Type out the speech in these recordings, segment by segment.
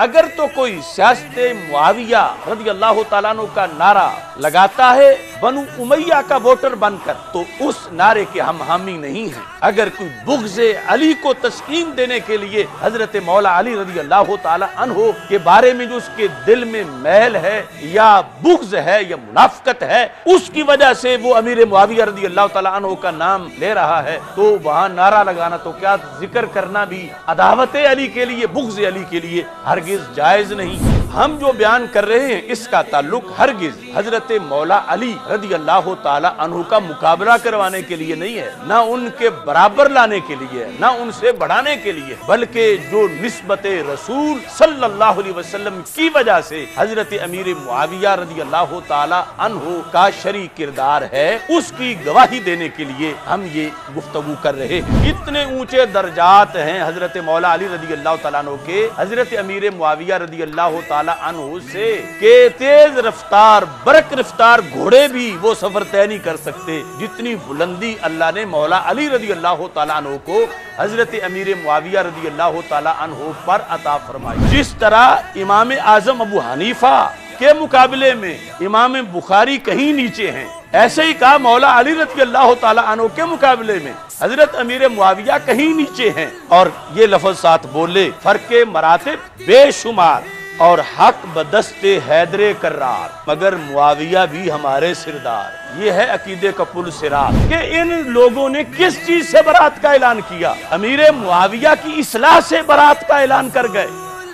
अगर तो कोई सियासत मुआविया रदी अल्लाह तला का नारा लगाता है बनु उमैया का वोटर बनकर तो उस नारे के हम हामी नहीं हैं अगर कोई बुग्जे अली को तस्कीन देने के लिए हजरत मौला अली रजी अल्लाह तहो के बारे में जो उसके दिल में महल है या बुग्ज है या मुनाफकत है उसकी वजह से वो अमीर मुआविया रजी अल्लाह तहो का नाम ले रहा है तो वहाँ नारा लगाना तो क्या जिक्र करना भी अदावत अली के लिए बुग्ज अली के लिए हरगिज जायज नहीं हम जो बयान कर रहे हैं इसका ताल्लुक हरगिज हजरत मौला अली रदी अल्लाह तु का मुकाबला करवाने के लिए नहीं है न उनके बराबर लाने के लिए न उनसे बढ़ाने के लिए बल्कि जो नस्बत रसूल सल्लाम की वजह से हजरत अमीर मुआविया रदी अल्लाह तु का शरी किरदार है उसकी गवाही देने के लिए हम ये गुफ्तगु कर रहे हैं इतने ऊंचे दर्जात हैं हजरत मौला अली रदी अल्लाह तला के हजरत अमीर मुआविया रदी अल्लाह ताला अनहु से के तेज रफ्तार बरक रफ्तार घोड़े भी वो सफर तय नहीं कर सकते जितनी बुलंदी अल्लाह ने मौला अली रजी अल्लाह तु को हजरत अमीर मुआविया रजी अल्लाह तु पर अता फरमाई जिस तरह इमाम आजम अबू हनीफा के मुकाबले में इमाम बुखारी कहीं नीचे हैं ऐसे ही कहा मौला अली रजी अल्लाह तु के मुकाबले में हजरत अमीर मुआविया कहीं नीचे हैं और ये लफज साथ बोले फर्क मरातब बेशुमार और हक बदस्ते हैदरे करार मगर मुआविया भी हमारे सिरदार ये है अकीदे कपुल सिरा के इन लोगों ने किस चीज से बरात का ऐलान किया अमीर मुआविया की इसलाह से बरात का ऐलान कर गए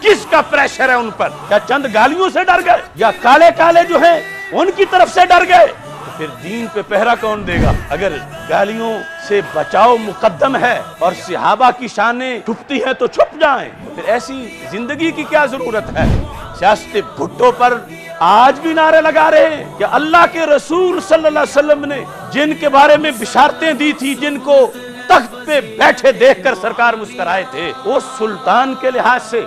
किसका प्रेशर है उन पर क्या चंद गालियों से डर गए या काले काले जो हैं उनकी तरफ से डर गए फिर दीन पे पहरा कौन देगा अगर गालियों से बचाव मुकदम है और सिहाबा की शाने छुपती हैं तो छुप जाएं फिर ऐसी जिंदगी की क्या जरूरत है सियासत भुट्टो पर आज भी नारे लगा रहे हैं कि अल्लाह के रसूल सल्लल्लाहु अलैहि वसल्लम ने जिनके बारे में बिशारतें दी थी जिनको तख्त पे बैठे देखकर सरकार मुस्कराए थे वो सुल्तान के लिहाज से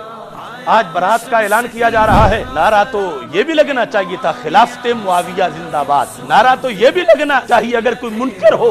आज बारात का ऐलान किया जा रहा है नारा तो ये भी लगना चाहिए था खिलाफत मुआविया जिंदाबाद नारा तो ये भी लगना चाहिए अगर कोई मुनकर हो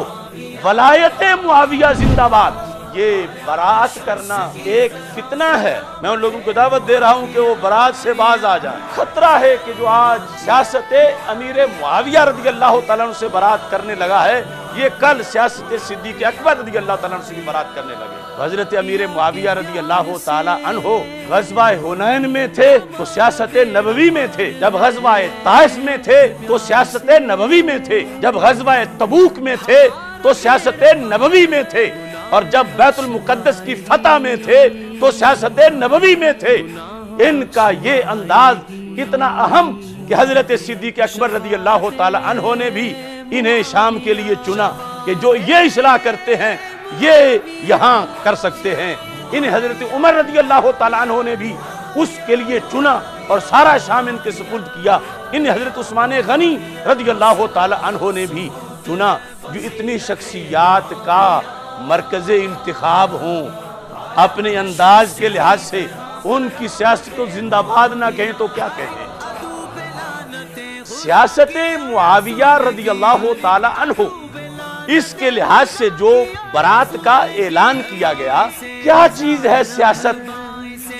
वलायत मुआविया जिंदाबाद ये बारात करना एक कितना है मैं उन लोगों को दावत दे रहा हूँ कि वो बारात से बाज आ जाए खतरा है कि जो आज सियासत अमीर मुआविया रदी अल्लाह से बारात करने लगा है ये कल सियासत के अकबर रदी अल्लाह से भी बारात करने लगे हजरत अमीर मुआविया रदी अल्लाह तहो गजबा हुनैन में थे तो सियासत नबवी में थे जब गजबा ताइफ में थे तो सियासत नबवी में थे जब गजबा तबूक में थे तो सियासत नबवी में थे और जब बैतुल मुकद्दस की फतह में थे तो सियासत नबवी में थे इनका ये अंदाज कितना अहम कि हजरत सिद्दीक अकबर रदी अल्लाह तहों ने भी इन्हें शाम के लिए चुना कि जो ये इसलाह करते हैं ये यहाँ कर सकते हैं इन हजरत उमर रदी अल्लाह तहों ने भी उसके लिए चुना और सारा शाम इनके सपुर्द किया इन हजरत उस्मान गनी रदी अल्लाह तहों ने भी चुना जो इतनी शख्सियात का मरकज़ इंतखब हों अपने अंदाज के लिहाज से उनकी सियासत को जिंदाबाद ना कहें तो क्या कहें सियासत मुआविया रदी अल्लाह तहो इसके लिहाज से जो बारात का ऐलान किया गया क्या चीज है सियासत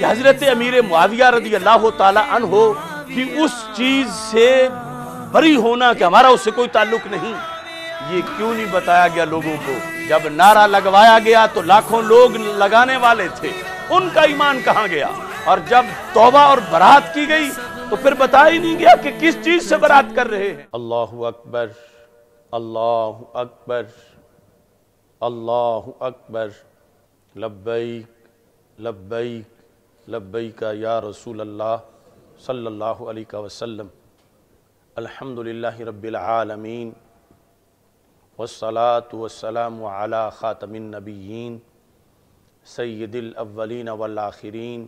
हजरत अमीर मुआविया रदी अल्लाह तहो कि उस चीज से बरी होना कि हमारा उससे कोई ताल्लुक नहीं ये क्यों नहीं बताया गया लोगों को जब नारा लगवाया गया तो लाखों लोग लगाने वाले थे उनका ईमान कहा गया और जब तोबा और बरात की गई तो फिर बताया ही नहीं गया कि किस चीज से बरात कर रहे हैं अल्लाह अकबर अल्लाह अकबर अल्लाह अकबर लब्बैक लब्बैक का या रसूल अल्लाह सल्लल्लाहु अलैहि वसल्लम अल्हम्दुलिल्लाह रब्बिल आलमीन वसलात वसलाम आला ख़ातमिन नबीन सैदिलवलिन वल्लाखरीन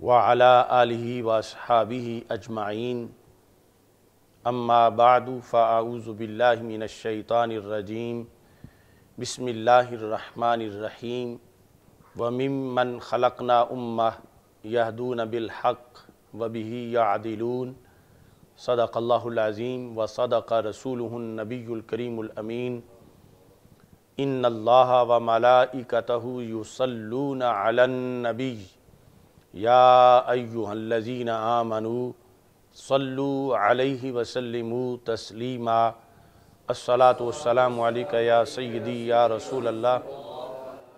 व अला आलि वसहाबी अजमाइन अम्मा बादु रहीम व वमिमन ख़लकना उम्मा यहदून बिलहक़ वबी यादिलून सदाक़ल्लाज़ीम व सदाक़ रसूलनबीकरीमीन इन अल्लाह व मलाइकतहूसलनबी या अयुहल्लजीन आमनु सल्लु अलैहि वसल्लम तस्लीमा अस्सलातु वस्सलाम अलैका या सय्यदी या रसूल अल्लाह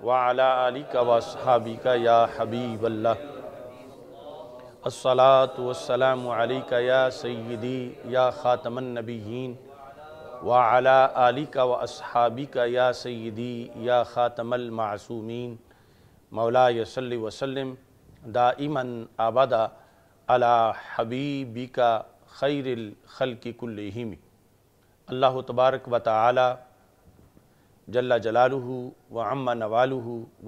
व अला अलिका व असहाबिका या हबीब अल्लाह असलातम या सैदी या ख़ातमनबीन वाला आली का व असहाबी का या सैदी या ख़ातमलमासूमीन मौला सल वसलम दाइमन आबादा अला हबीबी का खैर खल अल्लाह तबारक व ताली जल्ला जलालू व अम्मा नवालू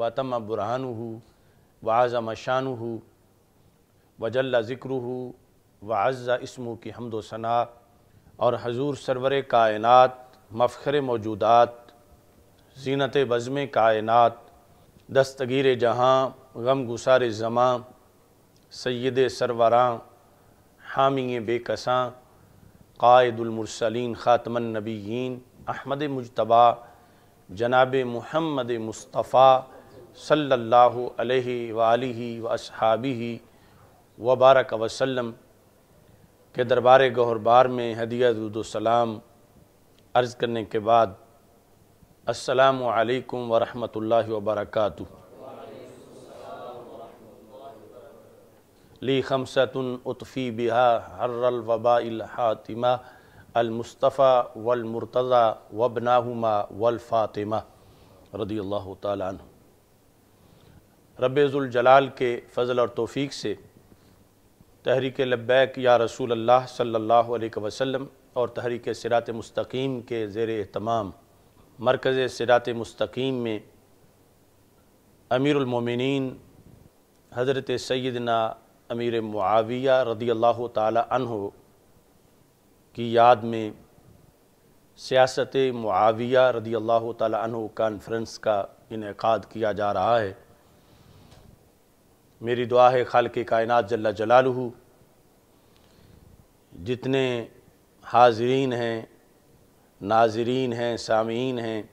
व तम बुरहानू व आज़म शानू वजल्ला ज़िक्र वज़ा इसमो की हमदोसना और हजूर सरवर कायनत मफ़र मौजूदात जीनत बज़म कायनत दस्तगीर जहाँ गम गुसार ज़मां सैद सरवरा हामी बेकसा कायदुलमरसलिन ख़ातमनबीन अहमद मुशतबा जनाब महमद मुस्तफ़ा सल्लल्लाहु अलैहि वालि वबारक वसलम के दरबार गहरबार में हदियासलाम अर्ज़ करने के बाद असलकम वरहमल वबरक ली खमसतन उतफ़ी बिहा हर्रलवबातिमा अलमुस्तफ़ा वलमरतज़ा वबनाहुमा वलफ़ातिमा रदी अल्लाह तन जलाल के फ़ज़ल और तोफ़ी से तहरीक लब्बैक या रसूल अल्लाह सल्लल्लाहु अलैहि वसल्लम और तहरीक सिरात मुस्तकीम के ज़ेर अहतमाम मरकज़ सिरात मुस्तकीम में अमीरमिन हज़रत सैदना अमीर मुआविया रदी अल्लाह तहो की याद में सियासत मुआविया रदी अल्लाह तहो कॉन्फ्रेंस का इनका किया जा रहा है मेरी दुआ है खाल के कायनात जल्ला जलालू जितने हाजरीन हैं नाजरीन हैं सामीन हैं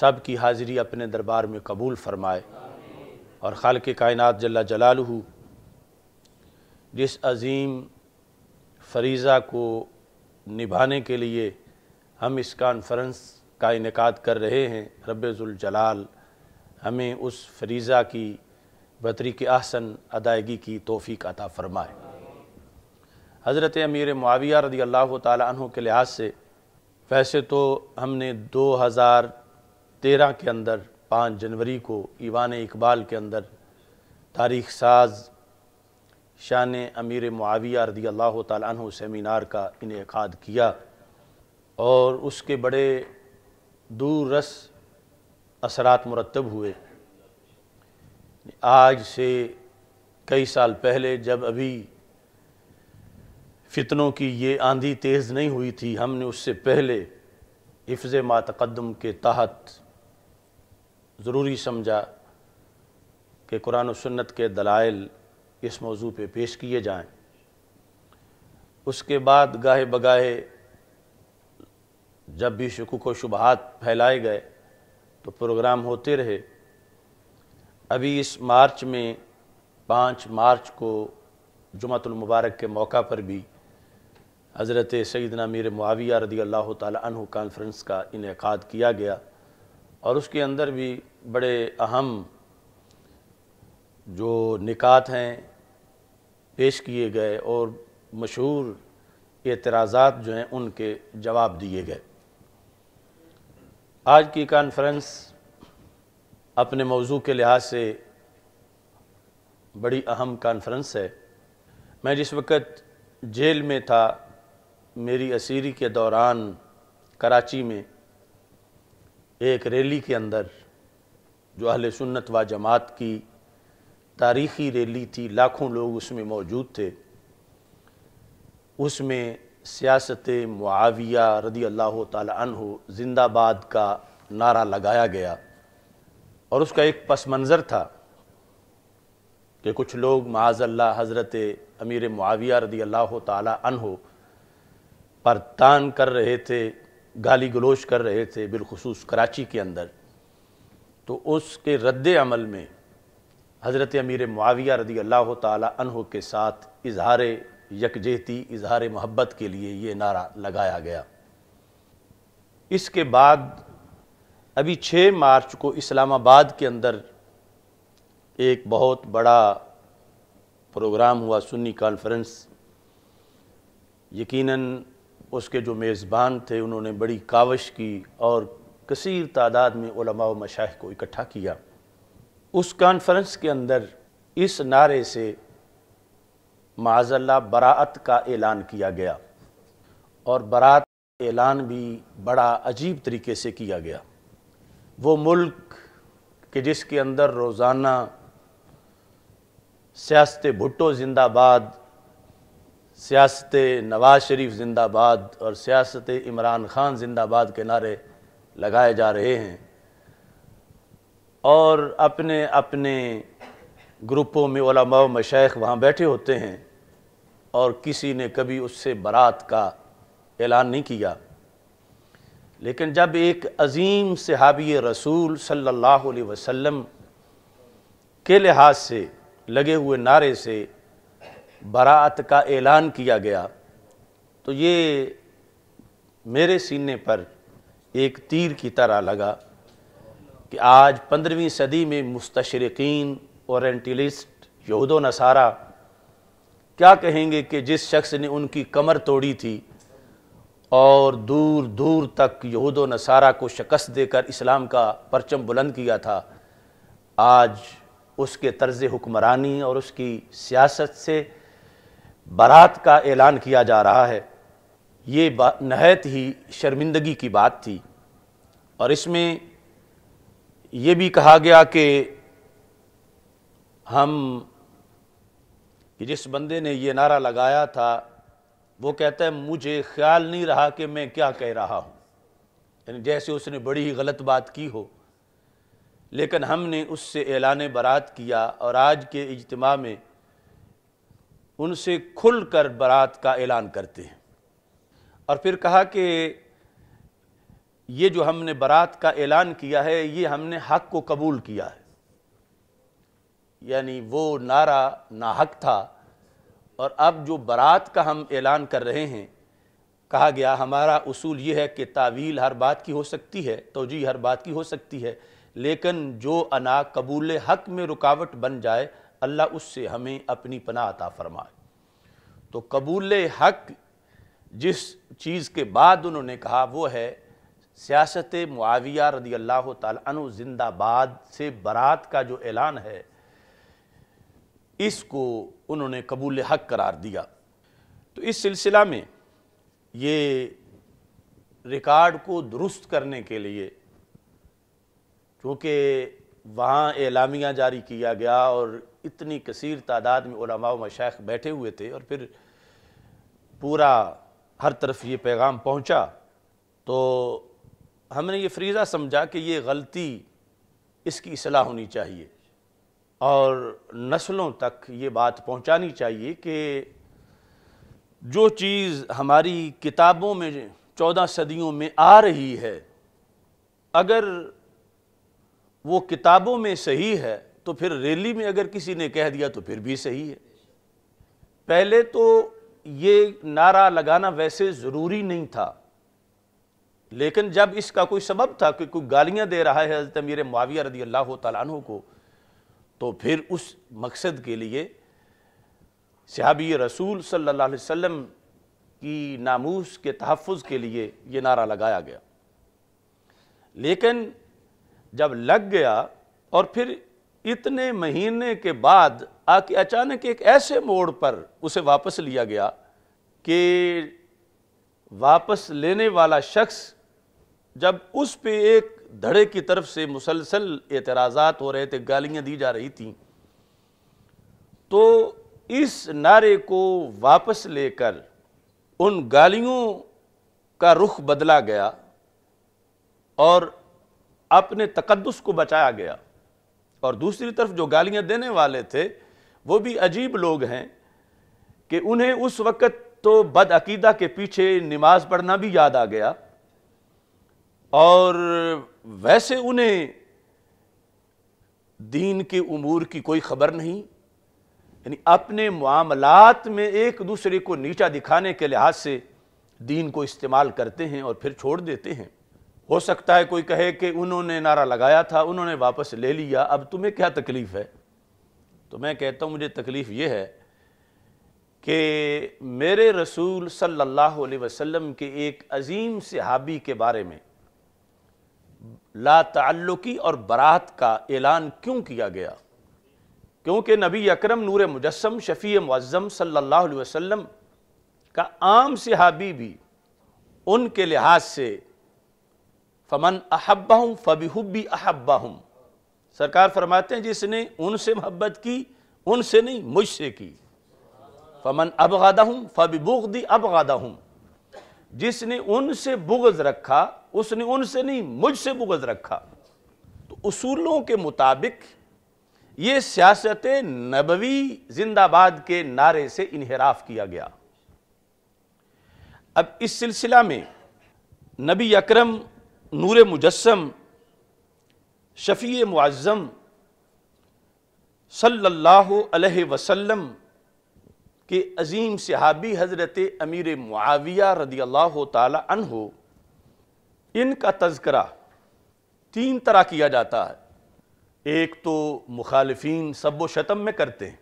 सब की हाज़िरी अपने दरबार में कबूल फ़रमाए और खाल के कायनात जल्ला जलालू जिस अजीम फरीज़ा को निभाने के लिए हम इस कॉन्फ्रेंस का इनका कर रहे हैं रब्ज़ुलजलाल हमें उस फरीज़ा की के आहसन अदायगी की तोफ़ी अता फ़रमाए हज़रत अमीर माविया रदी अल्लाह तु के लिहाज से वैसे तो हमने दो हज़ार तेरह के अंदर पाँच जनवरी को ईवान इकबाल के अंदर तारीख साज शान अमीर माविया रदी अल्लाह तु सेमिनार का इनका किया और उसके बड़े दूरस असरात मुरतब हुए आज से कई साल पहले जब अभी फितनों की ये आंधी तेज़ नहीं हुई थी हमने उससे पहले हिफ़ मातकदम के तहत ज़रूरी समझा कि कुरान सन्नत के दलाइल इस मौजू पे पेश किए जाएं उसके बाद गाहे बगाहे जब भी शकूक व शुबहत फैलाए गए तो प्रोग्राम होते रहे अभी इस मार्च में पाँच मार्च को मुबारक के मौका पर भी हज़रत सईदना मीर मुआविया रदी अल्लाह तु कॉन्फ्रेंस का इनका किया गया और उसके अंदर भी बड़े अहम जो निकात हैं पेश किए गए और मशहूर एतराज़ात जो हैं उनके जवाब दिए गए आज की कॉन्फ्रेंस अपने मौजू के लिहाज से बड़ी अहम कॉन्फ्रेंस है मैं जिस वक्त जेल में था मेरी असीरी के दौरान कराची में एक रैली के अंदर जो अहल सुन्नत व जमात की तारीखी रैली थी लाखों लोग उसमें मौजूद थे उसमें सियासत मुआविया रदी अल्लाह तन जिंदाबाद का नारा लगाया गया और उसका एक पस मंज़र था कि कुछ लोग माजल्ला हज़रत अमीर मुआविया रदी अल्लाह तहो पर तान कर रहे थे गाली गलोच कर रहे थे बिलखसूस कराची के अंदर तो उसके रद्द अमल में हज़रत अमीर मुआविया रदी अल्लाह तहो के साथ इजहार यकजहती इजहार मोहब्बत के लिए ये नारा लगाया गया इसके बाद अभी 6 मार्च को इस्लामाबाद के अंदर एक बहुत बड़ा प्रोग्राम हुआ सुन्नी कॉन्फ्रेंस यकीनन उसके जो मेज़बान थे उन्होंने बड़ी कावश की और कसीर तादाद में उलमा मशाह को इकट्ठा किया उस कॉन्फ्रेंस के अंदर इस नारे से माजल्ला बरात का ऐलान किया गया और बरात ऐलान भी बड़ा अजीब तरीके से किया गया वो मुल्क कि जिसके अंदर रोज़ाना सियासत भुट्टो जिंदाबाद सियासत नवाज शरीफ जिंदाबाद और सियासत इमरान ख़ान जिंदाबाद के नारे लगाए जा रहे हैं और अपने अपने ग्रुपों में ओलमा मशाइख वहाँ बैठे होते हैं और किसी ने कभी उससे बारात का ऐलान नहीं किया लेकिन जब एक अजीम सहाबी रसूल सल्लल्लाहु अलैहि वसल्लम के लिहाज से लगे हुए नारे से बरात का ऐलान किया गया तो ये मेरे सीने पर एक तीर की तरह लगा कि आज पंद्रहवीं सदी में और औरटलिस्ट यहूद नसारा क्या कहेंगे कि जिस शख्स ने उनकी कमर तोड़ी थी और दूर दूर तक यहूद नसारा को शिकस्त देकर इस्लाम का परचम बुलंद किया था आज उसके तर्ज हुक्मरानी और उसकी सियासत से बारात का ऐलान किया जा रहा है ये नहायत ही शर्मिंदगी की बात थी और इसमें ये भी कहा गया कि हम कि जिस बंदे ने ये नारा लगाया था वो कहता है मुझे ख्याल नहीं रहा कि मैं क्या कह रहा हूँ यानी जैसे उसने बड़ी ही गलत बात की हो लेकिन हमने उससे ऐलान बारात किया और आज के इजतमा में उनसे खुल कर बारात का ऐलान करते हैं और फिर कहा कि ये जो हमने बारात का ऐलान किया है ये हमने हक को कबूल किया है यानी वो नारा ना हक था और अब जो बारात का हम ऐलान कर रहे हैं कहा गया हमारा उसूल ये है कि तावील हर बात की हो सकती है तोजी हर बात की हो सकती है लेकिन जो अना कबूल हक में रुकावट बन जाए अल्लाह उससे हमें अपनी पना अता फरमाए तो कबूल हक जिस चीज़ के बाद उन्होंने कहा वो है सियासत मुआविया रदी अल्लाह तु जिंदाबाद से बारात का जो ऐलान है इसको उन्होंने कबूल हक करार दिया तो इस सिलसिला में ये रिकॉर्ड को दुरुस्त करने के लिए क्योंकि वहाँ एलामिया जारी किया गया और इतनी कसीर तादाद में उलमा मशाख बैठे हुए थे और फिर पूरा हर तरफ ये पैगाम पहुँचा तो हमने ये फ्रीज़ा समझा कि ये गलती इसकी असलाह होनी चाहिए और नस्लों तक ये बात पहुंचानी चाहिए कि जो चीज़ हमारी किताबों में चौदह सदियों में आ रही है अगर वो किताबों में सही है तो फिर रैली में अगर किसी ने कह दिया तो फिर भी सही है पहले तो ये नारा लगाना वैसे ज़रूरी नहीं था लेकिन जब इसका कोई सबब था कि कोई गालियां दे रहा है हज़रत मीर माविया रदी अल्लाह तु को तो फिर उस मकसद के लिए सहाबी रसूल सल्लल्लाहु अलैहि वसल्लम की नामूस के तहफ़ के लिए ये नारा लगाया गया लेकिन जब लग गया और फिर इतने महीने के बाद आके अचानक एक ऐसे मोड़ पर उसे वापस लिया गया कि वापस लेने वाला शख्स जब उस पे एक धड़े की तरफ से मुसलसल एतराज़ात हो रहे थे गालियाँ दी जा रही थी तो इस नारे को वापस लेकर उन गालियों का रुख बदला गया और अपने तकदस को बचाया गया और दूसरी तरफ जो गालियाँ देने वाले थे वो भी अजीब लोग हैं कि उन्हें उस वक़्त तो बदअकीदा के पीछे नमाज पढ़ना भी याद आ गया और वैसे उन्हें दीन के उमूर की कोई खबर नहीं यानी अपने मामलात में एक दूसरे को नीचा दिखाने के लिहाज से दीन को इस्तेमाल करते हैं और फिर छोड़ देते हैं हो सकता है कोई कहे कि उन्होंने नारा लगाया था उन्होंने वापस ले लिया अब तुम्हें क्या तकलीफ़ है तो मैं कहता हूँ मुझे तकलीफ़ यह है कि मेरे रसूल सल्लल्लाहु अलैहि वसल्लम के एक अजीम सहाबी के बारे में ला और बरात का ऐलान क्यों किया गया क्योंकि नबी अकरम नूर मुजस्म शफ़ी मुज़म सल्लल्लाहु अलैहि वसल्लम का आम सिहाबी भी उनके लिहाज से फमन अहब्बा हूँ फ़बिहब्बी अहब्बा हूँ सरकार फरमाते हैं जिसने उनसे मोहब्बत की उनसे नहीं मुझसे की फमन अबगादा हूँ फ़बिबुगदी अबगादा हूँ जिसने उनसे बुगज रखा उसने उनसे नहीं मुझसे बुगज रखा तो उसूलों के मुताबिक ये सियासत नबवी जिंदाबाद के नारे से इनहराफ किया गया अब इस सिलसिला में नबी अकरम नूर मुजस्म शफ़ी मुआज़म सल्लल्लाहु अलैहि वसल्लम कि अजीम सिहाबी हज़रत अमीर मुआविया रदी अल्लाह तहो इनका तस्करा तीन तरह किया जाता है एक तो मुखालफी सब शतम में करते हैं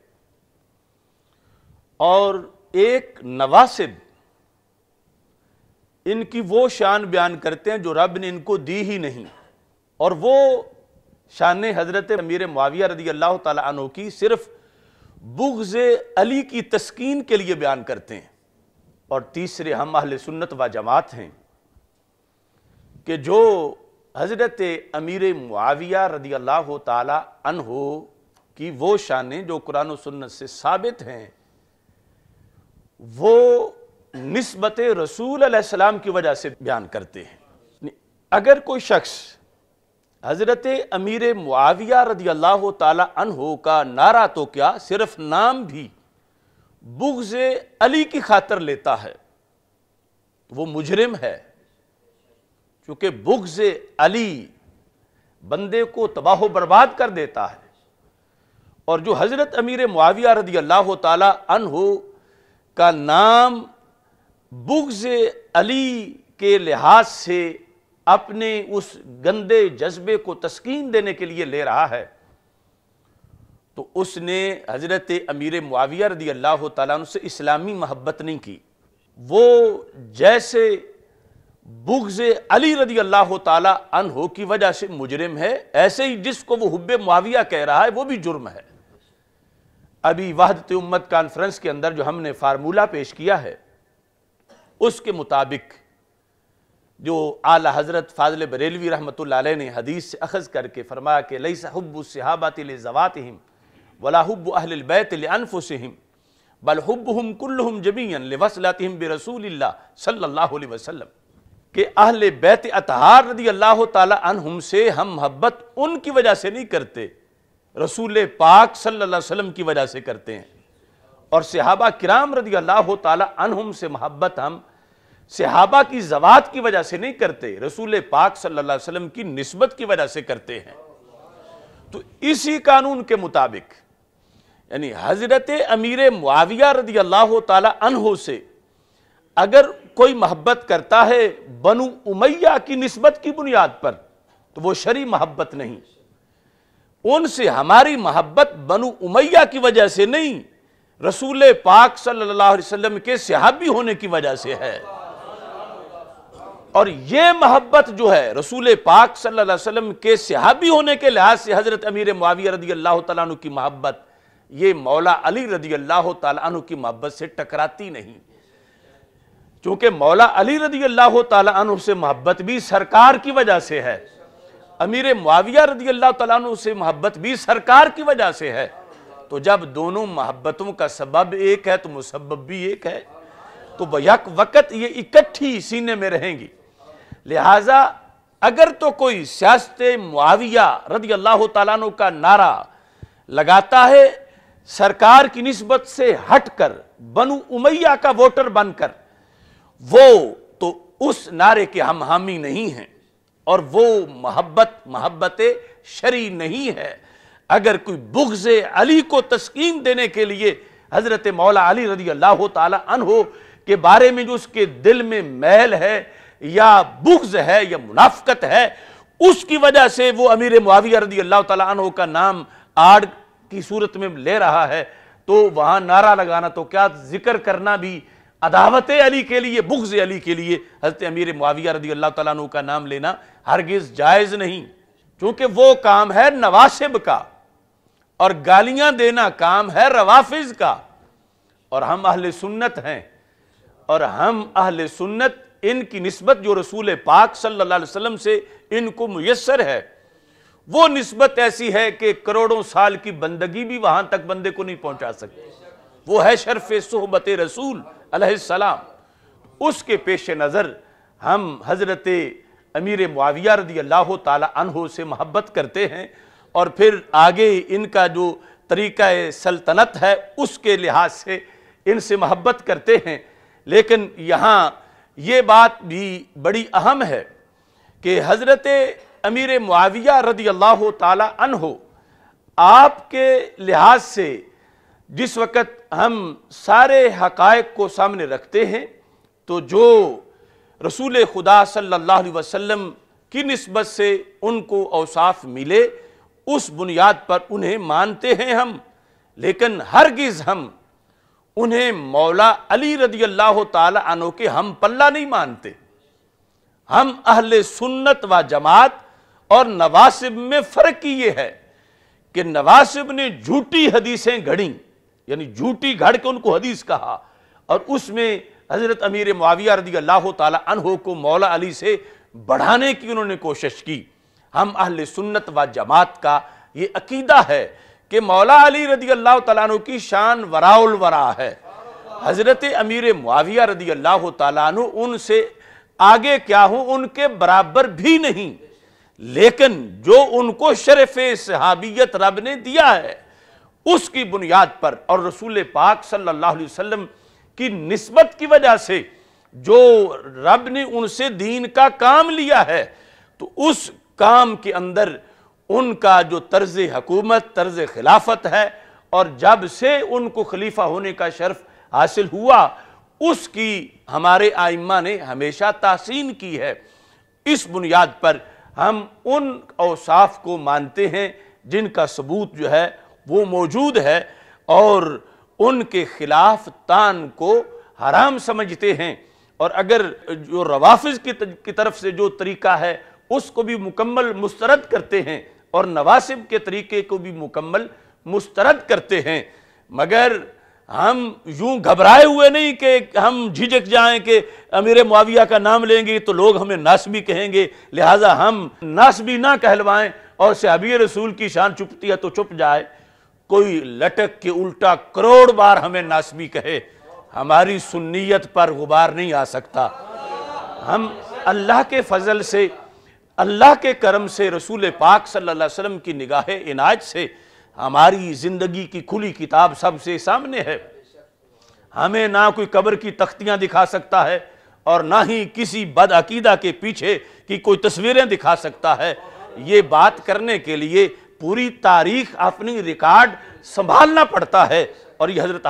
और एक नवासिब इनकी वो शान बयान करते हैं जो रब ने इनको दी ही नहीं और वो शान हज़रत अमीर मुआविया रदी अल्लाह तहों की सिर्फ़ बुग्ज अली की तस्कीन के लिए बयान करते हैं और तीसरे हम अहल सुन्नत व जमात हैं कि जो हज़रत अमीर मुआविया रदी अल्लाह हो की वो शानें जो कुरान सुन्नत से साबित हैं वो नस्बत रसूल सलाम की वजह से बयान करते हैं अगर कोई शख्स हज़रत अमीर मुआविया रदी अल्लाह तहो का नारा तो क्या सिर्फ नाम भी बुग्ज अली की खातर लेता है वो मुजरिम है क्योंकि बुग्ज अली बंदे को तबाह बर्बाद कर देता है और जो हज़रत अमीर मुआविया रदी अल्लाह तहो का नाम बुग्ज अली के लिहाज से अपने उस गंदे जज्बे को तस्कीन देने के लिए ले रहा है तो उसने हज़रत अमीर मुआविया रदी अल्लाह तुम इस्लामी मोहब्बत नहीं की वो जैसे बुग्ज अली रदी अल्लाह तहो की वजह से मुजरम है ऐसे ही जिसको वो हुब मुआविया कह रहा है वो भी जुर्म है अभी वहदत उम्मत कॉन्फ्रेंस के अंदर जो हमने फार्मूला पेश किया है उसके मुताबिक जो आला हज़रत फाजल बरेलवी रहमत ने हदीस से अखज़ करके फरमाया कि लई सहब सहाबातिल ज़वात हम वलाहब अहलबैतलफ़ हम बलहब हम कुल्लम जमीन लवसलात हम बरसूल सल्ला वसलम के अहल बैत अतहार रदी अल्लाह तुम से हम मोहब्बत उनकी वजह से नहीं करते रसूल पाक सल्ला वसलम की वजह से करते हैं और सहाबा किराम रदी अल्लाह तुम से मोहब्बत हम सिहाबा की जवात की वजह से नहीं करते रसूल पाक सल्लल्लाहु अलैहि वसल्लम की नस्बत की वजह से करते हैं तो इसी कानून के मुताबिक यानी हजरत अमीर मुआविया रदी अल्लाह तहो से अगर कोई मोहब्बत करता है बनु उमैया की नस्बत की बुनियाद पर तो वो शरी मोहब्बत नहीं उनसे हमारी मोहब्बत बनु उमैया की वजह से नहीं रसूल पाक सल्लल्लाहु अलैहि वसल्लम के सहाबी होने की वजह से है और ये मोहब्बत जो है रसूल पाक सल्लल्लाहु अलैहि वसल्लम के सहाबी होने के लिहाज से हज़रत अमीर मुआविया रदी अल्लाह तु की मोहब्बत ये मौला अली रदी अल्लाह तु की मोहब्बत से टकराती नहीं क्योंकि मौला अली रदी अल्लाह तु से मोहब्बत भी सरकार की वजह से है अमीर मुआविया रदी अल्लाह तु से मोहब्बत भी सरकार की वजह से है तो जब दोनों मोहब्बतों का सबब एक है तो मुसबब भी एक है तो बयक वक़्त ये इकट्ठी सीने में रहेंगी लिहाजा अगर तो कोई सियासत मुआविया रदी अल्लाह तु का नारा लगाता है सरकार की नस्बत से हट कर बनु उमैया का वोटर बनकर वो तो उस नारे के हम हामी नहीं हैं और वो मोहब्बत मोहब्बत शरी नहीं है अगर कोई बुग्ज अली को तस्कीन देने के लिए हज़रत मौला अली रदी अल्लाह तन हो के बारे में जो उसके दिल में मैल है या बुग्ज है या मुनाफकत है उसकी वजह से वो अमीर मुआविया रदी अल्लाह तु का नाम आड़ की सूरत में ले रहा है तो वहां नारा लगाना तो क्या जिक्र करना भी अदावत अली के लिए बुग्ज अली के लिए हजरत अमीर मुआविया रदी अल्लाह तु का नाम लेना हरगिज़ जायज़ नहीं क्योंकि वो काम है नवासिब का और गालियां देना काम है रवाफिज का और हम अहल सुन्नत हैं और हम अहल सुन्नत इनकी नस्बत जो रसूल पाक सल्ला वसलम से इनको मैसर है वो नस्बत ऐसी है कि करोड़ों साल की बंदगी भी वहां तक बंदे को नहीं पहुंचा सकती वो है शरफ सोहबत रसूल अलैहिस्सलाम उसके पेश नज़र हम हज़रत अमीर मुआविया रदी अल्लाह तहो से मोहब्बत करते हैं और फिर आगे इनका जो तरीक़ा सल्तनत है उसके लिहाज से इनसे मोहब्बत करते हैं लेकिन यहाँ ये बात भी बड़ी अहम है कि हज़रत अमीर मुआविया रदी अल्लाह तन हो आपके लिहाज से जिस वक़्त हम सारे हकायक को सामने रखते हैं तो जो रसूल खुदा सल्लल्लाहु अलैहि वसल्लम की नस्बत से उनको अवसाफ मिले उस बुनियाद पर उन्हें मानते हैं हम लेकिन हरगिज़ हम उन्हें मौला अली रदी अल्लाह तनो के हम पल्ला नहीं मानते हम अहल सुन्नत व जमात और नवासिब में फ़र्क ये है कि नवासिब ने झूठी हदीसें घड़ी यानी झूठी घड़ के उनको हदीस कहा और उसमें हज़रत अमीर माविया रदी अल्लाह तहो को मौला अली से बढ़ाने की उन्होंने कोशिश की हम अहल सुन्नत व जमात का ये अकीदा है कि मौला अली रदी अल्लाह तु की शान वराउल वरा है हज़रत अमीर मुआविया रदी अल्लाह तु उनसे आगे क्या हूँ उनके बराबर भी नहीं लेकिन जो उनको शरफ सहाबियत रब ने दिया है उसकी बुनियाद पर और रसूल पाक सल्लल्लाहु अलैहि वसल्लम की नस्बत की वजह से जो रब ने उनसे दीन का काम लिया है तो उस काम के अंदर उनका जो तर्ज हकूमत तर्ज खिलाफत है और जब से उनको खलीफा होने का शर्फ हासिल हुआ उसकी हमारे आइम्मा ने हमेशा तासीन की है इस बुनियाद पर हम उन अवसाफ को मानते हैं जिनका सबूत जो है वो मौजूद है और उनके खिलाफ तान को हराम समझते हैं और अगर जो रवाफ़ की, की तरफ से जो तरीका है उसको भी मुकम्मल मुस्तरद करते हैं और नवासिब के तरीके को भी मुकम्मल मुस्तरद करते हैं मगर हम यूं घबराए हुए नहीं कि हम झिझक जाएं कि अमीर मुआविया का नाम लेंगे तो लोग हमें नासबी कहेंगे लिहाजा हम नासबी ना कहलवाएं और सहाबी रसूल की शान चुपती है तो चुप जाए कोई लटक के उल्टा करोड़ बार हमें नासबी कहे हमारी सुन्नीत पर गुबार नहीं आ सकता हम अल्लाह के फजल से अल्लाह के करम से रसूल पाक सल्लल्लाहु अलैहि वसल्लम की निगाह इनायत से हमारी ज़िंदगी की खुली किताब सबसे सामने है हमें ना कोई कब्र की तख्तियाँ दिखा सकता है और ना ही किसी बदअकीदा के पीछे की कोई तस्वीरें दिखा सकता है ये बात करने के लिए पूरी तारीख अपनी रिकॉर्ड संभालना पड़ता है और ये हज़रत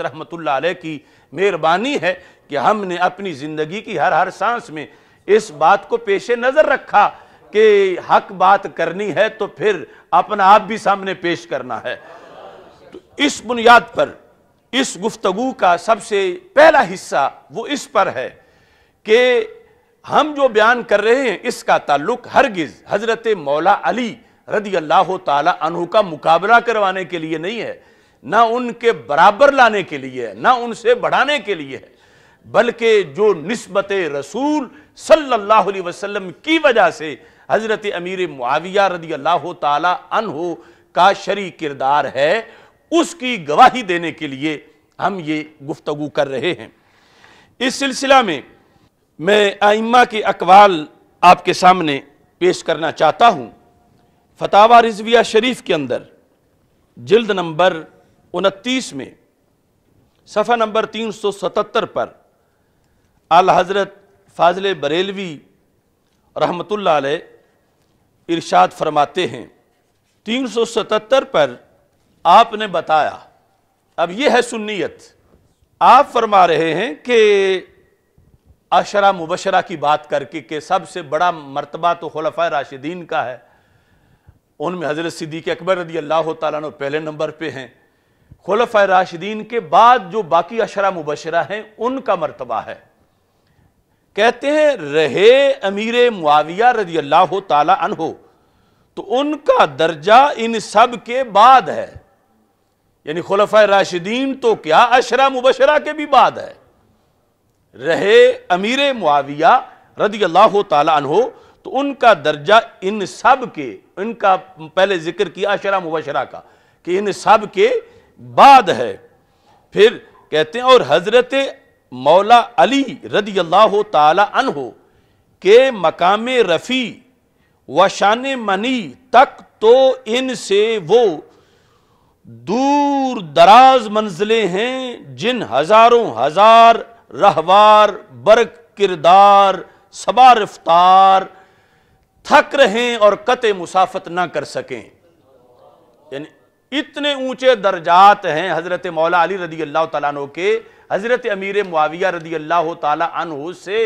रहमतुल्लाह रहमत की मेहरबानी है कि हमने अपनी ज़िंदगी की हर हर सांस में इस बात को पेश नज़र रखा कि हक बात करनी है तो फिर अपना आप भी सामने पेश करना है तो इस बुनियाद पर इस गुफ्तगु का सबसे पहला हिस्सा वो इस पर है कि हम जो बयान कर रहे हैं इसका ताल्लुक हरगिज हजरत मौला अली रदी अल्लाह तु का मुकाबला करवाने के लिए नहीं है ना उनके बराबर लाने के लिए है ना उनसे बढ़ाने के लिए है बल्कि जो नस्बत रसूल सल्लल्लाहु अलैहि वसल्लम की वजह से हज़रत अमीर मुआविया रदी अल्लाह तहो का शरी किरदार है उसकी गवाही देने के लिए हम ये गुफ्तगु कर रहे हैं इस सिलसिला में मैं आइम्मा के अकवाल आपके सामने पेश करना चाहता हूँ फतावा रिजविया शरीफ के अंदर जल्द नंबर उनतीस में सफ़ा नंबर तीन सौ सतहत्तर पर आल हज़रत फाजिल बरेलवी रहमतुल्लाह अलैह इरशाद फरमाते हैं 377 पर आपने बताया अब यह है सुन्नीत आप फरमा रहे हैं कि अशरा मुबशरा की बात करके के सबसे बड़ा मरतबा तो खलफा राशिदीन का है उनमें हज़रत सिद्दीक अकबर रदी अल्लाह तु पहले नंबर पे हैं खलफा राशिदीन के बाद जो बाकी अशरा मुबशरा हैं उनका मरतबा है कहते हैं रहे अमीर मुआविया रजी अल्लाह तहो तो उनका दर्जा इन सब के बाद है यानी खुलफ़ राशिदीन तो क्या अशरा मुबशरा के भी बाद है रहे अमीर मुआविया रजी अल्लाह तहो तो उनका दर्जा इन सब के इनका पहले जिक्र किया अशरा मुबशरा का कि इन सब के बाद है फिर कहते हैं और हज़रत मौला अली रदी अल्लाह हो के मकाम रफ़ी व शान मनी तक तो इन से वो दूर दराज मंजिलें हैं जिन हज़ारों हज़ार रहवार बरक किरदार सबा रफ्तार थक हैं और कत मुसाफत ना कर सकें इतने ऊंचे दर्जात हैं हज़रत मौला अली रदी अल्लाह तु के हज़रत अमीर मुआविया रदी अल्लाह तु से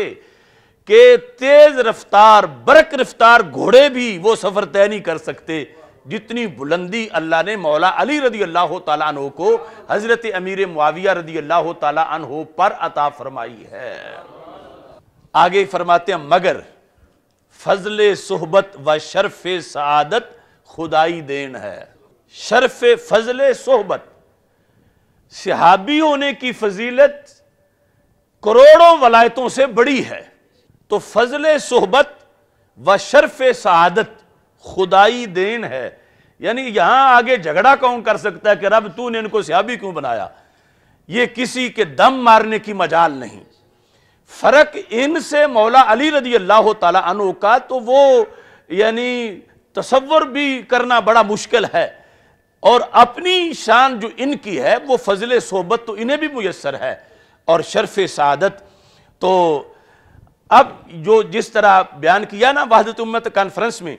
के तेज़ रफ्तार बरक रफ्तार घोड़े भी वो सफ़र तय नहीं कर सकते जितनी बुलंदी अल्लाह ने मौला अली रदी अल्लाह तु को हज़रत अमीर मुआविया रदी अल्लाह तु पर अता फरमाई है आगे फरमाते हैं मगर फजल सोहबत व शर्फ सदत खुदाई देन है शर्फ फजल सोहबत सिहाबी होने की फजीलत करोड़ों वलायतों से बड़ी है तो फजल सोहबत व शर्फ सआदत खुदाई देन है यानी यहां आगे झगड़ा कौन कर सकता है कि रब तू ने इनको सिहाबी क्यों बनाया ये किसी के दम मारने की मजाल नहीं फर्क इनसे मौला अली रदी अल्लाह तला का तो वो यानी तस्वर भी करना बड़ा मुश्किल है और अपनी शान जो इनकी है वो फजल सोबत तो इन्हें भी मैसर है और शर्फ शादत तो अब जो जिस तरह बयान किया ना वहादत उम्मत कॉन्फ्रेंस में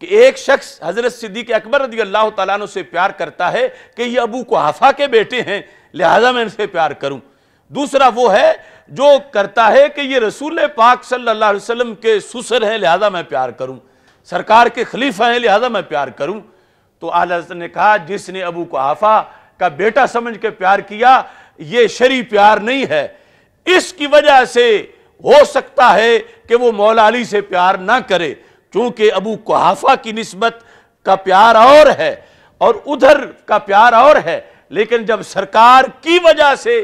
कि एक शख्स हज़रत सिद्दीक अकबर रदी अल्लाह तु से प्यार करता है कि ये अबू को हफा के बेटे हैं लिहाजा मैं इनसे प्यार करूं दूसरा वो है जो करता है कि ये रसूल पाक सल्लल्लाहु अलैहि वसल्लम के सुसर हैं लिहाजा मैं प्यार करूं सरकार के खलीफा हैं लिहाजा मैं प्यार करूं तो आला ने कहा जिसने अबू कुहाफा का बेटा समझ के प्यार किया ये शरी प्यार नहीं है इसकी वजह से हो सकता है कि वो मौला अली से प्यार ना करे क्योंकि अबू कुहाफा की नस्बत का प्यार और है और उधर का प्यार और है लेकिन जब सरकार की वजह से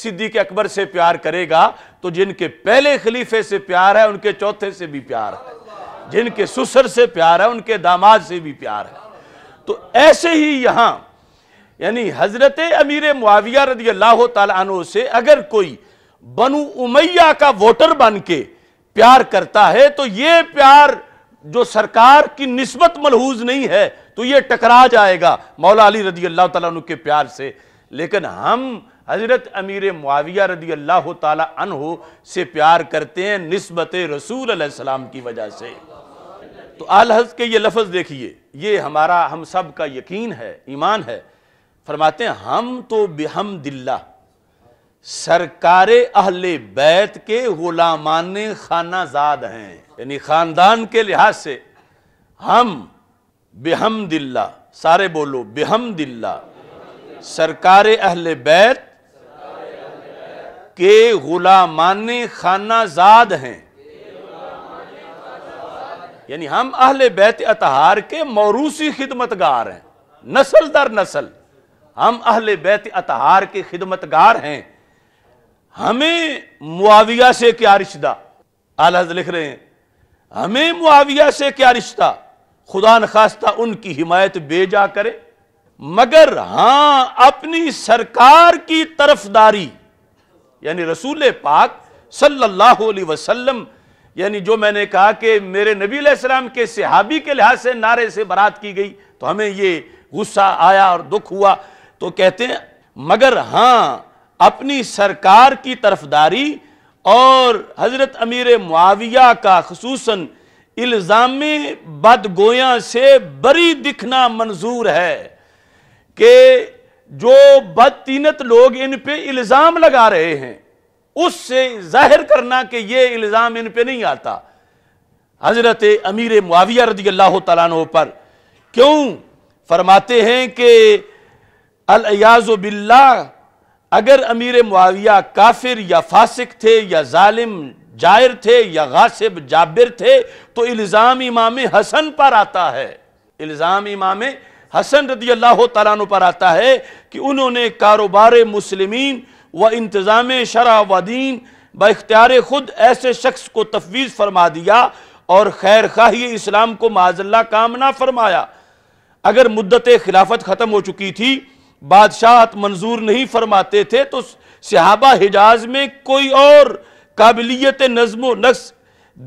सिद्दीक अकबर से प्यार करेगा तो जिनके पहले खलीफे से प्यार है उनके चौथे से भी प्यार है जिनके सुसर से प्यार है उनके दामाद से भी प्यार है तो ऐसे ही यहां यानी हज़रत अमीर मुआविया रदी अल्लाह तु से अगर कोई बनु उमैया का वोटर बन के प्यार करता है तो यह प्यार जो सरकार की नस्बत मलहूज नहीं है तो यह टकरा जाएगा मौला अली रदी अल्लाह तु के प्यार से लेकिन हम हजरत अमीर मुआविया रदी अल्लाह तु से प्यार करते हैं नस्बत रसूल सलाम की वजह से तो आल हज के ये लफ्ज़ देखिए ये हमारा हम सब का यकीन है ईमान है फरमाते हैं हम तो बेहम दिल्ला सरकार अहल बैत के गुलामान खानाजाद हैं यानी ख़ानदान के लिहाज से हम बेहम दिल्ला सारे बोलो बेहम दिल्ला सरकार अहल बैत के गुलामान खानाजाद हैं यानी हम अहल बैत अतहार के मौरूसी खिदमतगार हैं नस्ल दर नस्ल हम अहल बैत अतहार के खिदमतगार हैं हमें मुआविया से क्या रिश्ता आल लिख रहे हैं हमें मुआविया से क्या रिश्ता खुदा नखास्ता उनकी हिमायत बेजा करे मगर हां अपनी सरकार की तरफदारी यानी रसूल पाक सल्लल्लाहु अलैहि वसल्लम यानी जो मैंने कहा कि मेरे नबी सलाम के सहाबी के लिहाज से नारे से बरात की गई तो हमें ये गुस्सा आया और दुख हुआ तो कहते हैं मगर हाँ अपनी सरकार की तरफदारी और हज़रत अमीर मुआविया का खसूस इल्ज़ाम बदगोया से बरी दिखना मंजूर है कि जो बदतीनत लोग इन पर इल्ज़ाम लगा रहे हैं उससे जाहिर करना कि यह इल्ज़ाम इन पर नहीं आता हज़रत अमीर मुआविया रजी अल्लाह तला पर क्यों फरमाते हैं कि अलयाज़ बिल्ला अगर अमीर मुआविया काफिर या फासिक थे या जालिम जायर थे या गासिब जाबिर थे तो इल्ज़ाम इमाम हसन पर आता है इल्ज़ाम इमाम हसन रदी अल्लाह तला पर आता है कि उन्होंने कारोबार मुसलमिन व इंतज़ाम शरा व दीन बख्तियार ख़ुद ऐसे शख्स को तफवीज़ फरमा दिया और खैर खाही इस्लाम को माजल्ला काम ना फरमाया अगर मुद्दत खिलाफत ख़त्म हो चुकी थी बादशाहत मंजूर नहीं फरमाते थे तो सिहाबा हिजाज में कोई और काबिलियत नज्म नक्स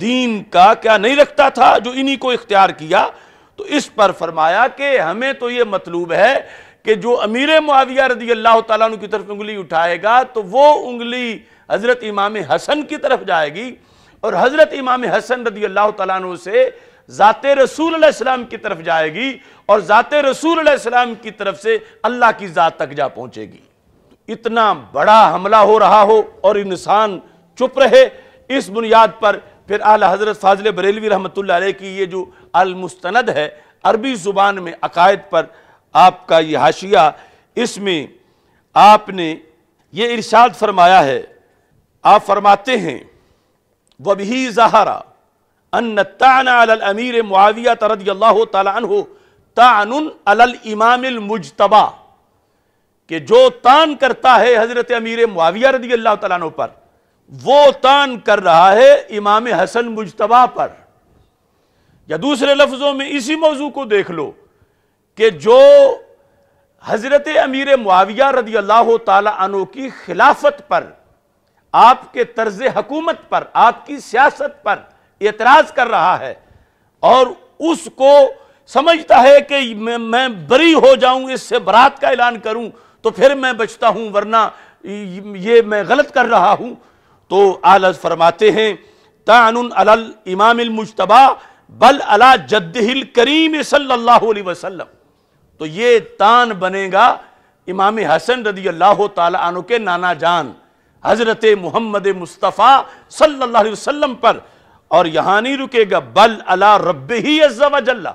दीन का क्या नहीं रखता था जो इन्हीं को इख्तियार किया तो इस पर फरमाया कि हमें तो ये मतलूब है कि जो अमीर मुआविया रदी अल्लाह तु की तरफ उंगली उठाएगा तो वो उंगली हज़रत इमाम हसन की तरफ जाएगी और हज़रत इमाम हसन रदी अल्लाह तु से ज़ात रसूल की तरफ जाएगी और ज़ात रसूल की तरफ से अल्लाह की ज़ात तक जा पहुँचेगी इतना बड़ा हमला हो रहा हो और इंसान चुप रहे इस बुनियाद पर फिर आल हज़रत फाजिल बरेलवी रहमत की ये जो अलमुस्तंद है अरबी ज़ुबान में अकायद पर आपका यह हाशिया इसमें आपने ये इरशाद फरमाया है आप फरमाते हैं भी जहारा अन ताना अमीर मुआविया तरद अल्लाह हो तान अल इमाम कि जो तान करता है हज़रत अमीर मुआविया रदी अल्लाह तु पर वो तान कर रहा है इमाम हसन मुजतबा पर या दूसरे लफ्ज़ों में इसी मौजू को देख लो कि जो हज़रत अमीर मुआविया रदी अल्लाह तु की खिलाफत पर आपके तर्ज हकूमत पर आपकी सियासत पर एतराज़ कर रहा है और उसको समझता है कि मैं, मैं बरी हो जाऊं इससे बरात का ऐलान करूं तो फिर मैं बचता हूं वरना ये मैं गलत कर रहा हूं तो आलज फरमाते हैं तान अल इमाम मुशतबा बल अला जद्दिल करीम सल्लल्लाहु अलैहि वसल्लम तो ये तान बनेगा इमाम हसन रदी अल्लाह तु के नाना जान हज़रत मोहम्मद मुस्तफ़ा सल्लल्लाहु अलैहि वसल्लम पर और यहाँ नहीं रुकेगा बल अला रब ही अज्ला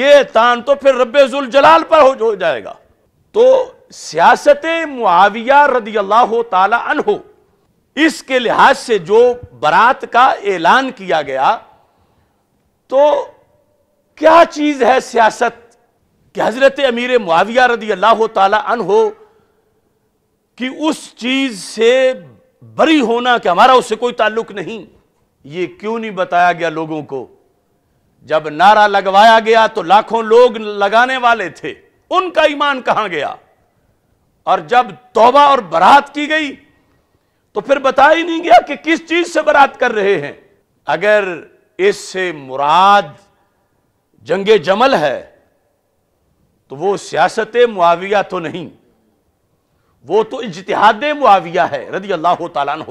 ये तान तो फिर रब्बुल जलाल पर हो जाएगा तो सियासत मुआविया रदी अल्लाह तहो इसके लिहाज से जो बारात का ऐलान किया गया तो क्या चीज़ है सियासत कि हज़रत अमीर मुआविया रदी अल्लाह तन हो कि उस चीज़ से बरी होना कि हमारा उससे कोई ताल्लुक नहीं ये क्यों नहीं बताया गया लोगों को जब नारा लगवाया गया तो लाखों लोग लगाने वाले थे उनका ईमान कहां गया और जब तौबा और बरात की गई तो फिर बताया ही नहीं गया कि किस चीज से बरात कर रहे हैं अगर इससे मुराद जंगे जमल है तो वो सियासत मुआविया तो नहीं वो तो इजतहाद मुआविया है रदी अल्लाह तन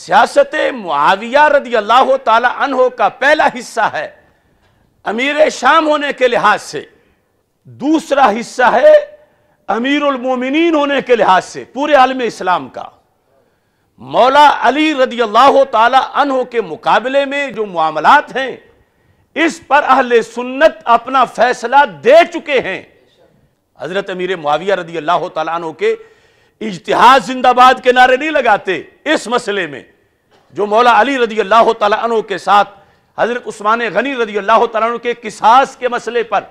सियासत मुआविया रदी अल्लाह तला का पहला हिस्सा है अमीर शाम होने के लिहाज से दूसरा हिस्सा है अमीरमिन होने के लिहाज से पूरे आलम इस्लाम का मौला अली रदी अल्लाह तला के मुकाबले में जो मामलात हैं इस पर अहल सुन्नत अपना फैसला दे चुके हैं हजरत अमीर मुआविया रदी अल्लाह तला के इजतिहास जिंदाबाद के नारे नहीं लगाते इस मसले में जो मौला अली रदी अल्लाह तु के साथ हजरत उस्मान गनी रदी अल्लाह तु के किसास के मसले पर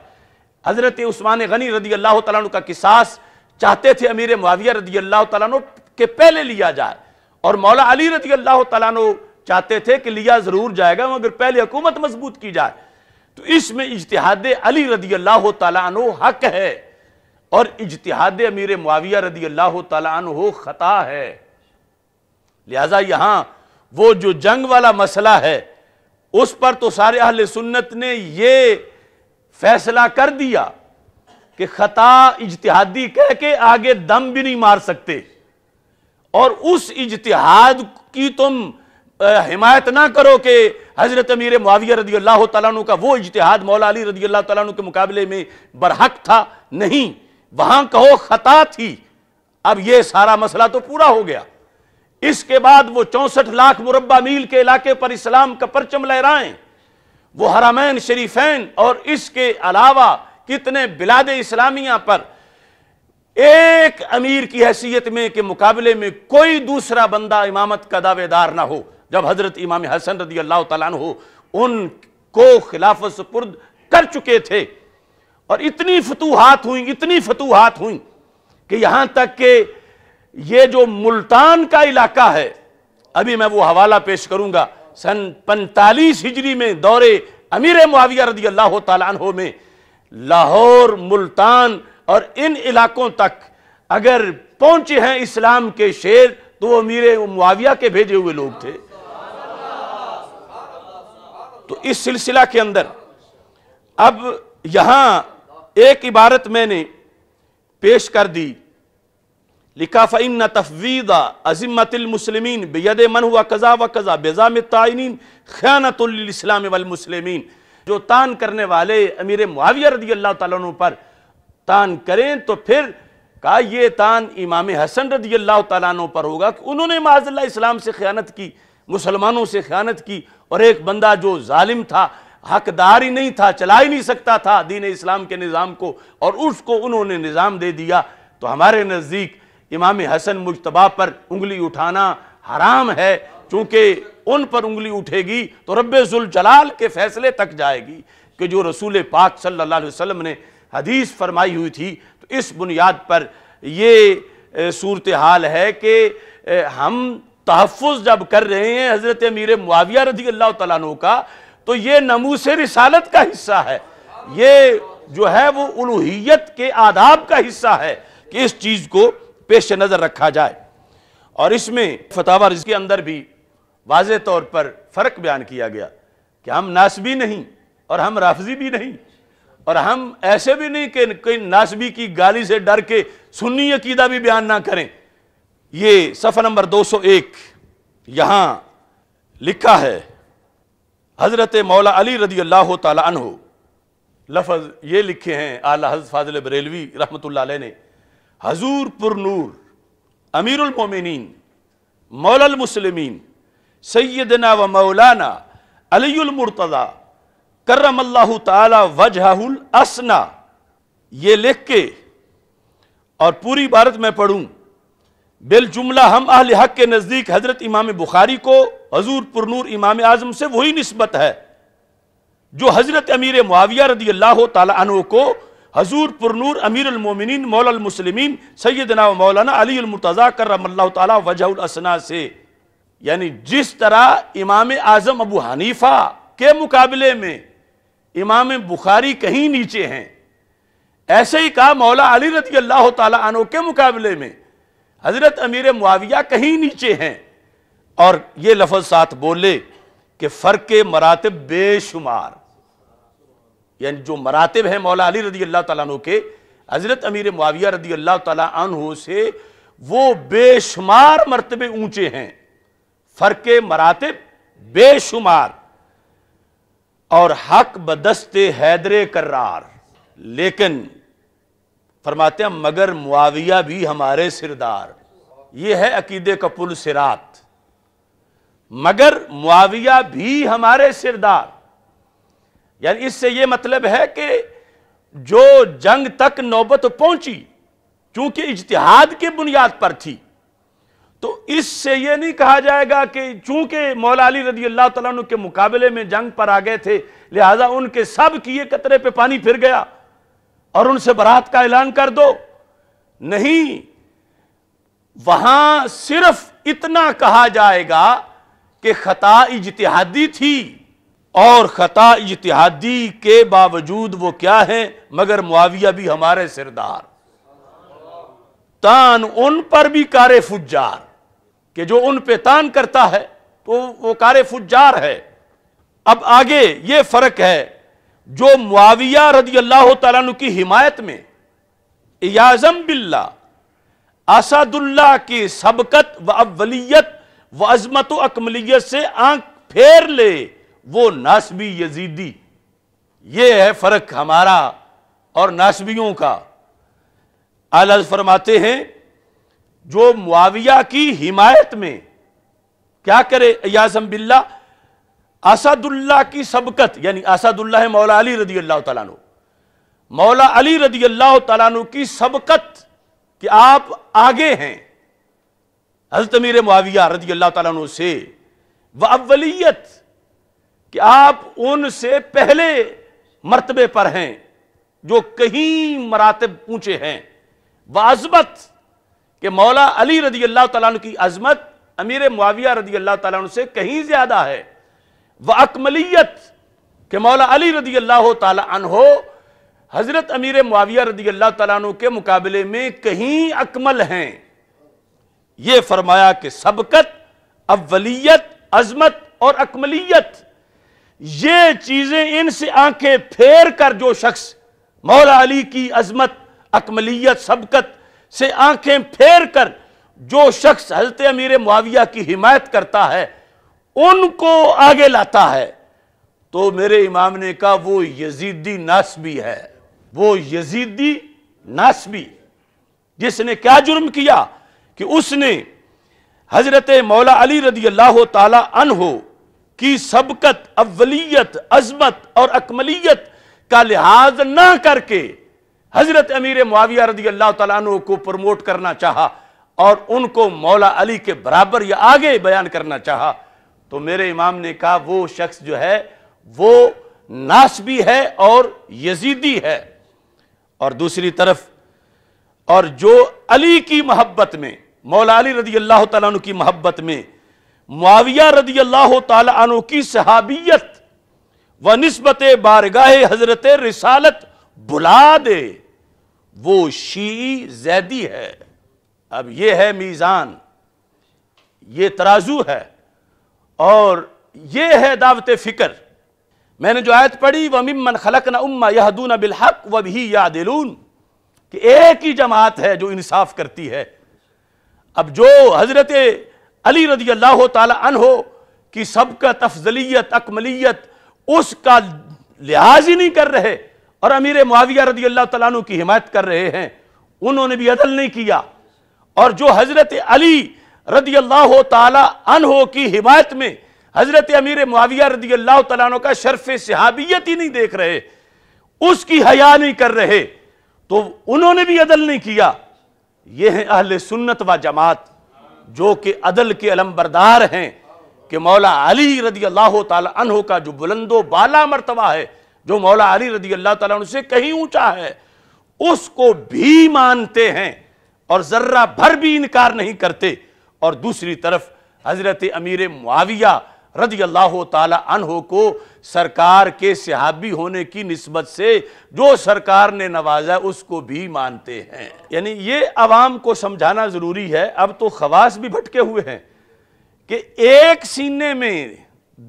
हजरत उस्मान गनी रदी अल्लाह तु का किसास चाहते थे अमीर मुआविया रदी अल्लाह तु के पहले लिया जाए और मौला अली रदी अल्लाह तु चाहते थे कि लिया ज़रूर जाएगा मगर पहले हुकूमत मजबूत की जाए तो इसमें इजतहाद अली रदी अल्लाह तु हक है और इजतहाद अमीर माविया रदी अल्लाह तु ख़ता है लिहाजा यहां वो जो जंग वाला मसला है उस पर तो सारे अहल सुन्नत ने ये फैसला कर दिया कि ख़ता इजतहादी कह के आगे दम भी नहीं मार सकते और उस इजतहाद की तुम हिमायत ना करो कि हज़रत अमीर माविया रदी अल्लाह तु का वो इजतहाद मौला अली रदी अल्लाह तु के मुकाबले में बरहक था नहीं वहां कहो ख़ता थी अब ये सारा मसला तो पूरा हो गया इसके बाद वो चौंसठ लाख मुरबा मील के इलाके पर इस्लाम का परचम लहराएं वो हरामैन शरीफैन और इसके अलावा कितने बिलाद इस्लामिया पर एक अमीर की हैसियत में के मुकाबले में कोई दूसरा बंदा इमामत का दावेदार ना हो जब हज़रत इमाम हसन रदी अल्लाह तु उनको खिलाफत सुपुर्द कर चुके थे और इतनी फतूहत हुई इतनी फतूहत हुई कि यहाँ तक के ये जो मुल्तान का इलाका है अभी मैं वो हवाला पेश करूँगा सन पैंतालीस हिजरी में दौरे अमीर मुआविया रदी अल्लाह तु में लाहौर मुल्तान और इन इलाकों तक अगर पहुंचे हैं इस्लाम के शेर तो वो अमीर मुआविया के भेजे हुए लोग थे तो इस सिलसिला के अंदर अब यहां एक इबारत मैंने पेश कर दी लिखा न तफवीदा अज़िमतमसलमिन बेद मन हुआ कज़ा व कज़ा बेज़ाम तयनिन ख़्यानतलाम वमसलमिन जो तान करने वाले अमीर मुआविया रदी अल्लाह तु पर तान करें तो फिर का यह तान इमाम हसन रदी अल्लाह तु पर होगा कि उन्होंने माजल्ला इस्लाम से ख़्यानत की मुसलमानों से ख्यानत की और एक बंदा जो जालिम था हकदार ही नहीं था चला ही नहीं सकता था दीन इस्लाम के निज़ाम को और उसको उन्होंने निज़ाम दे दिया तो हमारे नज़दीक इमाम हसन मुशतबा पर उंगली उठाना हराम है चूँकि उन पर उंगली उठेगी तो रबाल के फैसले तक जाएगी कि जो रसूल पाक सल्ला वसम ने हदीस फरमाई हुई थी तो इस बुनियाद पर ये सूरत हाल है कि हम तहफ़ जब कर रहे हैं हज़रत अमीर मुआविया रजी अल्लाह तु का तो ये नमूस रिसालत का हिस्सा है ये जो है वो उलूहियत के आदाब का हिस्सा है कि इस चीज़ को पेश नज़र रखा जाए और इसमें फतावर इसके अंदर भी वाज तौर पर फ़र्क बयान किया गया कि हम नासबी नहीं और हम राफजी भी नहीं और हम ऐसे भी नहीं कि कोई नासबी की गाली से डर के सुन्नी अकीदा भी बयान ना करें ये सफ़ा नंबर 201 यहाँ लिखा है हज़रत मौला अली रदी अल्लाह तहो लफज ये लिखे हैं आला हज फाजिल बरेलवी रहमत ने हजूर पुरनूर अमीरमिन मौलमसलमिन सैदना व मौलाना अलीमरतदा करम अल्लाह असना ये लिख के और पूरी भारत में पढ़ूँ बिलजुमला हम अहल हक के नज़दीक हज़रत इमाम बुखारी को हजूर पुरनूर इमाम आज़म से वही नस्बत है जो हज़रत अमीर मुआविया रदी अल्लाह तु को हजूर पुरनूर अमीरमिन मौलमसलमिन सैदना मौलाना अलीमतज़ा करम तजहसना से यानी जिस तरह इमाम आज़म अबू हनीफ़ा के मुकाबले में इमाम बुखारी कहीं नीचे हैं ऐसे ही कहा मौला अली रदी अल्लाह तु के मुकाबले में हज़रत अमीर मुआविया कहीं नीचे हैं और ये लफज साथ बोले कि फ़र्क मरातब बेशुमार यानी जो मरातब हैं मौला अली रदी अल्लाह तु के हज़रत अमीर मुआविया रदी अल्लाह तु से वो बेशुमार मरतबे ऊंचे हैं फ़र्क मरातब बेशुमार और हक बदस्ते हैदर करार लेकिन फरमाते हैं मगर मुआविया भी हमारे सिरदार ये है अकीदे का पुल सिरात मगर मुआविया भी हमारे सिरदार यानी इससे यह मतलब है कि जो जंग तक नौबत पहुंची चूंकि इजतहाद की बुनियाद पर थी तो इससे यह नहीं कहा जाएगा कि चूंकि मौला अली रजी अल्लाह तु के मुकाबले में जंग पर आ गए थे लिहाजा उनके सब किए कतरे पे पानी फिर गया और उनसे बरात का ऐलान कर दो नहीं वहां सिर्फ इतना कहा जाएगा कि खता इजतिहादी थी और खता इजतिहादी के बावजूद वो क्या है मगर मुआविया भी हमारे सिरदार तान उन पर भी कार फुजार कि जो उन पे तान करता है तो वो कार फुजार है अब आगे ये फर्क है जो मुआविया रदी अल्लाह तु की हिमायत में याजम बिल्ला असदुल्ला की सबकत व अवलीत व अजमत अकमलियत से आंख फेर ले वो नासबी यजीदी ये है फ़र्क हमारा और नासबियों का आल फरमाते हैं जो मुआविया की हिमायत में क्या करे याजम बिल्ला असदुल्ला की सबकत यानी असदुल्ला मौला अली रदी अल्लाह तु मौला अली रदी अल्लाह तु की सबकत कि आप आगे हैं हजरत मीर मुआविया रदी अल्लाह तु से व अवलीत कि आप उनसे पहले मरतबे पर हैं जो कहीं मरातब ऊंचे हैं व अजमत कि मौला अली रदी अल्लाह तु की अजमत अमीर मुआविया रदी अल्लाह तु से कहीं ज्यादा है व अकमलीत के मौला अली रदी अल्लाह तहो हज़रत अमीर मुआविया रदी अल्लाह तु के मुकाबले में कहीं अकमल हैं यह फरमाया कि सबकत अव्वलीत अजमत और अकमलीत ये चीज़ें इनसे आंखें फेर कर जो शख्स मौला अली की अजमत अकमलीत सबकत से आंखें फेर कर जो शख्स हजरत अमीर मुआविया की हिमायत करता है उनको आगे लाता है तो मेरे इमाम ने कहा वो यजीदी नासबी है वो यजीदी भी जिसने क्या जुर्म किया कि उसने हजरत मौला अली रदी अल्लाह तहो की सबकत अवलीत अजमत और अकमलीत का लिहाज ना करके हजरत अमीर मुआविया रदी अल्लाह तु को प्रमोट करना चाहा और उनको मौला अली के बराबर या आगे बयान करना चाहा तो मेरे इमाम ने कहा वो शख्स जो है वो नाश भी है और यजीदी है और दूसरी तरफ और जो अली की मोहब्बत में मौला अली रदी अल्लाह तु की मोहब्बत में मुआविया रदी अल्लाह तु की सहाबियत व नस्बत बारगाह हजरत रिसालत बुला दे वो शी जैदी है अब ये है मीज़ान ये तराजू है और ये है दावत फ़िक्र मैंने जो आयत पढ़ी व मिमन खलक न उम्मा यहदून बिलहक व भी या दिलून कि एक ही जमात है जो इंसाफ करती है अब जो हज़रत अली रजी अल्लाह तन हो कि सबका तफजलियत अकमलियत उसका लिहाज ही नहीं कर रहे और अमीर मुआविया रजी अल्लाह तु की हिमायत कर रहे हैं उन्होंने भी अदल नहीं किया और जो हज़रत अली रदी अल्लाह तहो की हिमायत में हज़रत अमीर मुआविया रदी अल्लाह तला का शर्फ सहाबियत ही नहीं देख रहे उसकी हया नहीं कर रहे तो उन्होंने भी अदल नहीं किया ये हैं अहल सुन्नत व जमात जो कि अदल के अलम्बरदार हैं कि मौला अली रदी अल्लाह तहो का जो बुलंदो बाला मरतबा है जो मौला अली रदी अल्लाह तु से कहीं ऊंचा है उसको भी मानते हैं और ज़र्रा भर भी इनकार नहीं करते और दूसरी तरफ हज़रत अमीर मुआविया रजी अल्लाह तहो को सरकार के सहाबी होने की नस्बत से जो सरकार ने नवाजा उसको भी मानते हैं यानी ये आवाम को समझाना ज़रूरी है अब तो खवास भी भटके हुए हैं कि एक सीने में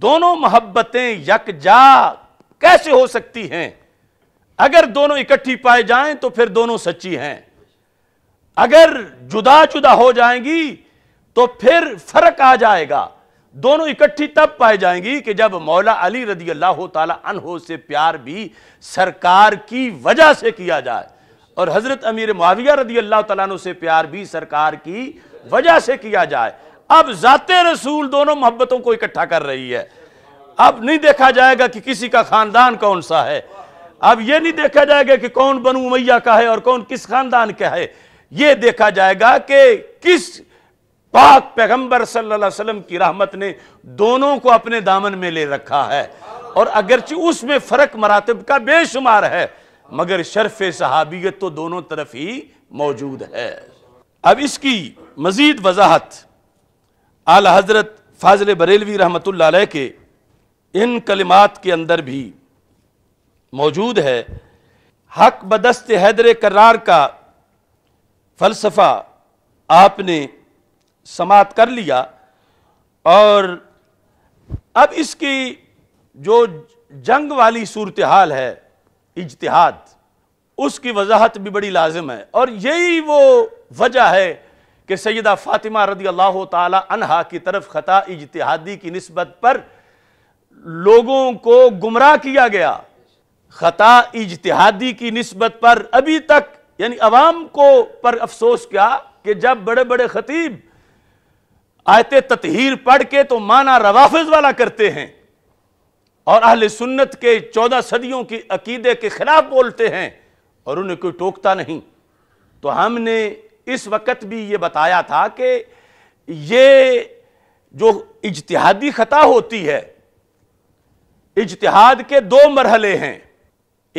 दोनों मोहब्बतें यकजा कैसे हो सकती हैं अगर दोनों इकट्ठी पाए जाएं तो फिर दोनों सच्ची हैं अगर जुदा जुदा हो जाएंगी तो फिर फर्क आ जाएगा दोनों इकट्ठी तब पाई जाएंगी कि जब मौला अली रदी अल्लाह तहो से प्यार भी सरकार की वजह से किया जाए और हज़रत अमीर माविया रदी अल्लाह तु से प्यार भी सरकार की वजह से किया जाए अब जाते रसूल दोनों मोहब्बतों को इकट्ठा कर रही है अब नहीं देखा जाएगा कि किसी का ख़ानदान कौन सा है अब यह नहीं देखा जाएगा कि कौन बनू मैया का है और कौन किस ख़ानदान का है यह देखा जाएगा कि किस पाक पैगंबर सल्लल्लाहु अलैहि वसल्लम की रहमत ने दोनों को अपने दामन में ले रखा है और अगरचे उसमें फ़र्क मरातब का बेशुमार है मगर शर्फ सहाबियत तो दोनों तरफ ही मौजूद है अब इसकी मज़ीद वजाहत आला हज़रत फाजिल बरेलवी रहमत के इन कलिमात के अंदर भी मौजूद है हक बदस्त हैदर करार का फ़लसफ़ा आपने समाप्त कर लिया और अब इसकी जो जंग वाली सूरत हाल है इजतहाद उसकी वजाहत भी बड़ी लाजिम है और यही वो वजह है कि सैदा फ़ातिमा रदी अल्लाह तहा की तरफ ख़ता इजतहादी की नस्बत पर लोगों को गुमराह किया गया ख़ता इजतहादी की नस्बत पर अभी तक यानी अवाम को पर अफसोस क्या कि जब बड़े बड़े ख़तीब आयत ततहीर पढ़ के तो माना रवाफज वाला करते हैं और अहल सुन्नत के चौदह सदियों की अकीदे के खिलाफ बोलते हैं और उन्हें कोई टोकता नहीं तो हमने इस वक्त भी ये बताया था कि ये जो इजतहादी ख़ता होती है इजतहाद के दो मरहले हैं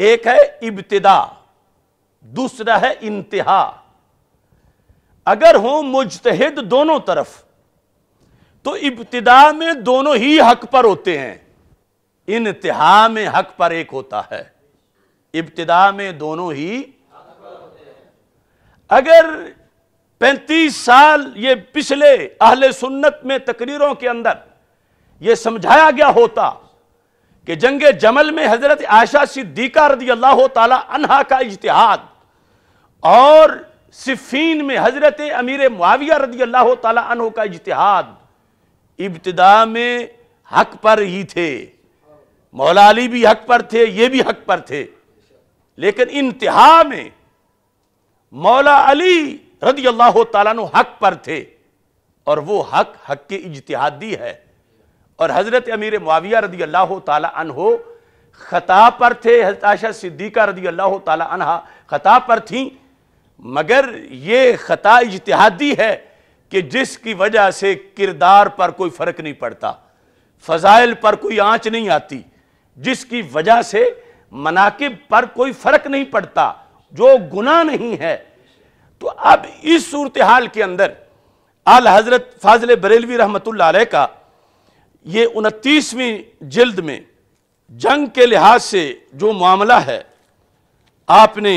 एक है इब्तदा दूसरा है इंतहा अगर हो मुजतहद दोनों तरफ तो इब्तदा में दोनों ही हक पर होते हैं इंतहा में हक पर एक होता है इब्तदा में दोनों ही अगर 35 साल ये पिछले अहले सुन्नत में तकरीरों के अंदर ये समझाया गया होता कि जंग जमल में हजरत आयशा सिद्दीका रदी अल्लाह तहा का इजतहाद और सिफीन में हजरत अमीर मुआविया रदी अल्लाह तह का इजतहाद इब्तदा में हक पर ही थे मौला अली भी हक पर थे ये भी हक पर थे लेकिन इंतहा में मौला अली रदी अल्लाह तु हक पर थे और वो हक हक के इजतहादी है और हज़रत अमीर माविया रदी अल्लाह तहो ख़ता पर थे आशा सिद्दीका रदी अल्लाह तहा ख़ता पर थी मगर ये ख़ता इजतहादी है कि जिसकी वजह से किरदार पर कोई फ़र्क नहीं पड़ता फ़जाइल पर कोई आंच नहीं आती जिसकी वजह से मनाकब पर कोई फ़र्क नहीं पड़ता जो गुनाह नहीं है तो अब इस सूरत हाल के अंदर आल हज़रत फाजल बरेलवी रहमत का यह उनतीसवीं जल्द में जंग के लिहाज से जो मामला है आपने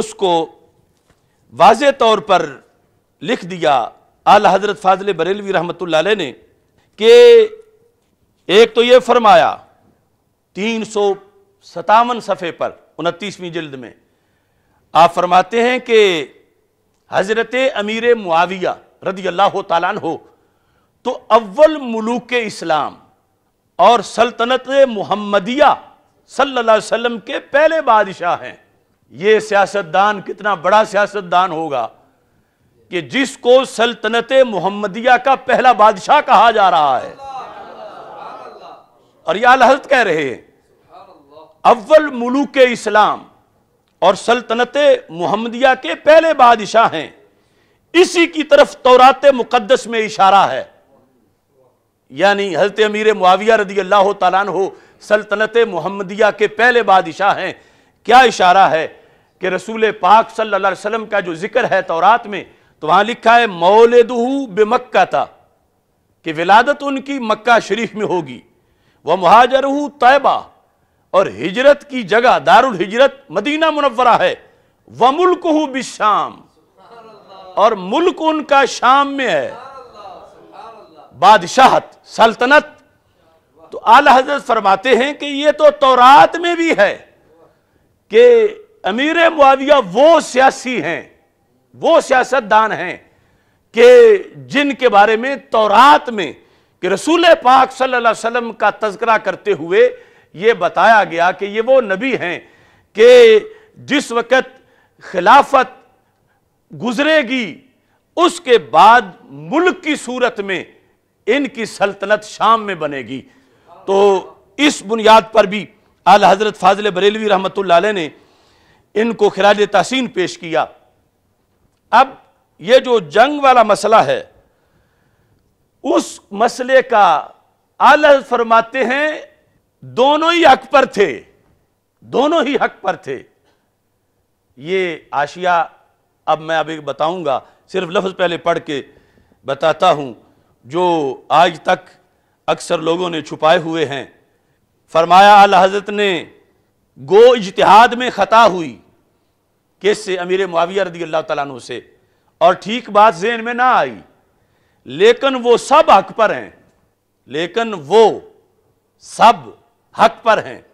उसको वाज तौर पर लिख दिया आला हजरत फाजल बरेलवी रहमत ने कि एक तो ये फरमाया तीन सौ सतावन सफ़े पर उनतीसवीं जल्द में आप फरमाते हैं कि हज़रत अमीर मुआविया रदी अल्लाह तालान हो तो अव्वल मलूक इस्लाम और सल्तनत मुहम्मदिया सल्ला अलैहि के पहले बादशाह हैं ये सियासतदान कितना बड़ा सियासतदान होगा कि जिसको सल्तनत मोहम्मदिया का पहला बादशाह कहा जा रहा है और यह हजरत कह रहे हैं अव्वल मुलूक इस्लाम और सल्तनत मोहम्मदिया के पहले बादशाह हैं इसी की तरफ तौरात मुकदस में इशारा है यानी हजरत अमीर मुआविया रदी अल्लाह तला हो सल्तनत मोहम्मदिया के पहले बादशाह हैं क्या इशारा है कि रसूल पाक सल्ला का जो जिक्र है तौरात में तो वहां लिखा है मौलदहू बेमक्का था कि विलादत उनकी मक्का शरीफ में होगी वह हूं तयबा और हिजरत की जगह दारुल हिजरत मदीना मुनवरा है वह मुल्क हूं बिशाम और मुल्क उनका शाम में है बादशाहत सल्तनत तो आला हजरत फरमाते हैं कि यह तो तौरात में भी है कि अमीर मुआविया वो सियासी हैं वो सियासतदान हैं कि जिनके बारे में तौरात में कि रसूल पाक सल्लल्लाहु अलैहि वसल्लम का तस्करा करते हुए ये बताया गया कि ये वो नबी हैं कि जिस वक़्त खिलाफत गुजरेगी उसके बाद मुल्क की सूरत में इनकी सल्तनत शाम में बनेगी तो इस बुनियाद पर भी आला हज़रत फाजिल बरेलवी रहमत ने इनको खराज तहसीन पेश किया अब ये जो जंग वाला मसला है उस मसले का आल फरमाते हैं दोनों ही हक पर थे दोनों ही हक पर थे ये आशिया अब मैं अभी बताऊंगा सिर्फ लफ्ज़ पहले पढ़ के बताता हूं जो आज तक अक्सर लोगों ने छुपाए हुए हैं फरमाया आला हजरत ने गो इजतिहाद में ख़ता हुई किस से अमीर मुआविया रदी अल्लाह तु से और ठीक बात जेन में ना आई लेकिन वो सब हक पर हैं लेकिन वो सब हक पर हैं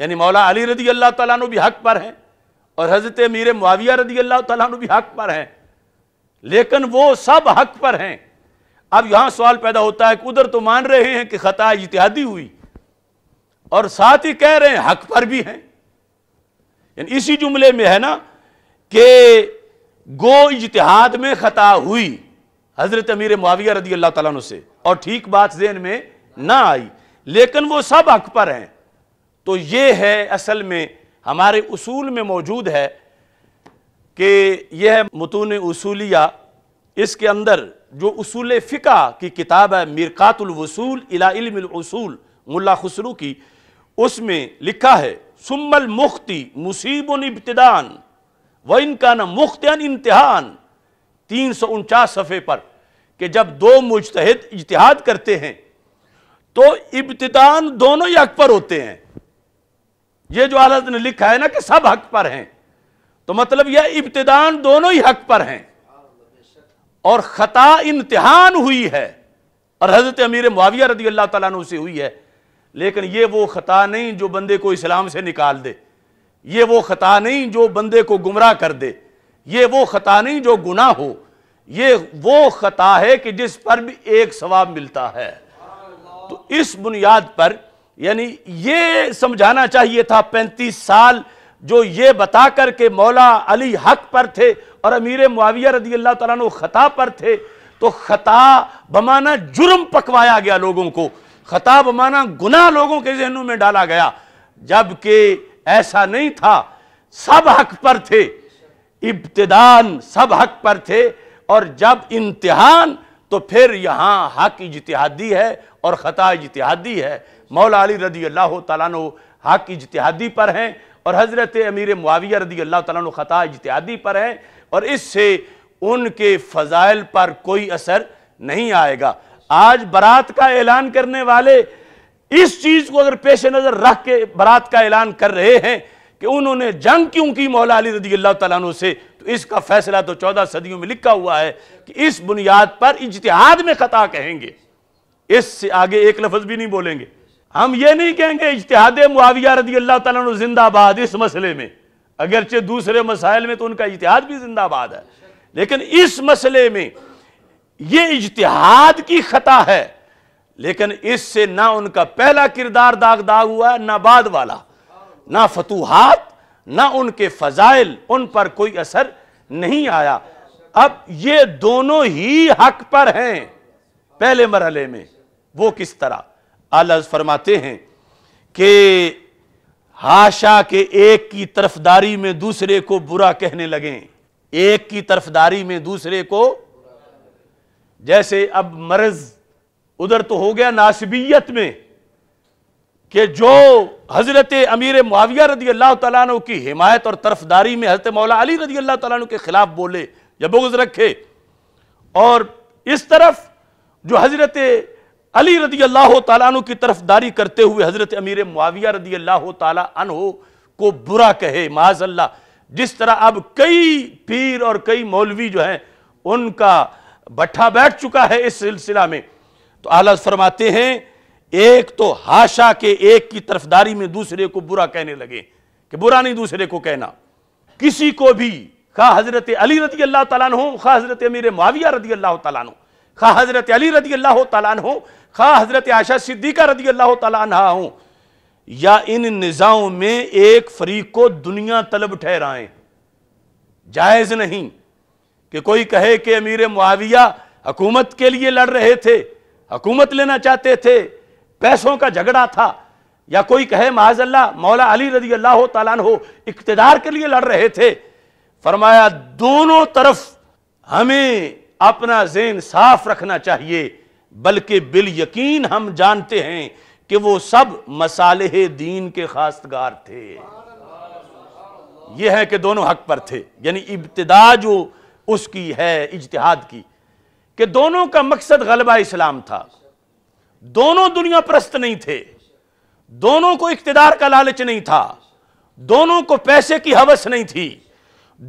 यानी मौला अली रदी अल्लाह तु भी हक पर हैं और हजरत मीर मुआविया रदी अल्लाह तु भी हक पर हैं लेकिन वो सब हक पर हैं अब यहां सवाल पैदा होता है कि उधर तो मान रहे हैं कि ख़ता इतिहादी हुई और साथ ही कह रहे हैं हक पर भी हैं इसी जुमले में है ना कि गो इजतहाद में ख़ता हुई हज़रत अमीर मुआविया रदी अल्लाह तला से और ठीक बात जहन में ना आई लेकिन वो सब हक पर हैं तो ये है असल में हमारे उसूल में मौजूद है कि यह है मतून उसूलिया इसके अंदर जो उसूल फ़िका की किताब है मिरकातुलवसूल इलासूल मुला खसरू की उसमें लिखा है सुमल मुख्ती मुसीबन इब्तदान व इनका न मुख्त इम्तहान तीन सौ उनचास सफ़े पर कि जब दो मुजतहद इजतहाद करते हैं तो इब्तदान दोनों ही हक पर होते हैं ये जो हालत ने लिखा है ना कि सब हक पर हैं तो मतलब यह इब्तदान दोनों ही हक पर हैं और ख़ता इम्तहान हुई है और हज़रत अमीर मुआविया रदी अल्लाह तुम से हुई है लेकिन यह वो ख़ता नहीं जो बंदे को इस्लाम से निकाल दे ये वो ख़ता नहीं जो बंदे को गुमराह कर दे ये वो ख़ता नहीं जो गुना हो ये वो ख़ता है कि जिस पर भी एक सवाब मिलता है तो इस बुनियाद पर यानी ये समझाना चाहिए था पैंतीस साल जो ये बता कर के मौला अली हक पर थे और अमीर मुआविया रदी अल्लाह तु ख़ता पर थे तो ख़ता बमाना जुर्म पकवाया गया लोगों को ख़ता बमाना गुना लोगों के जहनों में डाला गया जबकि ऐसा नहीं था सब हक पर थे इब्तदान सब हक पर थे और जब इम्तहान तो फिर यहाँ हक इजतहादी है और ख़ता इजतहादी है मौला अली रदी अल्लाह तु हक इजतहादी पर हैं और हज़रत अमीर मुआविया रदी अल्लाह तु ख़ता इजतहादी पर हैं और इससे उनके फ़जाइल पर कोई असर नहीं आएगा आज बारात का ऐलान करने वाले इस चीज को अगर पेश नजर रख के बारात का ऐलान कर रहे हैं कि उन्होंने जंग क्यों की मौला अली रजी अल्लाह तु से तो इसका फैसला तो चौदह सदियों में लिखा हुआ है कि इस बुनियाद पर इजतहाद में खता कहेंगे इससे आगे एक लफ्ज भी नहीं बोलेंगे हम ये नहीं कहेंगे इजतहाद मुआविया रजी अल्लाह तु जिंदाबाद इस मसले में अगरचे दूसरे मसाइल में तो उनका इतिहाद भी जिंदाबाद है लेकिन इस मसले में ये इजतहाद की खता है लेकिन इससे ना उनका पहला किरदार दाग दाग हुआ ना बाद वाला ना फतूहत ना उनके फजाइल उन पर कोई असर नहीं आया अब ये दोनों ही हक पर हैं पहले मरहले में वो किस तरह आलज फरमाते हैं कि हाशा के एक की तरफदारी में दूसरे को बुरा कहने लगे एक की तरफदारी में दूसरे को जैसे अब मर्ज़ उधर तो हो गया नासबियत में कि जो हज़रत अमीर मुआविया रदी अल्लाह तु की हिमायत और तरफदारी में हज़रत मौला अली रदी अल्लाह तु के ख़िलाफ़ बोले या बुगज़ रखे और इस तरफ जो हज़रत अली रदी अल्लाह तु की तरफदारी करते हुए हज़रत अमीर मुआविया रदी अल्लाह तहो को बुरा कहे माजल्ला जिस तरह अब कई पीर और कई मौलवी जो हैं उनका भट्ठा बैठ चुका है इस सिलसिला में तो आला फरमाते हैं एक तो हाशा के एक की तरफदारी में दूसरे को बुरा कहने लगे कि बुरा नहीं दूसरे को कहना किसी को भी खा हजरत अली रदी अल्लाह तला हो खा हजरत अमीर माविया रदी अल्लाह तला हो खा हजरत अली रदी अल्लाह तला हो खा हजरत आशा सिद्दीका रदी अल्लाह तला हो या इन निज़ाओं में एक फरीक को दुनिया तलब ठहराए जायज़ नहीं कि कोई कहे कि अमीर मुआविया हकूमत के लिए लड़ रहे थे हकूमत लेना चाहते थे पैसों का झगड़ा था या कोई कहे माजल्ला मौला अली रजी अल्लाह तलान हो इकतदार के लिए लड़ रहे थे फरमाया दोनों तरफ हमें अपना जेन साफ रखना चाहिए बल्कि बिल यकीन हम जानते हैं कि वो सब मसाले दीन के खासगार थे यह है कि दोनों हक पर थे यानी इब्तदा जो उसकी है इजतहाद की कि दोनों का मकसद गलबा इस्लाम था दोनों दुनिया प्रस्त नहीं थे दोनों को इकतदार का लालच नहीं था दोनों को पैसे की हवस नहीं थी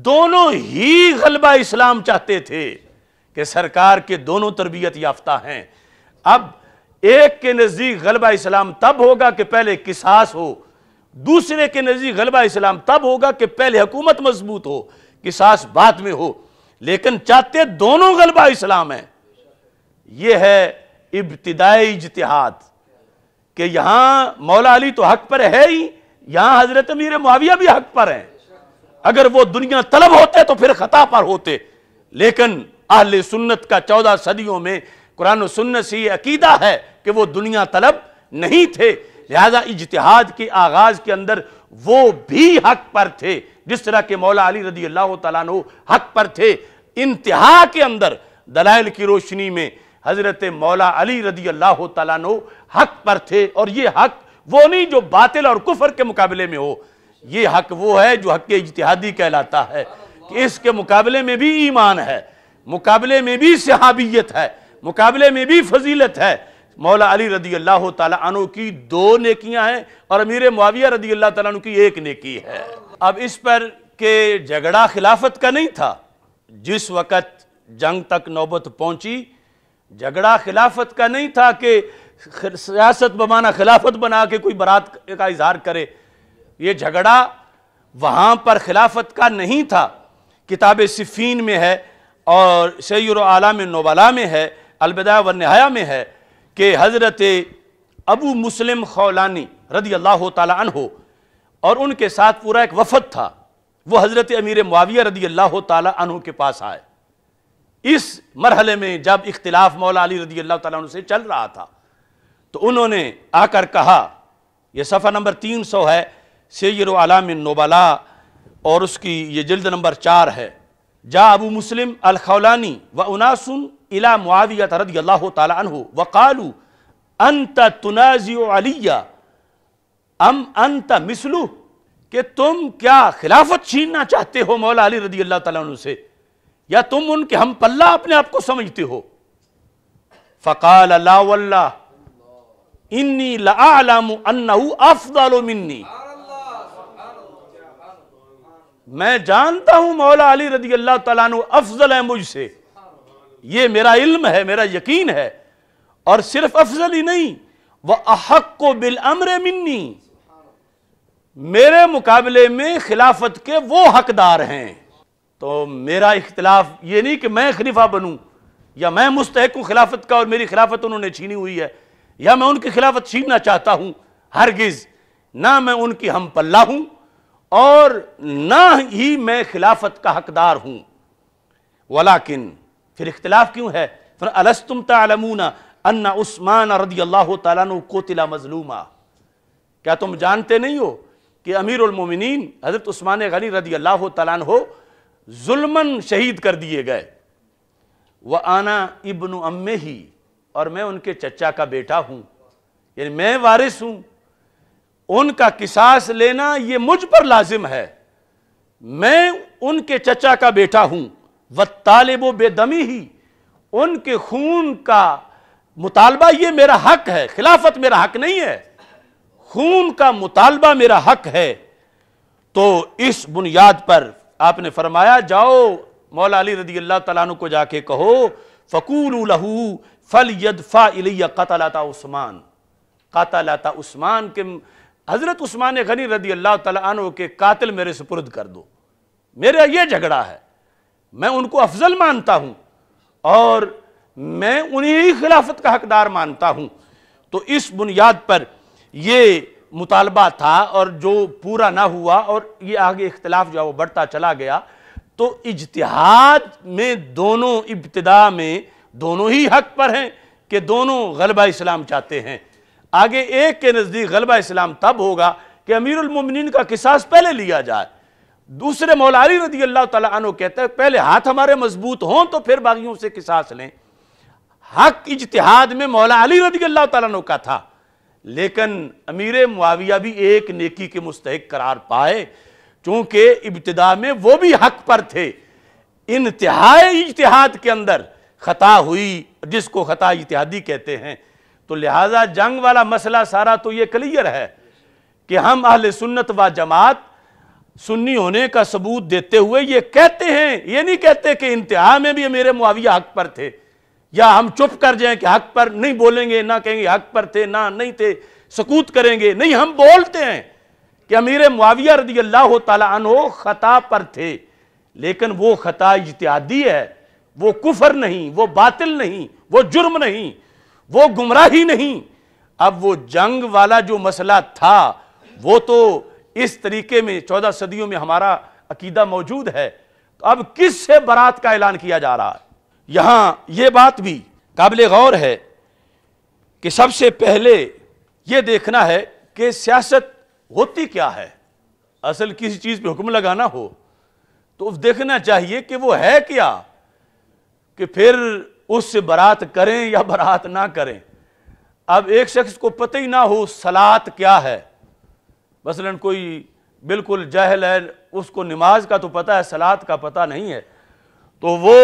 दोनों ही गलबा इस्लाम चाहते थे कि सरकार के दोनों तरबियत याफ्ता हैं अब एक के नज़दीक गलबा इस्लाम तब होगा कि पहले किसास हो दूसरे के नज़दीक गलबा इस्लाम तब होगा कि पहले हुकूमत मजबूत हो किसास बाद में हो लेकिन चाहते दोनों गलबा इस्लाम है यह है इब्तदाई इजतहाद कि यहां मौला अली तो हक पर है ही यहां हजरत मीर मुआविया भी हक पर हैं अगर वो दुनिया तलब होते तो फिर खता पर होते लेकिन अहल सुन्नत का चौदह सदियों में कुरान सुन्नत से ये अकीदा है कि वो दुनिया तलब नहीं थे लिहाजा इजतहाद के आगाज के अंदर वो भी हक पर थे जिस तरह के मौला अली रदी अल्लाह तक हक पर थे इंतहा के अंदर दलाइल की रोशनी में हज़रत मौला अली रदी अल्लाह तु हक पर थे और ये हक वो नहीं जो बातिल और कुफर के मुकाबले में हो ये हक वो है जो हक इजतहादी कहलाता है कि इसके मुकाबले में भी ईमान है मुकाबले में भी सहाबियत है मुकाबले में भी फजीलत है मौला अली रदी अल्लाह तु की दो नेकियां हैं और अमीर मुआविया रदी अल्लाह तु की एक नेकी है अब इस पर के झगड़ा खिलाफत का नहीं था जिस वक़्त जंग तक नौबत पहुंची झगड़ा खिलाफत का नहीं था कि सियासत बमाना खिलाफत बना के कोई बरात का इजहार करे ये झगड़ा वहाँ पर खिलाफत का नहीं था किताब सिफ़ीन में है और सैर आलाम नोबला में है अलबदा व नहाया में है कि हज़रत अबू मुस्लिम खौलानी रदी अल्लाह तन हो और उनके साथ पूरा एक वफद था वो हज़रत अमीर मुआविया रदी अल्लाह तु के पास आए इस मरहले में जब इख्तिलाफ मौला अली रदी अल्लाह तु से चल रहा था तो उन्होंने आकर कहा यह सफ़ा नंबर तीन सौ है सैर आलाम नोबला और उसकी ये जल्द नंबर चार है जा अबू मुस्लिम अलखौलानी व उनासुन इला मुआविया रदी अल्लाह तु वकालू अंत तुनाजी अलिया अम अंत मिसलू कि तुम क्या खिलाफत छीनना चाहते हो मौला अली रदी अल्लाह तु से या तुम उनके हम पल्ला अपने आप को समझते हो फ़काल अल्लाह इन्नी लाम अफदाल मिन्नी मैं जानता हूं मौला अली रदी अल्लाह तु अफजल है मुझसे ये मेरा इल्म है मेरा यकीन है और सिर्फ अफजल ही नहीं वह अहक को बिल अमर मिन्नी मेरे मुकाबले में खिलाफत के वो हकदार हैं तो मेरा इख्तलाफ ये नहीं कि मैं खलीफा बनूं या मैं मुस्तक हूं खिलाफत का और मेरी खिलाफत उन्होंने छीनी हुई है या मैं उनकी खिलाफत छीनना चाहता हूं हरगिज़ ना मैं उनकी हम पल्ला हूं और ना ही मैं खिलाफत का हकदार हूं वलाकिन फिर इख्तलाफ क्यों है फिर अलस्तुम तलमूना अन्ना उस्मान रदी अल्लाह तला कोतिला मजलूमा क्या तुम जानते नहीं हो कि अमीरमिन हज़रत उस्मान गनी रदी अल्लाह तलान हो जुलमन शहीद कर दिए गए वह आना इब्न अम्मे ही और मैं उनके चचा का बेटा हूँ यानी मैं वारिस हूँ उनका किसास लेना ये मुझ पर लाजिम है मैं उनके चचा का बेटा हूँ व तालिबो बेदमी ही उनके खून का मुतालबा ये मेरा हक है खिलाफत मेरा हक नहीं है खून का मुतालबा मेरा हक है तो इस बुनियाद पर आपने फरमाया जाओ मौला अली रदी अल्लाह तला को जाके कहो फ़कूल लहू फल यदफ़ा इलिया कतलाता उस्मान कतलाता उस्मान के हज़रत उस्मान गनी रदी अल्लाह तु के कातिल मेरे सुपुर्द कर दो मेरा यह झगड़ा है मैं उनको अफजल मानता हूं और मैं उन्हीं खिलाफत का हकदार मानता हूं तो इस बुनियाद पर ये मुतालबा था और जो पूरा ना हुआ और ये आगे इख्तलाफ जो है वो बढ़ता चला गया तो इजतहाद में दोनों इब्तदा में दोनों ही हक पर हैं कि दोनों गलबा इस्लाम चाहते हैं आगे एक के नज़दीक गलबा इस्लाम तब होगा कि उलमिन का किसास पहले लिया जाए दूसरे मौलाली रदी अल्लाह तु कहता है पहले हाथ हमारे मजबूत हों तो फिर बागियों से किसास लें हक इजतहाद में मौला अली रदी अल्लाह तु का था लेकिन अमीर मुआविया भी एक नेकी के मुस्तक करार पाए चूंकि इब्तदा में वो भी हक पर थे इंतहा इजतहाद के अंदर ख़ता हुई जिसको ख़ता इतिहादी कहते हैं तो लिहाजा जंग वाला मसला सारा तो ये क्लियर है कि हम अहल सुन्नत व जमात सुन्नी होने का सबूत देते हुए ये कहते हैं ये नहीं कहते कि इंतहा में भी मेरे मुआविया हक पर थे या हम चुप कर जाएं कि हक पर नहीं बोलेंगे ना कहेंगे हक पर थे ना नहीं थे सकूत करेंगे नहीं हम बोलते हैं कि अमीर मुआविया रदी अल्लाह तहो ख़ता पर थे लेकिन वो ख़ता इजतहादी है वो कुफर नहीं वो बातिल नहीं वो जुर्म नहीं वो गुमराही नहीं अब वो जंग वाला जो मसला था वो तो इस तरीके में चौदह सदियों में हमारा अकीदा मौजूद है तो अब किस से बारात का ऐलान किया जा रहा है यहाँ ये बात भी काबिल गौर है कि सबसे पहले ये देखना है कि सियासत होती क्या है असल किसी चीज़ पे हुक्म लगाना हो तो देखना चाहिए कि वो है क्या कि फिर उससे बरात करें या बरात ना करें अब एक शख्स को पता ही ना हो सलात क्या है मसलन कोई बिल्कुल जहल है उसको नमाज का तो पता है सलात का पता नहीं है तो वो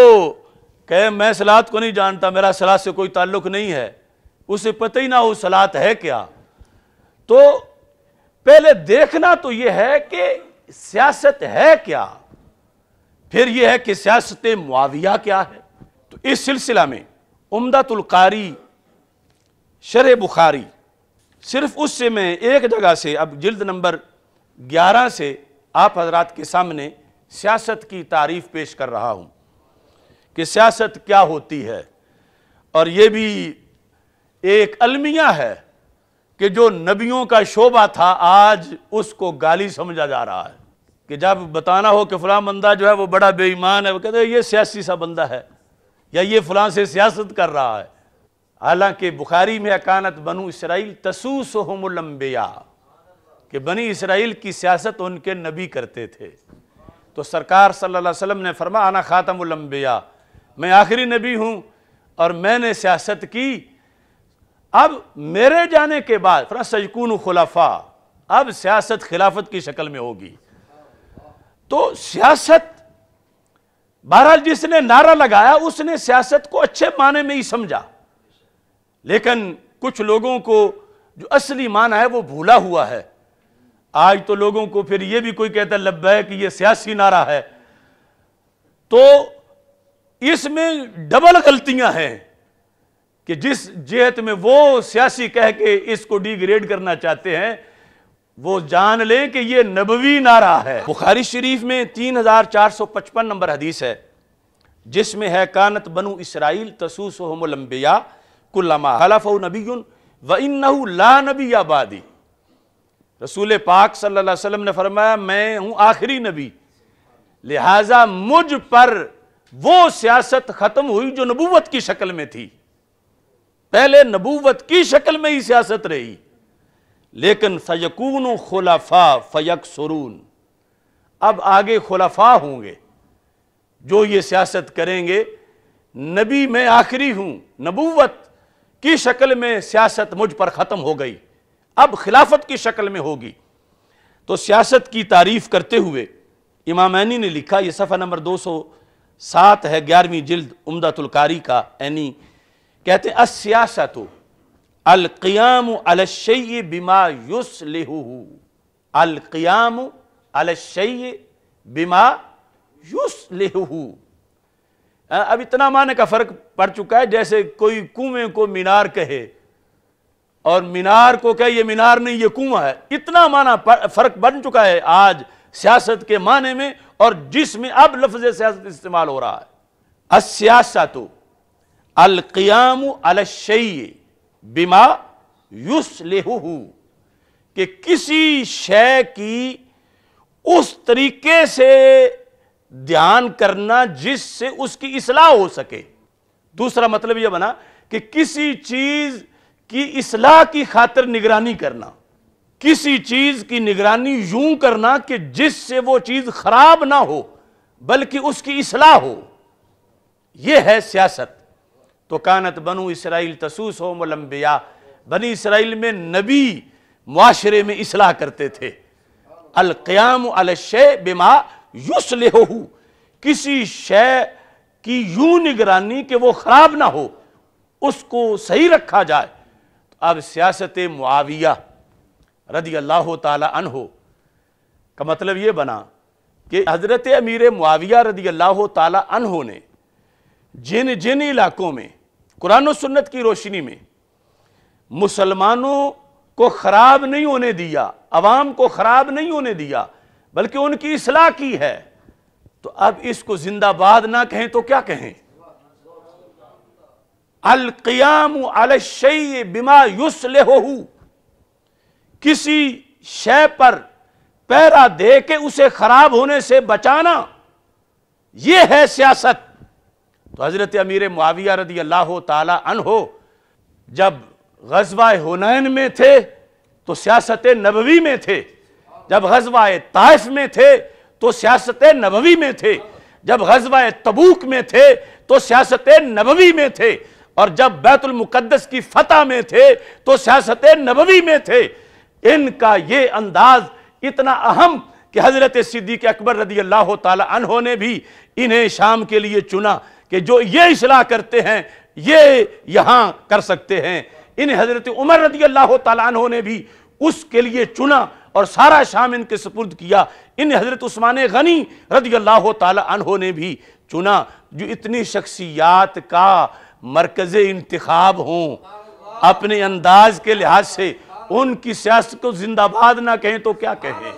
कहे मैं सलात को नहीं जानता मेरा सलात से कोई ताल्लुक नहीं है उसे पता ही ना हो सलात है क्या तो पहले देखना तो यह है कि सियासत है क्या फिर यह है कि सियासत मुआविया क्या है तो इस सिलसिला में उमदातुल्कारी शर बुखारी सिर्फ उससे मैं एक जगह से अब जल्द नंबर ग्यारह से आप हजरात के सामने सियासत की तारीफ पेश कर रहा हूँ कि सियासत क्या होती है और ये भी एक अलमिया है कि जो नबियों का शोभा था आज उसको गाली समझा जा रहा है कि जब बताना हो कि फलां बंदा जो है वो बड़ा बेईमान है वो कहते हैं ये सियासी सा बंदा है या ये फलां से सियासत कर रहा है हालांकि बुखारी में अकानत बनु इसराइल तसूस हमलम्बिया कि बनी इसराइल की सियासत उनके नबी करते थे तो सरकार सल्लल्लाहु अलैहि वसल्लम ने फरमा आना ख़ातमुलम्बिया मैं आखिरी नबी हूं और मैंने सियासत की अब मेरे जाने के बाद सजकून खुलाफा अब सियासत खिलाफत की शक्ल में होगी तो सियासत बहरहाल जिसने नारा लगाया उसने सियासत को अच्छे माने में ही समझा लेकिन कुछ लोगों को जो असली माना है वो भूला हुआ है आज तो लोगों को फिर ये भी कोई कहता लब्बैक ये सियासी नारा है तो इसमें डबल गलतियां हैं कि जिस जेहत में वो सियासी कह के इसको डिग्रेड करना चाहते हैं वो जान लें कि ये नबवी नारा है बुखारी शरीफ में तीन हजार चार सौ पचपन नंबर हदीस है जिसमें है कानत बनु इसराइल तसूसमबिया कुल्लामा हलफ़ नबी व इन ला नबी आबादी रसूल पाक सल्लल्लाहु अलैहि वसल्लम ने फरमाया मैं हूं आखिरी नबी लिहाजा मुझ पर वो सियासत खत्म हुई जो नबूवत की शक्ल में थी पहले नबूवत की शक्ल में ही सियासत रही लेकिन फयकून खुलाफा फयक सरून अब आगे खुलाफा होंगे जो ये सियासत करेंगे नबी मैं आखिरी हूं नबूवत की शक्ल में सियासत मुझ पर ख़त्म हो गई अब खिलाफत की शक्ल में होगी तो सियासत की तारीफ करते हुए इमामैनी ने लिखा यह सफ़ा नंबर दो सौ सात है ग्यारहवीं जिल्द उमदतुलकारी का यानी कहते हैं असियासत अलक़ियाम अलशय बिमा युस लेहू अलक़ियाम अलशय बिमा युस लेहू हाँ, अब इतना माने का फ़र्क पड़ चुका है जैसे कोई कुएं को मीनार कहे और मीनार को कहे ये मीनार नहीं ये कुआ है इतना माना फ़र्क बन चुका है आज सियासत के माने में और जिसमें अब लफ्ज सियासत इस्तेमाल हो रहा है असियासत अलकयाम अलशई बिमा युस कि किसी शय की उस तरीके से ध्यान करना जिससे उसकी इसलाह हो सके दूसरा मतलब यह बना कि किसी चीज की इसलाह की खातर निगरानी करना किसी चीज की निगरानी यूं करना कि जिससे वो चीज खराब ना हो बल्कि उसकी इसलाह हो यह है सियासत तो कानत बनु इसराइल तसूस हो मलम्बिया बनी इसराइल में नबी माशरे में इसलाह करते थे अलक़याम अलशे बिमा युसल किसी शे की यूं निगरानी कि वो ख़राब ना हो उसको सही रखा जाए तो अब सियासत मुआविया रदी अल्लाह हो का मतलब ये बना कि हज़रत अमीर मुआविया रदी अल्लाह हो ने जिन जिन इलाकों में कुरान सुन्नत की रोशनी में मुसलमानों को ख़राब नहीं होने दिया आवाम को ख़राब नहीं होने दिया बल्कि उनकी असलाह की है तो अब इसको जिंदाबाद ना कहें तो क्या कहें अल शई बिमा युस लेहू किसी शय पर पैरा दे के उसे खराब होने से बचाना यह है सियासत तो हजरत अमीर मुआविया रदी अल्लाह तन हो जब गजवा हुनैन में थे तो सियासत नबवी में थे जब गजवा ताइफ में थे तो सियासत नबवी में थे जब गजवा तबूक में थे तो सियासत नबवी में थे और जब बैतुलमुक़दस की फतह में थे तो सियासत नबवी में थे इनका ये अंदाज इतना अहम कि हज़रत सिद्दीक अकबर रदी अल्लाह तहों ने भी इन्हें शाम के लिए चुना कि जो ये इसलाह करते हैं ये यहाँ कर सकते हैं इन हज़रत उमर रदी अल्लाह तहों ने भी उसके लिए चुना और सारा शाम इनके सपुर्द किया इन हज़रत उस्मान गनी रदी अल्लाह तहों ने भी चुना जो इतनी शख्सियात का मरकज़ इंतखब हों अपने अंदाज के लिहाज से उनकी सियासत को जिंदाबाद ना कहें तो क्या कहें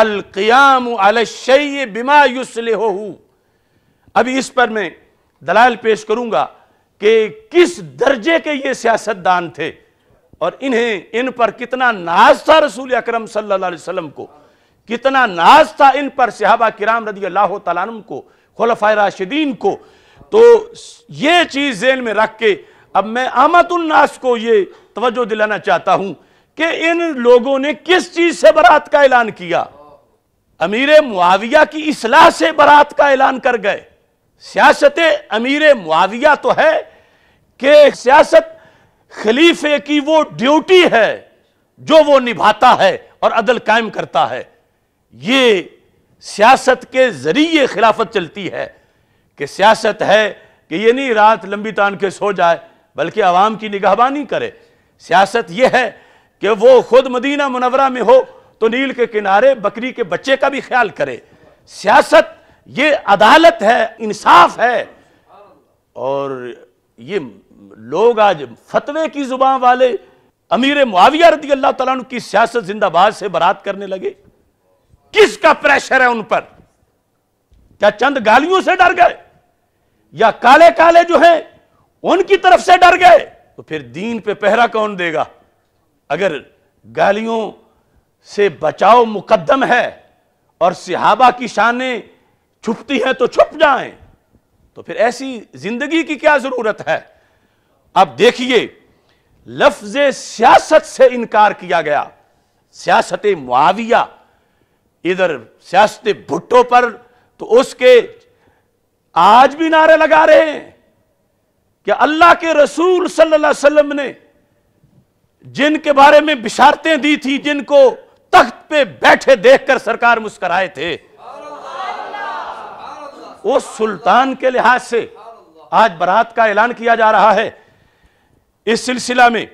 अलकयाम अलशय बिमा युसल हो अभी इस पर मैं दलाल पेश करूंगा कि किस दर्जे के ये सियासतदान थे और इन्हें इन पर कितना नाज था रसूल अक्रम सलम को कितना नाज था इन पर सिहाबा किराम रदी अल्लाह तम को खलफा राशिदीन को तो ये चीज़ जेल में रख के अब मैं आमतुलनास को ये तवज्जो दिलाना चाहता हूं कि इन लोगों ने किस चीज से बरात का ऐलान किया अमीर मुआविया की इसलाह से बरात का ऐलान कर गए सियासत अमीर मुआविया तो है कि सियासत खलीफे की वो ड्यूटी है जो वो निभाता है और अदल कायम करता है ये सियासत के जरिए खिलाफत चलती है कि सियासत है कि ये नहीं रात लंबी तान के सो जाए बल्कि आवाम की निगाहबानी करे सियासत यह है कि वो खुद मदीना मुनवरा में हो तो नील के किनारे बकरी के बच्चे का भी ख्याल करे सियासत ये अदालत है इंसाफ है और ये लोग आज फतवे की जुबान वाले अमीर मुआविया रदी अल्लाह तला की सियासत जिंदाबाद से बरात करने लगे किसका प्रेशर है उन पर क्या चंद गालियों से डर गए या काले काले जो हैं उनकी तरफ से डर गए तो फिर दीन पे पहरा कौन देगा अगर गालियों से बचाव मुकदम है और सिहाबा की शानें छुपती हैं तो छुप जाएं तो फिर ऐसी जिंदगी की क्या जरूरत है अब देखिए लफ्ज सियासत से इनकार किया गया सियासत मुआविया इधर सियासत भुट्टो पर तो उसके आज भी नारे लगा रहे हैं कि अल्लाह के रसूल सल्लल्लाहु अलैहि वसल्लम ने जिनके बारे में बिशारतें दी थी जिनको तख्त पे बैठे देखकर सरकार मुस्कराए थे उस सुल्तान के लिहाज से आज बारात का ऐलान किया जा रहा है इस सिलसिला में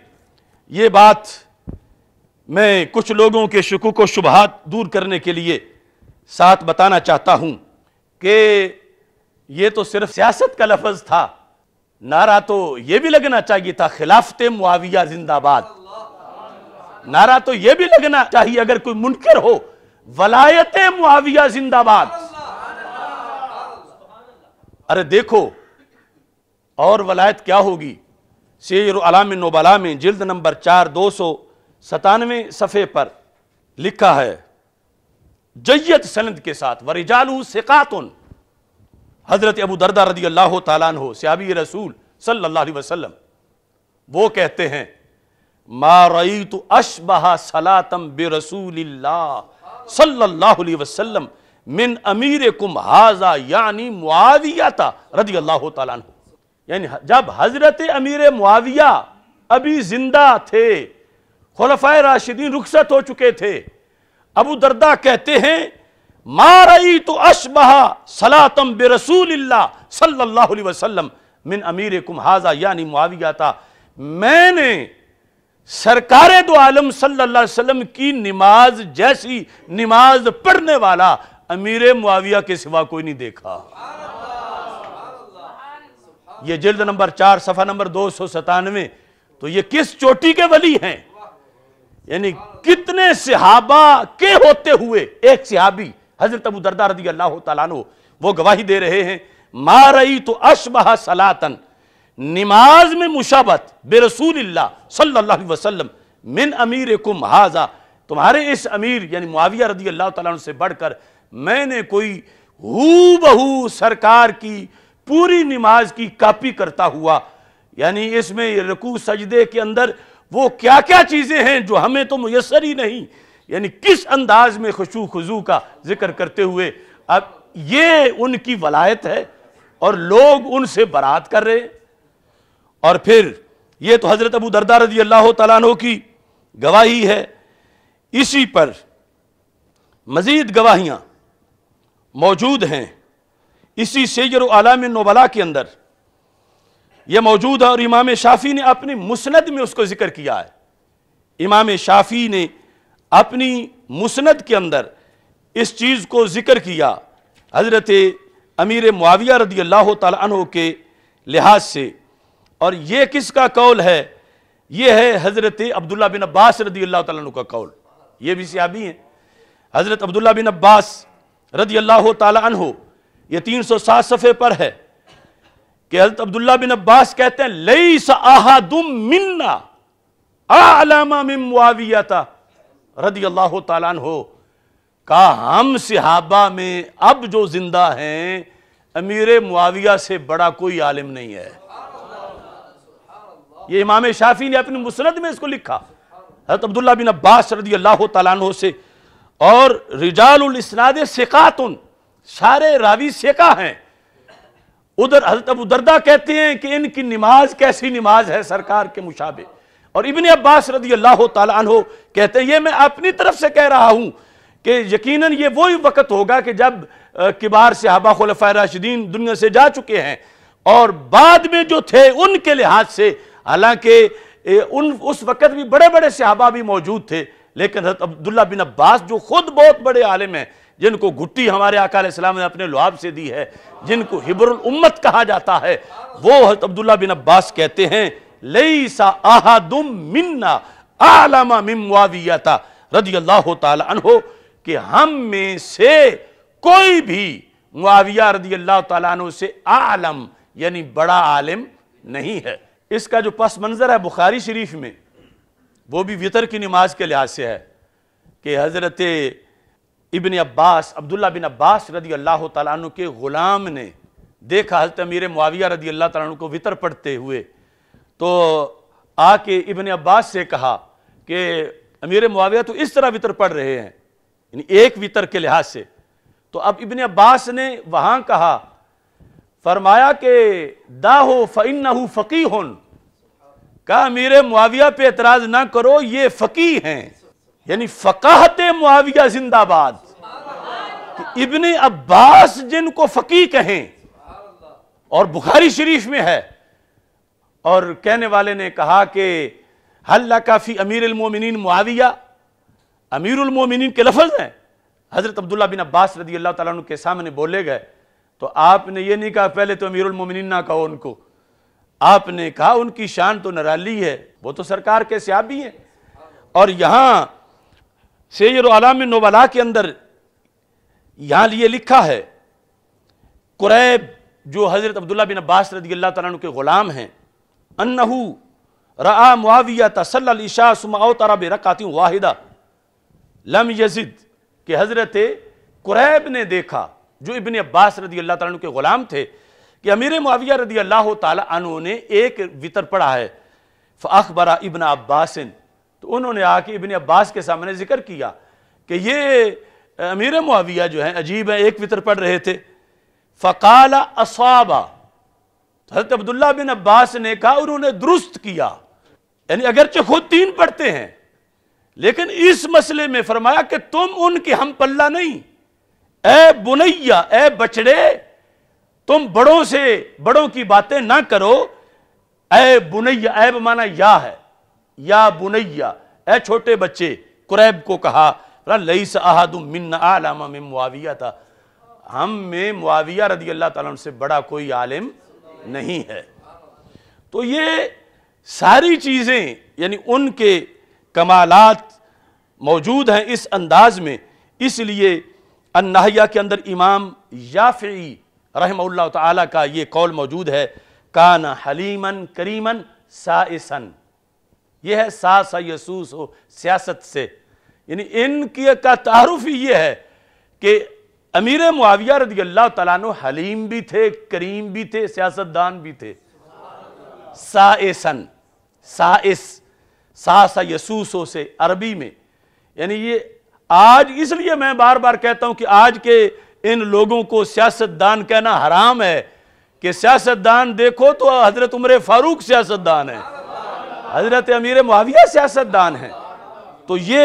ये बात मैं कुछ लोगों के शकूक व शुबहत दूर करने के लिए साथ बताना चाहता हूं कि ये तो सिर्फ सियासत का लफज था नारा तो ये भी लगना चाहिए था खिलाफत मुआविया जिंदाबाद नारा तो ये भी लगना चाहिए अगर कोई मुनकर हो वलायत मुआविया जिंदाबाद अरे देखो और वलायत क्या होगी शेर अलाम नोबला में जिल्द नंबर चार दो सौ सतानवे सफ़े पर लिखा है जयत सनद के साथ वरिजालू सिकातुन हज़रत अबू दरदा रदी अल्लाह तालान हो सियाबी रसूल सल्ला वसम वो कहते हैं मा रई तो अशबहा सलातम बे रसूल सल्ला वसलम मिन अमीर कुम हाजा यानी मुआविया था रदी अल्लाह तालान हो यानी जब हज़रत अमीर मुआविया अभी जिंदा थे खलफा राशिदीन रुखसत हो चुके थे अबू दरदा कहते हैं मारई तो अशबहा सलातम बेरसूल सल्लल्लाहु अलैहि वसल्लम मिन अमीर कुम हाजा यानी मुआविया था मैंने सरकार दो आलम सल्ला वसलम की नमाज जैसी नमाज पढ़ने वाला अमीर मुआविया के सिवा कोई नहीं देखा ये जिल्द नंबर चार सफा नंबर दो सौ सतानवे तो ये किस चोटी के वली हैं यानी कितने सिहाबा के होते हुए एक सिहाबी हजरत अबू दरदा रदी अल्लाह तु वो गवाही दे रहे हैं मारई तो अशबह सलातन नमाज में मुशाबत बेरसूल सल्ला वसलम मिन अमीर कुम हाजा तुम्हारे इस अमीर यानी मुआविया रदी अल्लाह तला से बढ़कर मैंने कोई हु बहू सरकार की पूरी नमाज की कापी करता हुआ यानी इसमें रकू सजदे के अंदर वो क्या क्या चीज़ें हैं जो हमें तो मुयसर ही नहीं यानी किस अंदाज में खुशू खजू का जिक्र करते हुए अब ये उनकी वलायत है और लोग उनसे बरात कर रहे और फिर ये तो हज़रत अबू दरदा रजी अल्लाह तला की गवाही है इसी पर मज़ीद गवाहियां मौजूद हैं इसी सैर आलाम नोबला के अंदर यह मौजूद है और इमाम शाफ़ी ने अपने मुसनद में उसको ज़िक्र किया है इमाम शाफ़ी ने अपनी मुसनत के अंदर इस चीज़ को ज़िक्र किया हज़रत अमीर मुआविया रदी अल्लाह तह के लिहाज से और ये किसका कौल है ये है हज़रत अब्दुल्ला बिन अब्बास रदी अल्लाह तु का कौल ये भी सियाबी हैं हज़रत अब्दुल्ला बिन अब्बास रदी अल्लाह तहो ये तीन सौ सात सफ़े पर है कि हज़रत अब्दुल्ला बिन अब्बास कहते हैं लई सहादुम मिन्ना आलामा मुआविया था रदी अल्लाह तला हो का हम सिहाबा में अब जो जिंदा हैं अमीर मुआविया से बड़ा कोई आलिम नहीं है ये इमाम शाफी ने अपनी मुसरत में इसको लिखा हजरत अब्दुल्ला बिन अब्बास रदी अल्लाह तला से और रिजालस्नाद सिकातुन सारे रावी सेका हैं उधर हजरत अबू दर्दा कहते हैं कि इनकी नमाज कैसी नमाज है सरकार के मुशाबे और इबन अब्बास रदी अल्लाह तहो कहते हैं ये मैं अपनी तरफ से कह रहा हूँ कि यकीन ये वही वक्त होगा कि जब किबार सहाबा खलफा राशिदीन दुनिया से जा चुके हैं और बाद में जो थे उनके लिहाज से हालांकि उन उस वक़्त भी बड़े बड़े सहाबा भी मौजूद थे लेकिन हजरत अब्दुल्ला बिन अब्बास जो खुद बहुत बड़े आलिम हैं जिनको घुट्टी हमारे अकाम ने अपने लुहाब से दी है जिनको हिबरुल उम्मत कहा जाता है वो हजरत अब्दुल्ला बिन अब्बास कहते हैं लईसा कि हम में से कोई भी मुआविया रदी अल्लाह तु से आलम यानी बड़ा आलिम नहीं है इसका जो पस मंज़र है बुखारी शरीफ में वो भी वितर की नमाज के लिहाज से है कि हज़रत इबन अब्बास अब्दुल्ला बिन अब्बास रदी अल्लाह तु के ग़ुलाम ने देखा हजरत अमीर मुआविया रदी अल्लाह तु को वितर पढ़ते हुए तो आके इबन अब्बास से कहा कि अमीर मुआविया तो इस तरह वितर पढ़ रहे हैं यानी एक वितर के लिहाज से तो अब इबन अब्बास ने वहां कहा फरमाया कि दा हो फ़िन हो फ़की होन कहा अमीर मुआविया पे एतराज़ ना करो ये फ़की हैं यानी फ़काहत मुआविया जिंदाबाद इबन अब्बास जिनको फ़की कहें और बुखारी शरीफ में है और कहने वाले ने कहा कि हल्ला काफ़ी अमीर अमीरमिन मुआविया अमीर अमीरमिन के लफज हैं हज़रत अब्दुल्ला बिन अब्बास रदी अल्लाह तुम के सामने बोले गए तो आपने ये नहीं कहा पहले तो अमीरमिन ना कहो उनको आपने कहा उनकी शान तो नराली है वो तो सरकार के सियाबी हैं और यहाँ सैर आलाम नोबला के अंदर यहाँ लिए लिखा है क्रैब जो हज़रत अब्दुल्ला बिन अब्बास रदी अल्लाह तुम के ग़ुलाम हैं अन्नहू रआ मुआविया तसल ईशा सुमाओ तरब वाहिदा लम यजिद के हज़रत कुरैब ने देखा जो इबन अब्बास रदी अल्लाह तु के ग़ुलाम थे कि अमीर मुआविया रदी अल्लाह तु ने एक वितर पढ़ा है अखबरा इबन अब्बासिन तो उन्होंने आके इबन अब्बास के सामने जिक्र किया कि ये अमीर मुआविया जो हैं अजीब हैं एक वितर पढ़ रहे थे फ़काला असाबा हजरत अब्दुल्ला बिन अब्बास ने कहा उन्होंने दुरुस्त किया यानी अगरचे खुद तीन पढ़ते हैं लेकिन इस मसले में फरमाया कि तुम उनके हम पल्ला नहीं ए बुनैया ए बचड़े तुम बड़ों से बड़ों की बातें ना करो ए बुनैया ऐब माना या है या बुनैया ए छोटे बच्चे कुरैब को कहा लई सहादुम आलामा में मुआविया था हम में मुआविया रदी अल्लाह तला से बड़ा कोई आलिम नहीं है तो ये सारी चीज़ें यानी उनके कमालात मौजूद हैं इस अंदाज में इसलिए अन्नाहिया के अंदर इमाम याफ़ी रहमल्ला ताला का ये कौल मौजूद है कान हलीमन करीमन साइसन यह है सा यसूस हो सियासत से यानी इनकी का तारुफ ही ये है कि अमीर मुआविया रदी अल्लाह तला हलीम भी थे करीम भी थे सियासतदान भी थे सासन सा सा यसूसों से अरबी में यानी ये आज इसलिए मैं बार बार कहता हूं कि आज के इन लोगों को सियासतदान कहना हराम है कि सियासतदान देखो तो हज़रत उम्र फारूक सियासतदान है हज़रत अमीर मुआविया सियासतदान है तो ये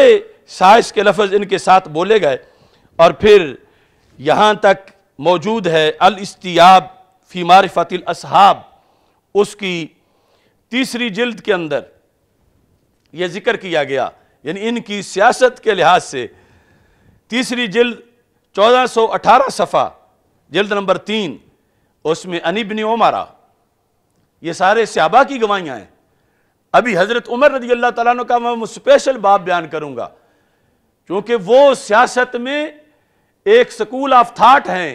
साइस के लफज इनके साथ बोले गए और फिर यहाँ तक मौजूद है अलस्तियाब फ़ी मारफतिल असहाब उसकी तीसरी जल्द के अंदर यह जिक्र किया गया यानी इनकी सियासत के लिहाज से तीसरी जल्द 1418 सफ़ा जल्द नंबर तीन उसमें अनिबन उमारा ये सारे सहाबा की गवाहियाँ हैं अभी हज़रत उमर रजी अल्लाह तुका मैं स्पेशल बाब बयान करूँगा क्योंकि वो सियासत में एक स्कूल ऑफ थाट हैं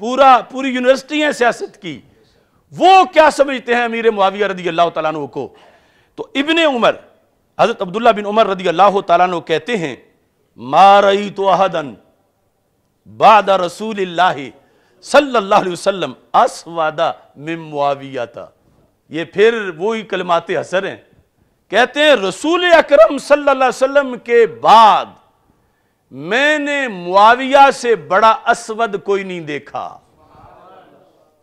पूरा पूरी यूनिवर्सिटी है सियासत की वो क्या समझते हैं अमीर मुआविया रदी अल्लाह तु को तो इबन उमर हज़रत अब्दुल्ला बिन उमर रदी अल्लाह तु कहते हैं मारई तो अहदन बाद रसूल सल्लाम अस वादा में मुआविया था ये फिर वो ही कलमाते असर हैं कहते हैं रसूल अक्रम सल्लाम के बाद मैंने मुआविया से बड़ा असवद कोई नहीं देखा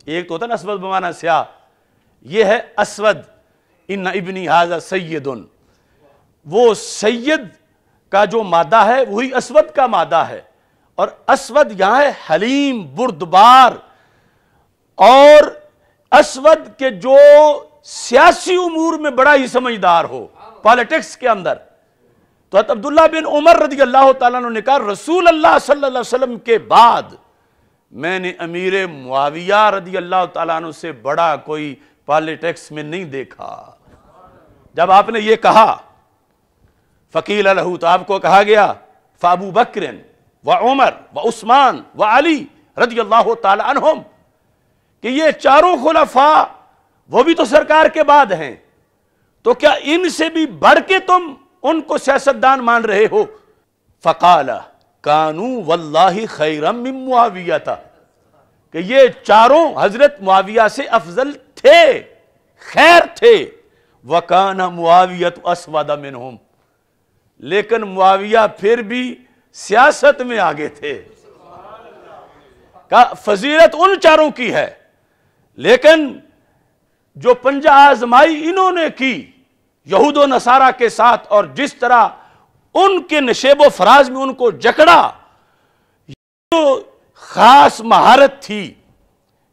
एक तो होता ना असवद बमाना स्याह यह है असवद इन इबनी हाजा सैद वो सैयद का जो मादा है वही असवद का मादा है और असवद यहां है हलीम बुरदबार और असवद के जो सियासी उमूर में बड़ा ही समझदार हो पॉलिटिक्स के अंदर तो अब्दुल्ला बिन उमर रदी अल्लाह ने कहा रसूल अल्लाह सल्लाम के बाद मैंने अमीर मुआविया रदी अल्लाह तु से बड़ा कोई पॉलिटिक्स में नहीं देखा जब आपने ये कहा फ़कील अलहू तो आपको कहा गया फ़ाबू बकर व उमर व उस्मान व अली रदी अल्लाह तुम कि ये चारों खुलाफा वो भी तो सरकार के बाद हैं तो क्या इनसे भी बढ़ के तुम उनको सियासतदान मान रहे हो फ़काला कानू वल्ला खैरम मुआविया था कि ये चारों हजरत मुआविया से अफजल थे खैर थे वकाना मुआवियत असवादा मिन लेकिन मुआविया फिर भी सियासत में आगे थे का फजीलत उन चारों की है लेकिन जो पंजा आजमाई इन्होंने की यहूद नसारा के साथ और जिस तरह उनके नशेबो फराज में उनको जकड़ा तो खास महारत थी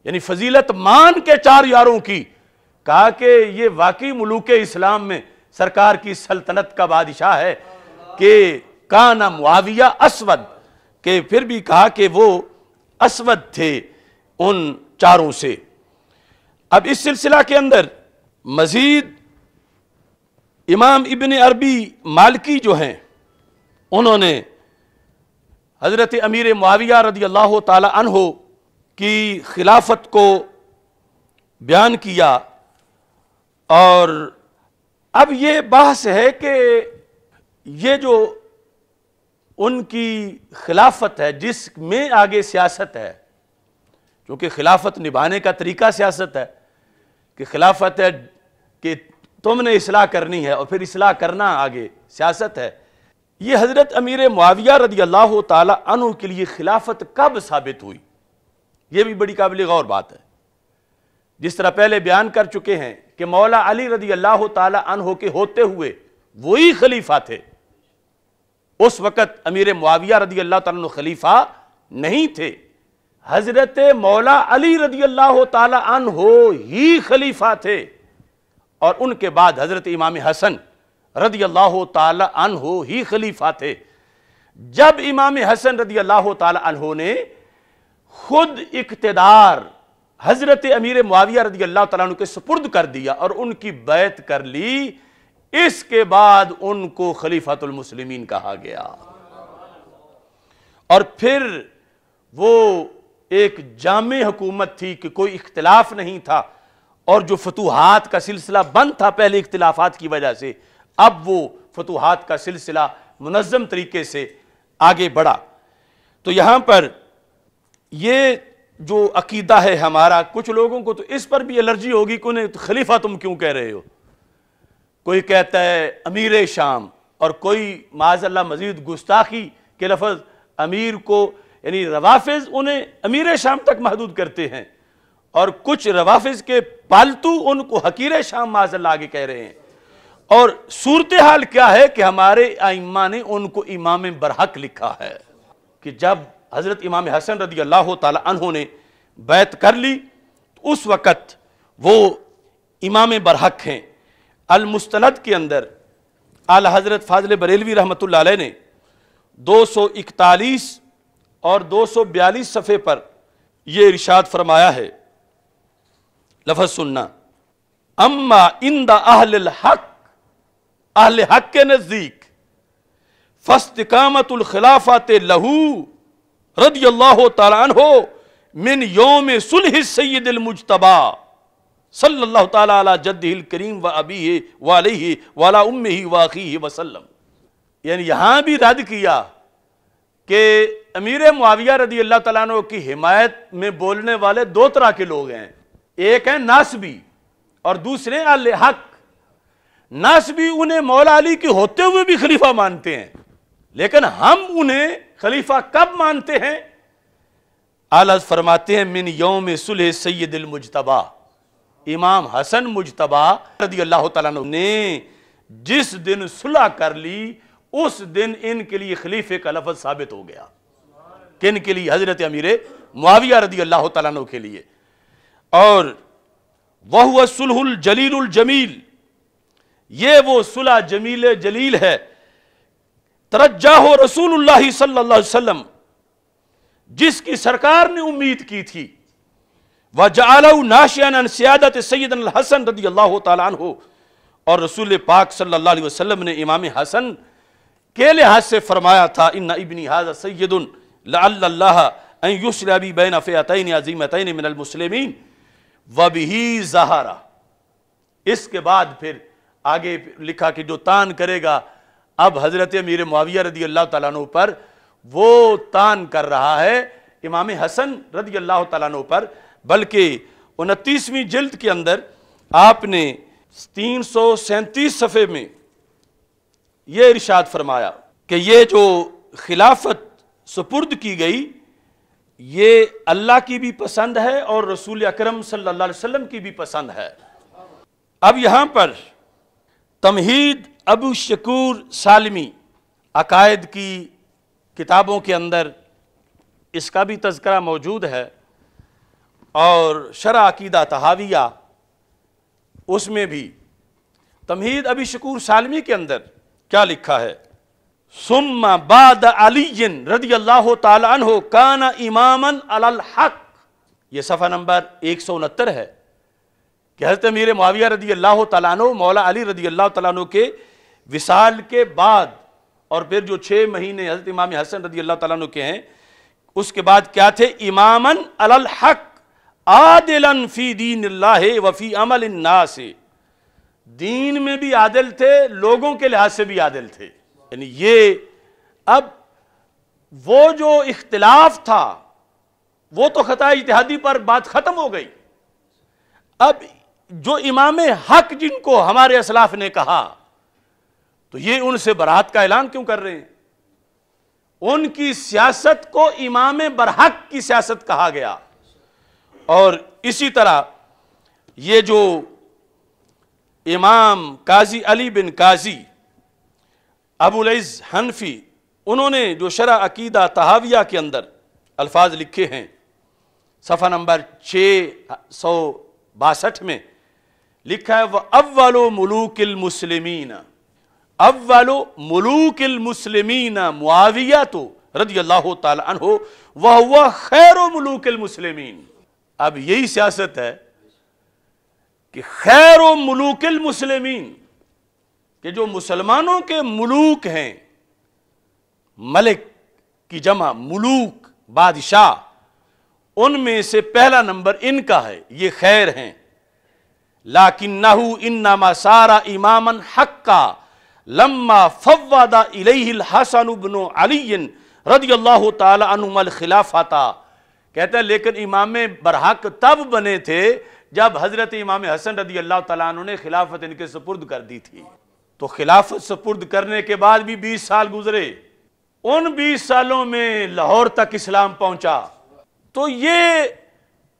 यानी फजीलत मान के चार यारों की कहा कि ये वाकई मलूक इस्लाम में सरकार की सल्तनत का बादशाह है कि का ना मुआविया असवद के फिर भी कहा कि वो असवद थे उन चारों से अब इस सिलसिला के अंदर मजीद इमाम इबन अरबी मालकी जो हैं उन्होंने हज़रत अमीर माविया रदी अल्लाह तहो की खिलाफत को बयान किया और अब ये बहस है कि ये जो उनकी खिलाफत है जिस में आगे सियासत है क्योंकि खिलाफत निभाने का तरीका सियासत है कि खिलाफत है कि तुमने असलाह करनी है और फिर इसलाह करना आगे सियासत है ये हज़रत अमीर मुआविया रदी अल्लाह तु के लिए खिलाफत कब साबित हुई ये भी बड़ी काबिल गौर बात है जिस तरह पहले बयान कर चुके हैं कि मौला अली रदी अल्लाह तु के होते हुए वही खलीफा थे उस वक़्त अमीर मुआविया रदी अल्लाह तु खलीफा नहीं थे हज़रत मौला अली रदी अल्लाह तु ही खलीफा थे और उनके बाद हज़रत इमाम हसन रदी अल्लाह तहो ही खलीफा थे जब इमाम हसन रदी अल्लाह तहो ने खुद इकतदार हज़रत अमीर मुआविया रदी अल्लाह तु के सुपुर्द कर दिया और उनकी बैत कर ली इसके बाद उनको खलीफतुलमसलिमीन कहा गया और फिर वो एक जाम हुकूमत थी कि कोई इख्तलाफ नहीं था और जो फतूहत का सिलसिला बंद था पहले इख्तलाफात की वजह से अब वो फतूहत का सिलसिला मनज़म तरीके से आगे बढ़ा तो यहाँ पर ये जो अकीदा है हमारा कुछ लोगों को तो इस पर भी एलर्जी होगी कि उन्हें खलीफा तुम क्यों कह रहे हो कोई कहता है अमीर शाम और कोई माजल्ला मजीद गुस्ताखी के लफज अमीर को यानी रवाफिज उन्हें अमीर शाम तक महदूद करते हैं और कुछ रवाफिज के पालतू उनको हकीर शाम माजल आगे कह रहे हैं और सूरत हाल क्या है कि हमारे आइमा ने उनको इमाम बरहक लिखा है कि जब हज़रत इमाम हसन रदी अल्लाह तहों ने बैत कर ली तो उस वक़्त वो इमाम बरहक हैं अलमुस्त के अंदर आल हज़रत फाजल बरेलवी रहमत ने दो सौ इकतालीस और दो सौ बयालीस सफ़े पर यह इर्शाद फरमाया है लफज सुनना अम्मा इन द अहल हक अहल हक के नज़दीक फस्तकामतुल खिलाफत लहू रदी अल्लाह तालान हो मिन योम सुलह सैद मुजतबा सल्लल्लाहु ताला अला जद्दिल करीम व अबी वाली वाला उम्मी वाखी वसल्लम यानी यहां भी रद्द किया कि अमीर मुआविया रदी अल्लाह तला की हिमायत में बोलने वाले दो तरह के लोग हैं एक है नासबी और दूसरे अल हक नासबी उन्हें मौला अली के होते हुए भी खलीफा मानते हैं लेकिन हम उन्हें खलीफा कब मानते हैं आलज फरमाते हैं मिन योम सुलह सैदिल मुजतबा इमाम हसन मुजतबा रदी अल्लाह तला ने जिस दिन सुलह कर ली उस दिन इनके लिए खलीफे का लफज साबित हो गया किन के लिए हजरत अमीर मुआविया रदी अल्लाह तु के लिए और वह हुआ सुलहुल जलील जमील ये वो सुलह जमील जलील है तरज्जा हो रसूल सल्ला वसम जिसकी सरकार ने उम्मीद की थी वह जालऊ नाशियान सियादत सैद हसन रदी अल्लाह तन हो और रसूल पाक सल्ला वसम ने इमाम हसन के लिहाज से फरमाया था इन इबनी हाजा सैदन ला युसलबी बैन फ़ैतन अजीमतन मिनलमसलमिन वबही जहारा इसके बाद फिर आगे लिखा कि जो तान करेगा अब हजरत मीर मुआविया रदी अल्लाह तु पर वो तान कर रहा है इमाम हसन रदी अल्लाह तु पर बल्कि उनतीसवीं जल्द के अंदर आपने तीन सौ सैंतीस सफ़े में यह इर्शाद फरमाया कि ये जो खिलाफत सुपुर्द की गई ये अल्लाह की भी पसंद है और रसूल अकरम सल्लल्लाहु की भी पसंद है अब यहाँ पर तमहीद अबू शकूर सालमी अकायद की किताबों के अंदर इसका भी तस्करा मौजूद है और शरा अकीदा तहाविया उसमें भी तमहीद अबी शकूर सालमी के अंदर क्या लिखा है सुम्मा बाद अलीन रदी अल्लाह तहो काना इमामन हक ये सफ़ा नंबर एक सौ उनहत्तर है कि हजरत मीर माविया रदी अल्लाह तनो मौला अली रदी अल्लाह तनो के विसाल के बाद और फिर जो छः महीने हजरत इमाम हसन रदी अल्लाह तनो के हैं उसके बाद क्या थे इमामन हक आदिलन फ़ी दीन अल्लाह वफ़ी अमल से दीन में भी आदिल थे लोगों के लिहाज से भी आदिल थे यानी ये अब वो जो इख्तलाफ था वो तो ख़ता इतिहादी पर बात ख़त्म हो गई अब जो इमाम हक जिनको हमारे असलाफ ने कहा तो ये उनसे बरात का ऐलान क्यों कर रहे हैं उनकी सियासत को इमाम बरहक की सियासत कहा गया और इसी तरह ये जो इमाम काजी अली बिन काजी अबुलज़ हनफी उन्होंने जो शरा अकीदा तहाविया के अंदर अल्फाज लिखे हैं सफ़ा नंबर छः सौ बासठ में लिखा है वह अव्वलो मलूकिलमसलमिन अव्वलो मलूकिलमसलमिन मुआविया तो रदी अल्लाह तहो वह हुआ खैर मलूकिलमसलमिन अब यही सियासत है कि खैर मलूकिलमसलमिन कि जो मुसलमानों के मलूक हैं मलिक की जमा मलूक बादशाह उनमें से पहला नंबर इनका है ये खैर हैं लाकिन नाहू इन नामा सारा इमामन हक का लम्मा फवादा हसन अली रदी अल्लाह तुमल खिलाफाता कहते हैं लेकिन इमाम बरहक तब बने थे जब हज़रत इमाम हसन रदी अल्लाह तु ने खिलाफत इनके सुपुर्द कर दी थी तो खिलाफत सपुर्द करने के बाद भी बीस साल गुजरे उन बीस सालों में लाहौर तक इस्लाम पहुंचा तो ये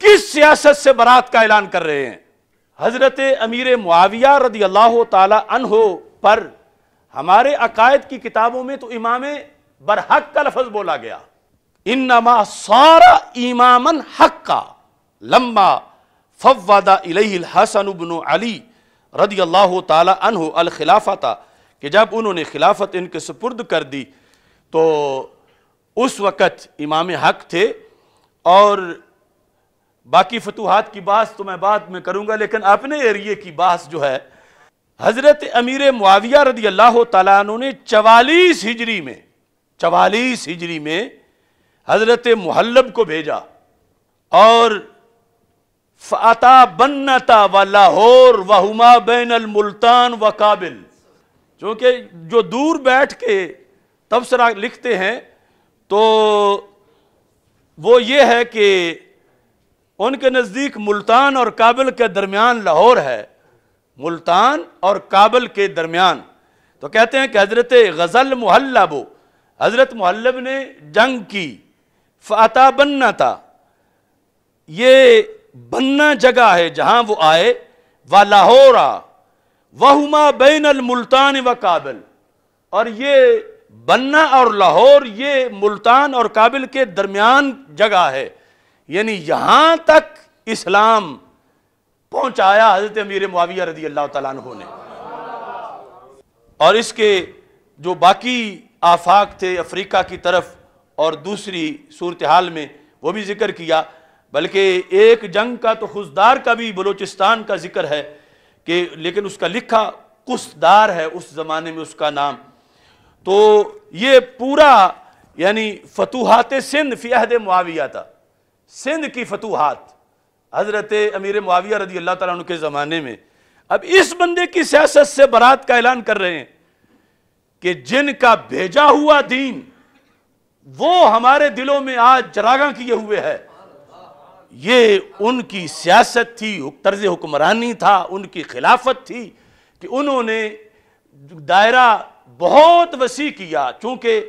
किस सियासत से बरात का ऐलान कर रहे हैं हजरत अमीर मुआविया रदी अल्लाह तहो पर हमारे अकायद की किताबों में तो इमाम बरहक का लफज बोला गया इन नमा सारा इमामन हक का लंबा फवादा हसन अली रदी अल्लाह तन था कि जब उन्होंने खिलाफत इनके सुपुर्द कर दी तो उस वक़्त इमाम हक थे और बाकी फतूहत की बात तो मैं बाद में करूँगा लेकिन अपने एरिए की बात जो है हज़रत अमीर मुआविया रदी अल्लाह तु ने चवालीस हिजरी में चवालीस हिजरी में हज़रत महलब को भेजा और फ़ाता बन्नता व लाहौर व हुमा बैन अलमुल्तान व काबिल चूँकि जो दूर बैठ के तबसरा लिखते हैं तो वो ये है कि उनके नज़दीक मुल्तान और काबिल के दरमियान लाहौर है मुल्तान और काबिल के दरमियान तो कहते हैं कि हज़रत गज़ल महल्लबो हज़रत महल्लब ने जंग की फ़ाता बन्नता था ये बन्ना जगह है जहां वो आए व लाहौरा वहुमा बैन मुल्तान व काबिल और ये बन्ना और लाहौर ये मुल्तान और काबिल के दरमियान जगह है यानी यहां तक इस्लाम पहुंचाया हजरत अमीर मुआविया रदी अल्लाह तु ने और इसके जो बाकी आफाक थे अफ्रीका की तरफ और दूसरी सूरत हाल में वो भी जिक्र किया बल्कि एक जंग का तो खुशदार का भी बलूचिस्तान का जिक्र है कि लेकिन उसका लिखा कुशदार है उस ज़माने में उसका नाम तो ये पूरा यानी फतूहत सिंध फ़ियाद मुआविया था सिंध की फतूहत हज़रत अमीर मुआविया रदी अल्लाह ताला के ज़माने में अब इस बंदे की सियासत से बरात का ऐलान कर रहे हैं कि जिनका भेजा हुआ दीन वो हमारे दिलों में आज जरागा किए हुए है ये उनकी सियासत थी तर्ज हुक्मरानी था उनकी खिलाफत थी कि उन्होंने दायरा बहुत वसी किया चूँकि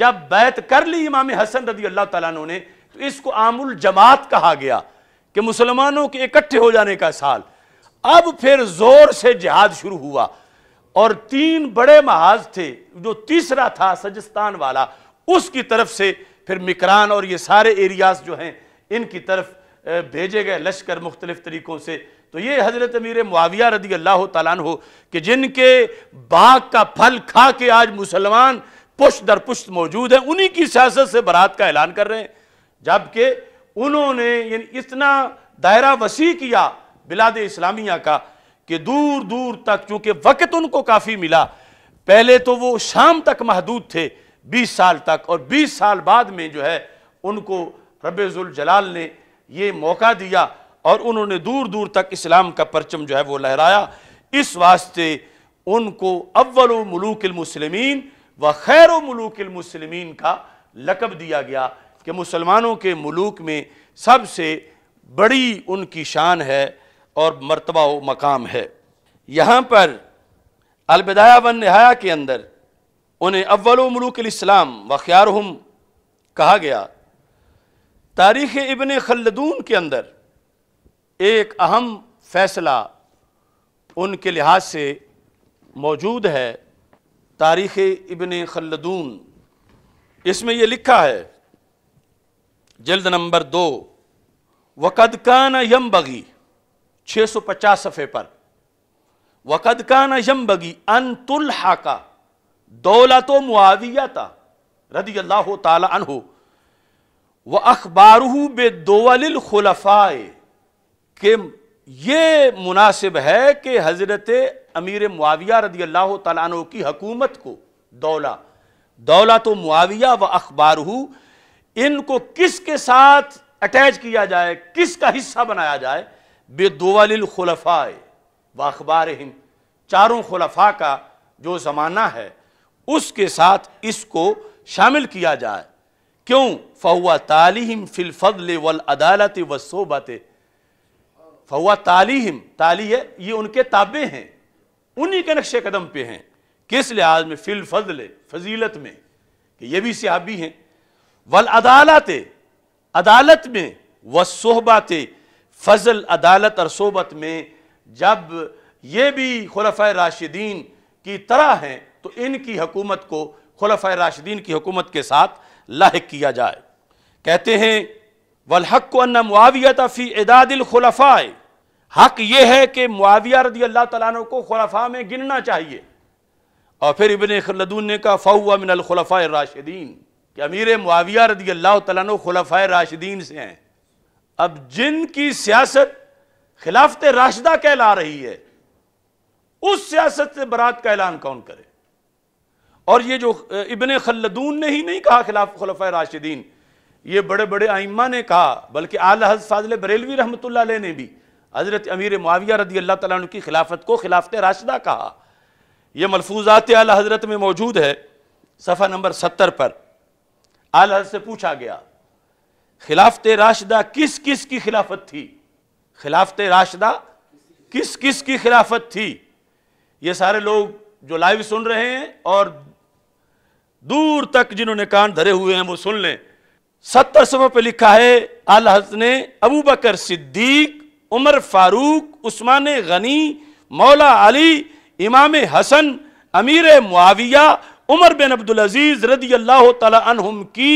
जब बैत कर ली इमाम हसन रदी अल्लाह तु ने तो इसको आमुल जमात कहा गया कि मुसलमानों के इकट्ठे हो जाने का साल अब फिर ज़ोर से जिहाद शुरू हुआ और तीन बड़े महाज थे जो तीसरा था सजस्तान वाला उसकी तरफ से फिर मिकरान और ये सारे एरियाज जो हैं इनकी तरफ भेजे गए लश्कर मुख्तलिफ तरीक़ों से तो ये हज़रत अमीर मुआविया रदी अल्लाह तला हो कि जिनके बाग का फल खा के आज मुसलमान पुष्ट दर पुष्ट मौजूद हैं उन्हीं की सियासत से बरात का ऐलान कर रहे हैं जबकि उन्होंने इतना दायरा वसी किया बिलाद इस्लामिया का कि दूर दूर तक चूंकि वक्त उनको काफ़ी मिला पहले तो वो शाम तक महदूद थे बीस साल तक और बीस साल बाद में जो है उनको रबाल ने ये मौका दिया और उन्होंने दूर दूर तक इस्लाम का परचम जो है वो लहराया इस वास्ते उनको अव्वल मलूकमसलमिन व खैर मलूकमसलमिन का लकब दिया गया कि मुसलमानों के मलूक में सबसे बड़ी उनकी शान है और मरतबा व मकाम है यहाँ पर अलबदाया बन नहाया के अंदर उन्हें अव्वल मलूक इस्लाम व ख्यारहम कहा गया तारीख़ इबन खलदून के अंदर एक अहम फ़ैसला उनके लिहाज से मौजूद है तारीख़ इबन खलदून इसमें यह लिखा है जल्द नंबर दो वक़द कान यम बगी छः सौ पचास सफ़े पर वक़द कान यम बगी तुल्हा का दौलत मुआविया था रदी अल्लाह तन व अखबार बेदोवल खुलफाए के ये मुनासिब है कि हज़रत अमीर मुआविया रदी अल्लाह तु की हकूमत को दौला दौला तो मुआविया व अखबार इनको किसके साथ अटैच किया जाए किसका हिस्सा बनाया जाए दोवल खुलफाए व अखबार हिम चारों खुलफा का जो ज़माना है उसके साथ इसको शामिल किया जाए क्यों फवा तालीम फिलफल वल अदालत व सोबत फवा तालीम ताली है ये उनके ताबे हैं उन्हीं के नक्श कदम पे हैं किस लिहाज में फिलफल फजीलत में कि ये भी सियाबी हैं वल अदालत अदालत में व सोहबत फजल अदालत और सोबत में जब ये भी खलफ राशिदीन की तरह हैं तो इनकी हकूमत को खुलफ़ राशिदीन की हुकूमत के साथ लाक किया जाए कहते हैं वलहक को अन्ना मुआविया फ़ी इदादिल खुलफाए हक ये है कि मुआविया रदी अल्लाह तु को खुलफा में गिनना चाहिए और फिर इबन खलदून ने कहा फ़ाउआ मिनल राशिदीन कि अमीर मुआविया रदी अल्लाह तु खुलफा राशिदीन से हैं अब जिनकी सियासत खिलाफत राशदा कहला रही है उस सियासत से बरात का ऐलान कौन करे और ये जो इबन खल्लदून ने ही नहीं कहा खिलाफ खलफ राशिदीन ये बड़े बड़े आइमा ने कहा बल्कि आल हज फाजल बरेलवी रहमत ने भी हज़रत अमीर माविया रदी अल्लाह तुम की खिलाफत को खिलाफत राशिदा कहा यह मलफूजात आल हज़रत में मौजूद है सफ़ा नंबर सत्तर पर आल हज से पूछा गया खिलाफत राशिदा किस किस की खिलाफत थी खिलाफत राशिदा किस किस की खिलाफत थी ये सारे लोग जो लाइव सुन रहे हैं और दूर तक जिन्होंने कान धरे हुए हैं वो सुन लें सत्तर सफों पे लिखा है अल हज ने अबू बकर सिद्दीक उमर फारूक उस्मान गनी मौला अली इमाम हसन अमीर मुआविया उमर बिन अब्दुल अजीज रदी अल्लाह तुम की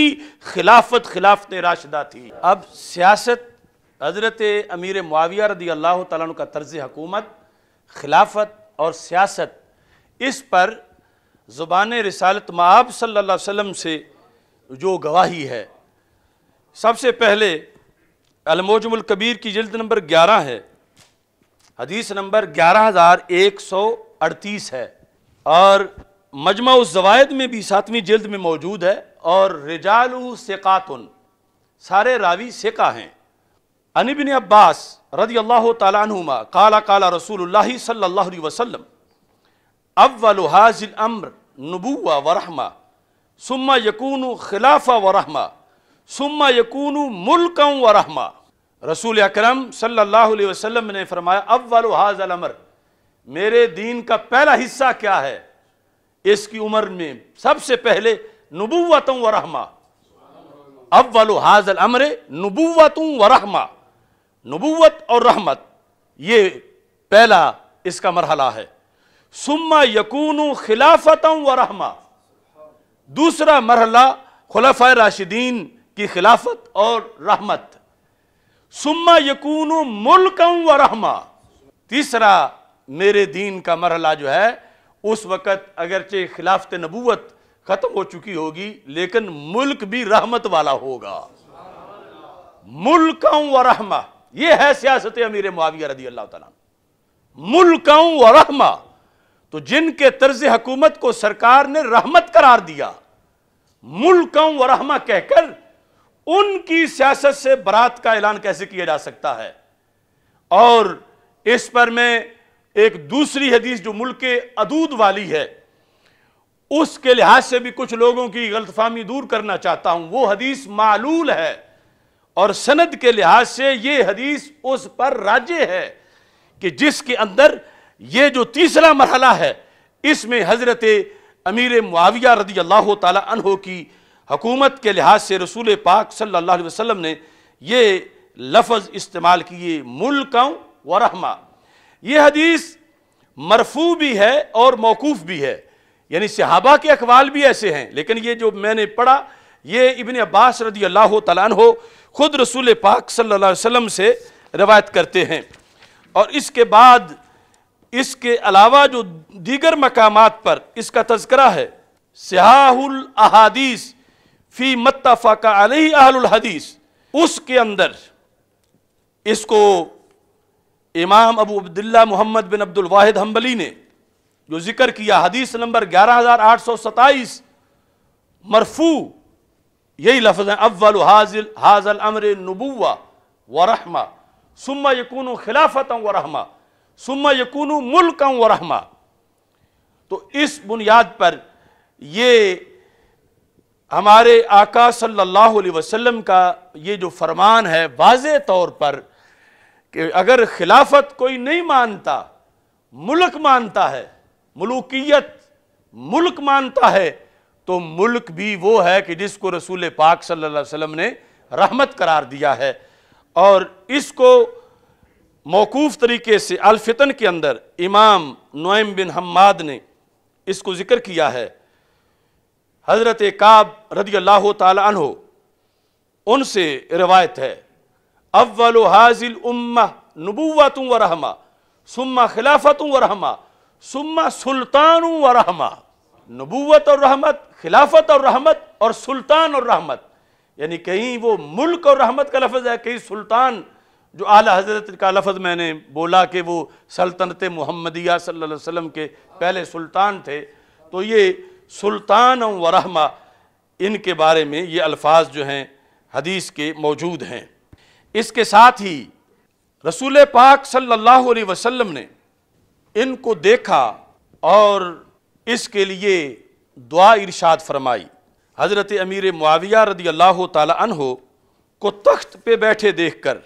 खिलाफत खिलाफत राशदा थी अब सियासत हजरत अमीर मुआविया रदी अल्लाह तुम का तर्ज हकूमत खिलाफत और सियासत इस पर ज़ुबान रसालत माब सल्ला से जो गवाही है सबसे पहले अलमोजमुल कबीर की जल्द नंबर ग्यारह है हदीस नंबर ग्यारह हज़ार एक सौ अड़तीस है और मजमा उस जवायद में भी सातवीं जल्द में मौजूद है और रिजाल सिकातन सारे रावी सिका हैं अनिबिन अब्बास रदी अल्लाह तुमा काला काला रसूल सल्ला वसलम अव्वल हाजिल अम्र नबुआ वरहमा सुम्मा यकून खिलाफा वरहमा सुम्मा यकून मुल्क वरहमा रसूल अक्रम सल्लल्लाहु अलैहि वसल्लम ने फरमाया अव्वल हाजल अमर मेरे दीन का पहला हिस्सा क्या है इसकी उम्र में सबसे पहले नबूवत व रहमा अव्वल हाजल अमर नबूवत व रहमा और रहमत ये पहला इसका मरहला है सुम्मा यकून खिलाफत व रहमा दूसरा मरहला खुलाफा राशिदीन की खिलाफत और रहमत सुम्मा यकून मुल्क व रहमा तीसरा मेरे दीन का मरहला जो है उस वक़्त अगरचे खिलाफत नबूत ख़त्म हो चुकी होगी लेकिन मुल्क भी रहमत वाला होगा मुल्क व रहमा यह है सियासत अमीर मुआविया रदी अल्लाह तुल्क व रहमा तो जिनके तर्ज हकूमत को सरकार ने रहमत करार दिया मुल्कों व रहमा कहकर उनकी सियासत से बरात का ऐलान कैसे किया जा सकता है और इस पर मैं एक दूसरी हदीस जो मुल्क के अदूद वाली है उसके लिहाज से भी कुछ लोगों की गलतफहमी दूर करना चाहता हूं वो हदीस मालूल है और सनद के लिहाज से ये हदीस उस पर राज्य है कि जिसके अंदर ये जो तीसरा मरहला है इसमें हज़रत अमीर मुआविया रदी अल्लाह तहो की हकूमत के लिहाज से रसूल पाक सल्ला वसम ने यह लफज इस्तेमाल किए मुल्क व रहमा यह हदीस मरफू भी है और मौकूफ़ भी है यानी सहाबा के अखबाल भी ऐसे हैं लेकिन ये जो मैंने पढ़ा ये इबन अब्बास रदी अल्लाह तहो ख़ुद रसूल पाक सल्ला वसम से रवायत करते हैं और इसके बाद इसके अलावा जो दीगर मकाम पर इसका तस्करा है सियाहुल अहादीस फी मतफ़ा अलही हदीस उसके अंदर इसको इमाम अबू अब्दुल्ला मोहम्मद बिन अब्दुल वाहिद हम्बली ने जो जिक्र किया हदीस नंबर ग्यारह हज़ार आठ सौ सताईस मरफू यही लफ्ज़ है अव्वल हाजिल हाजल अमर नबुआ व रहमा सुम्मा यकून खिलाफत व रहमा सुम्मा यकून मुल्क व रहमा तो इस बुनियाद पर ये हमारे आका सल्लल्लाहु अलैहि वसल्लम का ये जो फरमान है वाज तौर पर कि अगर खिलाफत कोई नहीं मानता मुल्क मानता है मलूकियत मुल्क मानता है तो मुल्क भी वो है कि जिसको रसूल पाक सल्लल्लाहु अलैहि वसल्लम ने रहमत करार दिया है और इसको मौकूफ़ तरीके से अलफितन के अंदर इमाम नोम बिन हम्माद ने इसको ज़िक्र किया है हज़रत काब रदी अल्लाह तहो उनसे रवायत है अव्वल हाजिल उम्मा नबूवत व रहमा सुम्मा खिलाफत व रहमा सुम्मा सुल्तान व रहमा नबूत और रहमत खिलाफत और रहमत और सुल्तान और रहमत यानी कहीं वो मुल्क और रहमत का लफज है कहीं सुल्तान जो आला हजरत का लफज मैंने बोला कि वो सल्तनत मोहम्मदिया सल्लल्लाहु वसल्लम के पहले सुल्तान थे तो ये सुल्तान व रहमा इनके बारे में ये अल्फाज जो हैं हदीस के मौजूद हैं इसके साथ ही रसूल पाक सल्लल्लाहु अलैहि वसल्लम ने इनको देखा और इसके लिए दुआ इरशाद फरमाई हज़रत अमीर मुआविया रदी अल्लाह तहो को तख्त पे बैठे देखकर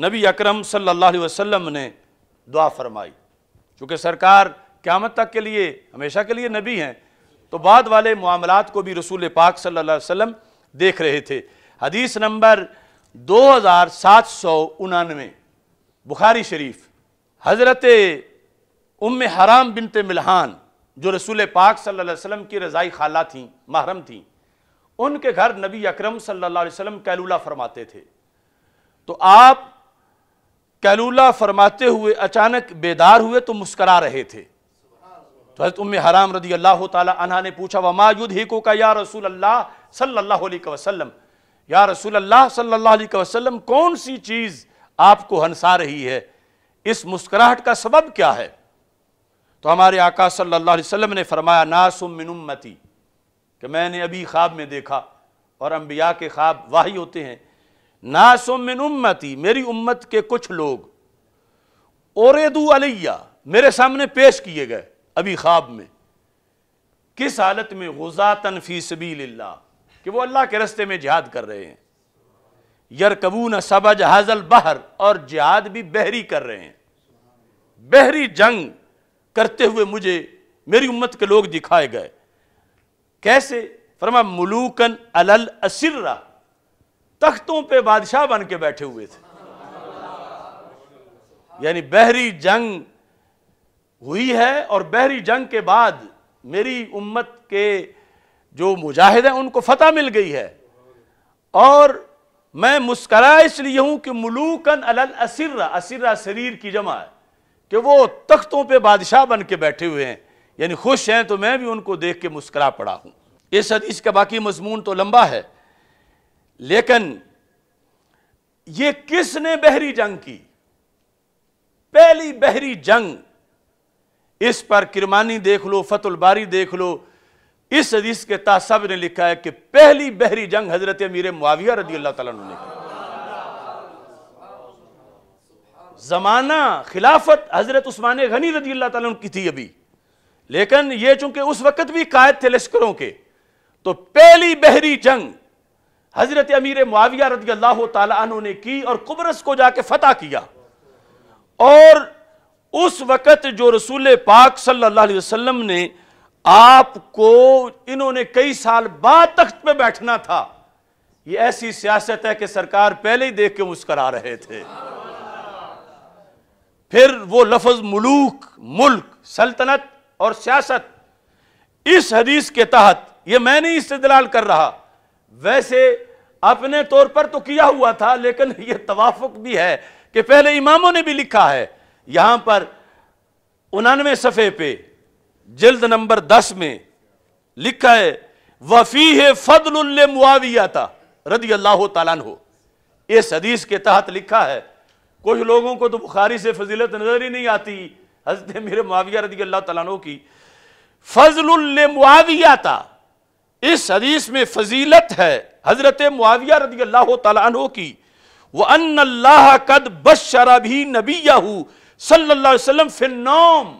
नबी अकरम सल्लल्लाहु अलैहि वसल्लम ने दुआ फरमाई क्योंकि सरकार क़्यामत तक के लिए हमेशा के लिए नबी हैं तो बाद वाले मामलात को भी रसूल पाक सल्लल्लाहु अलैहि वसल्लम देख रहे थे हदीस नंबर दो हज़ार सात सौ उनानवे बुखारी शरीफ हज़रत उम हराम बिनत मिलहान जो रसूल पाक सल्लल्लाहु अलैहि वसल्लम की रज़ाई खाला थीं महरम थीं उनके घर नबी अकरम सल्लल्लाहु अलैहि वसल्लम कैलूला फरमाते थे तो आप कैलूला फरमाते हुए अचानक बेदार हुए तो मुस्करा रहे थे तो हजरत हराम रदी अल्लाह तला ने पूछा वमा युद्ध ही को का या रसूल अल्लाह सल्लल्लाहु अलैहि वसल्लम या रसूल अल्लाह सल्लल्लाहु अलैहि वसल्लम कौन सी चीज़ आपको हंसा रही है इस मुस्कराहट का सबब क्या है तो हमारे आका सल्लल्लाहु अलैहि वसल्लम ने फरमाया नासुम मिन उम्मती कि मैंने अभी ख्वाब में देखा और अम्बिया के ख्वाब वाही होते हैं नासुमिन उम्मती मेरी उम्मत के कुछ लोग औरदू अलिया मेरे सामने पेश किए गए अभी ख्वाब में किस हालत में गुजा तनफी सबी कि वो अल्लाह के रस्ते में जिहाद कर रहे हैं यर न सबज हाजल बहर और जिहाद भी बहरी कर रहे हैं बहरी जंग करते हुए मुझे मेरी उम्मत के लोग दिखाए गए कैसे फरमा मलूकन अल असर्रा तख्तों पे बादशाह बन के बैठे हुए थे यानी बहरी जंग हुई है और बहरी जंग के बाद मेरी उम्मत के जो मुजाहिद हैं उनको फतह मिल गई है और मैं मुस्करा इसलिए हूं कि मलूकन अलल असर्रा असर्रा शरीर की जमा है कि वो तख्तों पे बादशाह बन के बैठे हुए हैं यानी खुश हैं तो मैं भी उनको देख के मुस्करा पड़ा हूं इस हदीस का बाकी मजमून तो लंबा है लेकिन ये किसने बहरी जंग की पहली बहरी जंग इस पर किरमानी देख लो फतुल बारी देख लो इस हदीस के तासब ने लिखा है कि पहली बहरी जंग हजरत अमीर मुआविया रदी अल्लाह तला ने की जमाना खिलाफत हजरत उस्मान गनी रदी अल्लाह तला की थी अभी लेकिन ये चूंकि उस वक्त भी कायद थे लश्करों के तो पहली बहरी जंग हज़रत अमीर मुआविया रदी अल्लाह तु ने की और कुबरस को जाके फतेह किया और उस वक़्त जो रसूल पाक सल्लाम ने आपको इन्होंने कई साल बाद तख्त पे बैठना था ये ऐसी सियासत है कि सरकार पहले ही देख के मुस्करा रहे थे फिर वो लफज मलूक मुल्क सल्तनत और सियासत इस हदीस के तहत ये मैं नहीं इस्तेदलाल कर रहा वैसे अपने तौर पर तो किया हुआ था लेकिन यह तवाफुक भी है कि पहले इमामों ने भी लिखा है यहां पर उनानवे सफ़े पे जल्द नंबर दस में लिखा है वफ़ी है फ़दल मुआविया था रदी अल्लाह तला हो इस हदीस के तहत लिखा है कुछ लोगों को तो बुखारी से फजीलत नज़र ही नहीं आती हजरत मेरे मुआविया रदी अल्लाह तला की फ़जल मुआविया था इस हदीस में फजीलत है हजरत मुआविया रदी अल्लाह तु की वह अल्लाह कद बस भी नबी याहू सल्लाम नोम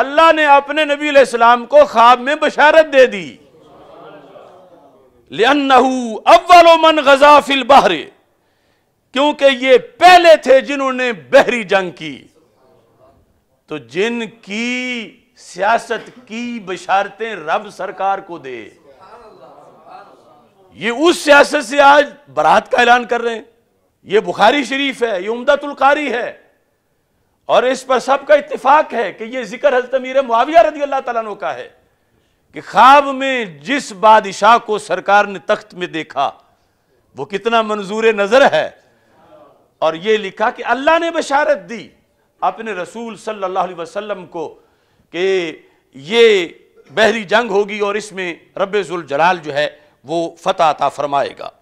अल्लाह ने अपने नबी सलाम को ख्वाब में बशारत दे दी लेहू अव्वल मन गजाफिल बहरे क्योंकि ये पहले थे जिन्होंने बहरी जंग की तो जिनकी सियासत की बशारतें रब सरकार को दे ये उस सियासत से आज बारात का ऐलान कर रहे हैं ये बुखारी शरीफ है ये तुलकारी है और इस पर सबका इतफाक है कि यह जिक्र हजरत मीर मुआविया रजी अल्लाह तु का है कि ख्वाब में जिस बादशाह को सरकार ने तख्त में देखा वो कितना मंजूर नज़र है और ये लिखा कि अल्लाह ने बशारत दी अपने रसूल सल्लल्लाहु अलैहि वसल्लम को कि ये बहरी जंग होगी और इसमें जुल जलाल जो है वो फ़तः अता फ़रमाएगा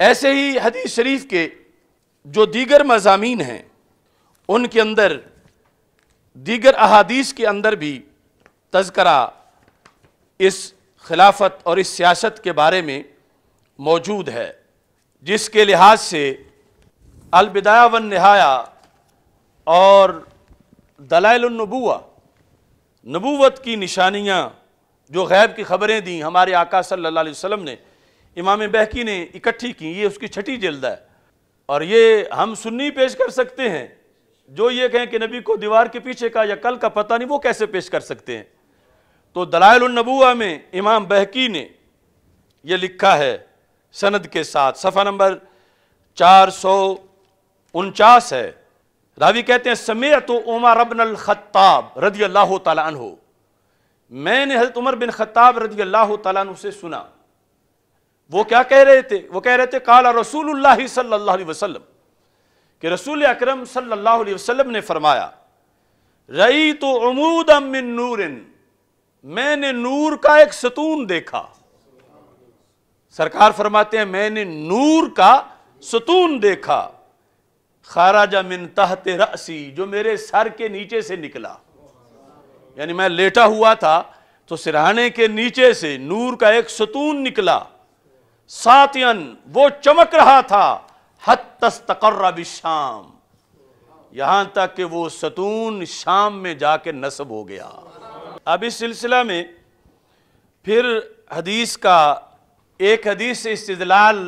ऐसे ही हदीस शरीफ के जो दीगर मजामी हैं उनके अंदर दीगर अहादीस के अंदर भी तस्करा इस खिलाफत और इस सियासत के बारे में मौजूद है जिसके लिहाज से अलबिदाया वन नहाया और दलाइलनबुआ नबूवत की निशानियाँ जो गैब की खबरें दी हमारे आका सल्लल्लाहु अलैहि वसल्लम ने इमाम बहकी ने इकट्ठी की ये उसकी छठी जल्द है और ये हम सुन्नी पेश कर सकते हैं जो ये कहें कि नबी को दीवार के पीछे का या कल का पता नहीं वो कैसे पेश कर सकते हैं तो दलालनबूआ में इमाम बहकी ने यह लिखा है सनद के साथ सफ़ा नंबर चार सौ उनचास है रावी कहते हैं समेत उमर अबन खत्ताब रदी अल्लाह तन हो मैंने हजरत उमर बिन खत्ताब रजी अल्लाह से सुना वो क्या कह रहे थे वो कह रहे थे काला रसूल सल्लाह वसलम कि रसूल अक्रम सल्ला वसलम ने फरमाया रई तो अमूद अमिन नूरिन मैंने नूर का एक सतून देखा सरकार फरमाते हैं मैंने नूर का सतून देखा खाराजा मिन तहते रसी जो मेरे सर के नीचे से निकला यानी मैं लेटा हुआ था तो सिराहाने के नीचे से नूर का एक सतून निकला सातियन वो चमक रहा था हत तस्तकर शाम यहां तक कि वो सतून शाम में जाके नस्ब हो गया अब इस सिलसिला में फिर हदीस का एक हदीस से इस्तलाल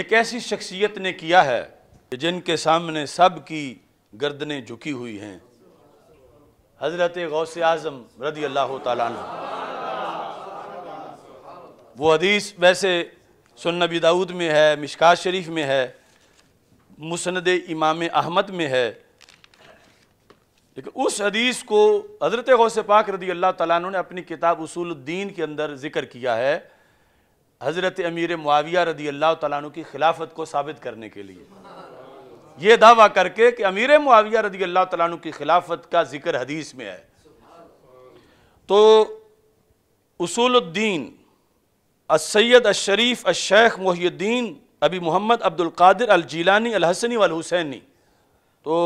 एक ऐसी शख्सियत ने किया है जिनके सामने सब की गर्दनें झुकी हुई हैं हज़रत गौस आज़म रदी अल्लाह तन वो हदीस वैसे सुनबी दाऊद में है मिशका शरीफ में है मुसंद इमाम अहमद में है लेकिन उस हदीस को हज़रत गौस पाक रदी अल्लाह तु ने अपनी किताब उसूलुद्दीन के अंदर ज़िक्र किया है हज़रत अमीर मुआविया रदी अल्लाह तु की खिलाफत को साबित करने के लिए ये दावा करके कि अमीर मुआविया रदी अल्लाह तु की खिलाफत का जिक्र हदीस में है तो उसूलुद्दीन असैद अशरीफ अशेख मोहद्दीन अभी मोहम्मद अब्दुल कादिर अल जीलानी अल हसनी अल हुसैनी तो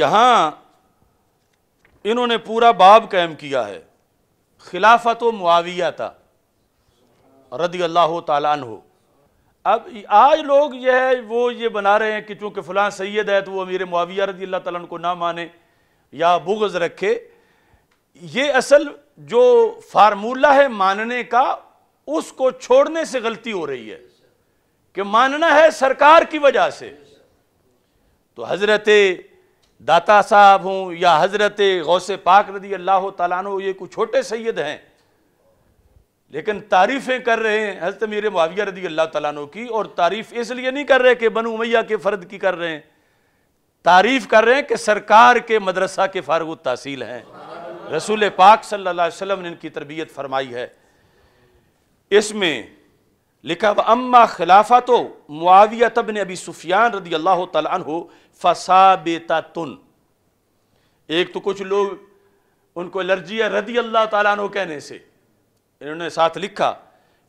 यहाँ इन्होंने पूरा बाब कायम किया है खिलाफत मुआविया था रदी अल्लाह तु अब आज लोग यह है वो ये बना रहे हैं कि चूँकि फ़लाँ सैद है तो वो अमीर मुआविया रदी अल्लाह तन को ना माने या बुगज़ रखे ये असल जो फार्मूला है मानने का उसको छोड़ने से गलती हो रही है कि मानना है सरकार की वजह से तो हज़रत दाता साहब हूँ या हज़रत गौसे पाक रदी अल्लाह तला ये कुछ छोटे सैयद हैं लेकिन तारीफ़ें कर रहे हैं हजरत मीर मुआविया रदी अल्लाह तु की और तारीफ़ इसलिए नहीं कर रहे कि बनु उमैया के फ़र्द की कर रहे हैं तारीफ़ कर रहे हैं कि सरकार के मदरसा के फारग तहसील हैं रसूल पाक सल्लल्लाहु अलैहि वसल्लम ने इनकी तरबियत फरमाई है इसमें लिखा अम्मा खिलाफा तो मुआविया तब ने अभी सुफियान रदी अल्लाह तु फसाबेता तुन एक तो कुछ लोग उनको एलर्जी है रदी अल्लाह तु कहने से इन्होंने साथ लिखा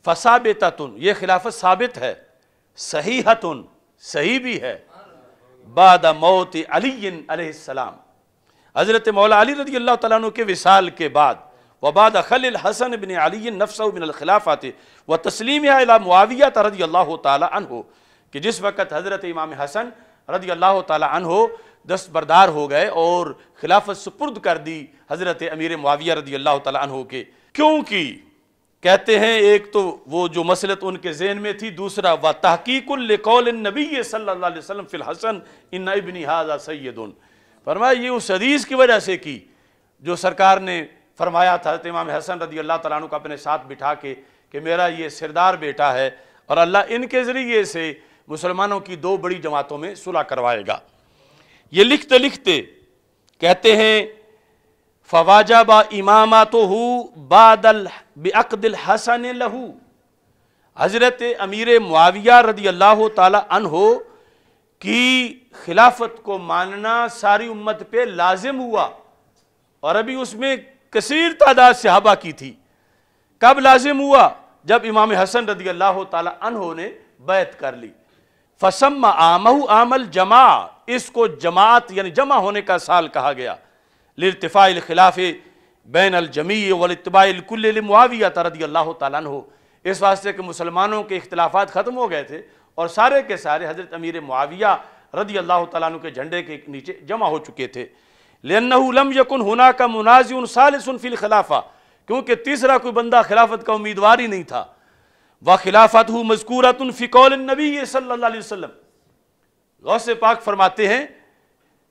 तुन ये खिलाफत साबित है सही हतुन सही भी है बाद मौत अलैहिस्सलाम हज़रत मौला अली रजी अल्लाह तु के विसाल के बाद वबाद खल हसन बिन अली खिलाफत व तस्लीम मुआविया रजी अल्लाह तन हो कि जिस वक़्त हज़रत इमाम हसन रजी अल्लाह तन हो दस्तबरदार हो गए और खिलाफत सुपुर्द कर दी हज़रत अमीर मुआविया रजी अल्लाह तन हो के क्योंकि कहते हैं एक तो वो जो मसलत उनके जेन में थी दूसरा व तहकीकुल्लकौल नबी सल्ला फिल हसन इन इबन हाजा उन फरमाया ये उस हदीस की वजह से की जो सरकार ने फरमाया था तमाम इमाम हसन रदी अल्लाह तु को अपने साथ बिठा के कि मेरा ये सिरदार बेटा है और अल्लाह इनके ज़रिए से मुसलमानों की दो बड़ी जमातों में सुलह करवाएगा ये लिखते लिखते कहते हैं फवाजा इमामा तो हु बादल बकदिल हसन लहू हज़रत अमीर मुआविया रदी अल्लाह तन हो की खिलाफत को मानना सारी उम्मत पे लाजिम हुआ और अभी उसमें कसीर तादाद सहाबा की थी कब लाजिम हुआ जब इमाम हसन रदी अल्लाह हो ने बैत कर ली फसम आमह आमल जमा इसको जमात यानी जमा होने का साल कहा गया लरतफ़ाखिलाफ़ बैन अलजमी वलतबाकुल्लमाविया तरदी अल्लाह तन हो इस वास्ते के मुसलमानों के अख्तिलाफ़ ख़त्म हो गए थे और सारे के सारे हज़रत अमीर मुआविया रदी अल्लाह तु के झंडे के नीचे जमा हो चुके थे लम यकुन हुना का मुनाजुन सालसनफिल खिलाफा क्योंकि तीसरा कोई बंदा खिलाफत का उम्मीदवार ही नहीं था व खिलाफत हु मजकूरतन फ़िकौल नबी सल्ला वसम पाक फरमाते हैं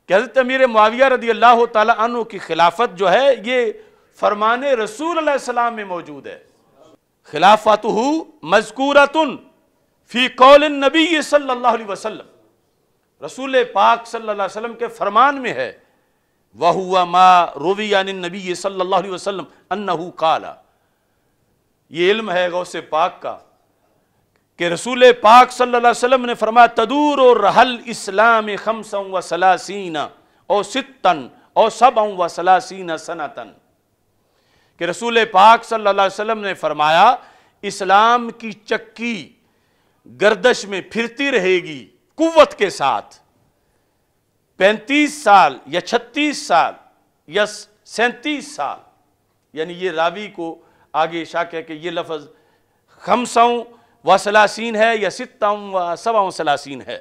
कि हज़रत अमीर माविया रदी अल्लाह तु की खिलाफत जो है ये फरमान रसूल सलाम में मौजूद है खिलाफत हु मजकूरतन फ़ी कौल नबी सल्लल्लाहु वसलम रसूल पाक सल्लल्लाहु अलैहि के फरमान में है वह हुआ मा रोवी यान नबी सल्ला वसलम अन्ना काला ये इल्म है गौसे पाक का कि रसूल पाक सल्लल्लाहु अलैहि वसल्लम ने फरमाया तदूर और रहल इस्लाम खमसम व सलासीना और सितन और सब व सलासीना सनातन कि रसूल पाक सल्लल्लाहु अलैहि वसल्लम ने फरमाया इस्लाम की चक्की गर्दश में फिरती रहेगी कुत के साथ पैंतीस साल या छत्तीस साल या सैंतीस साल यानी ये रावी को आगे शाह कह के ये लफज खमसाऊँ वसलासीन है या सितम व सवा सलासीन है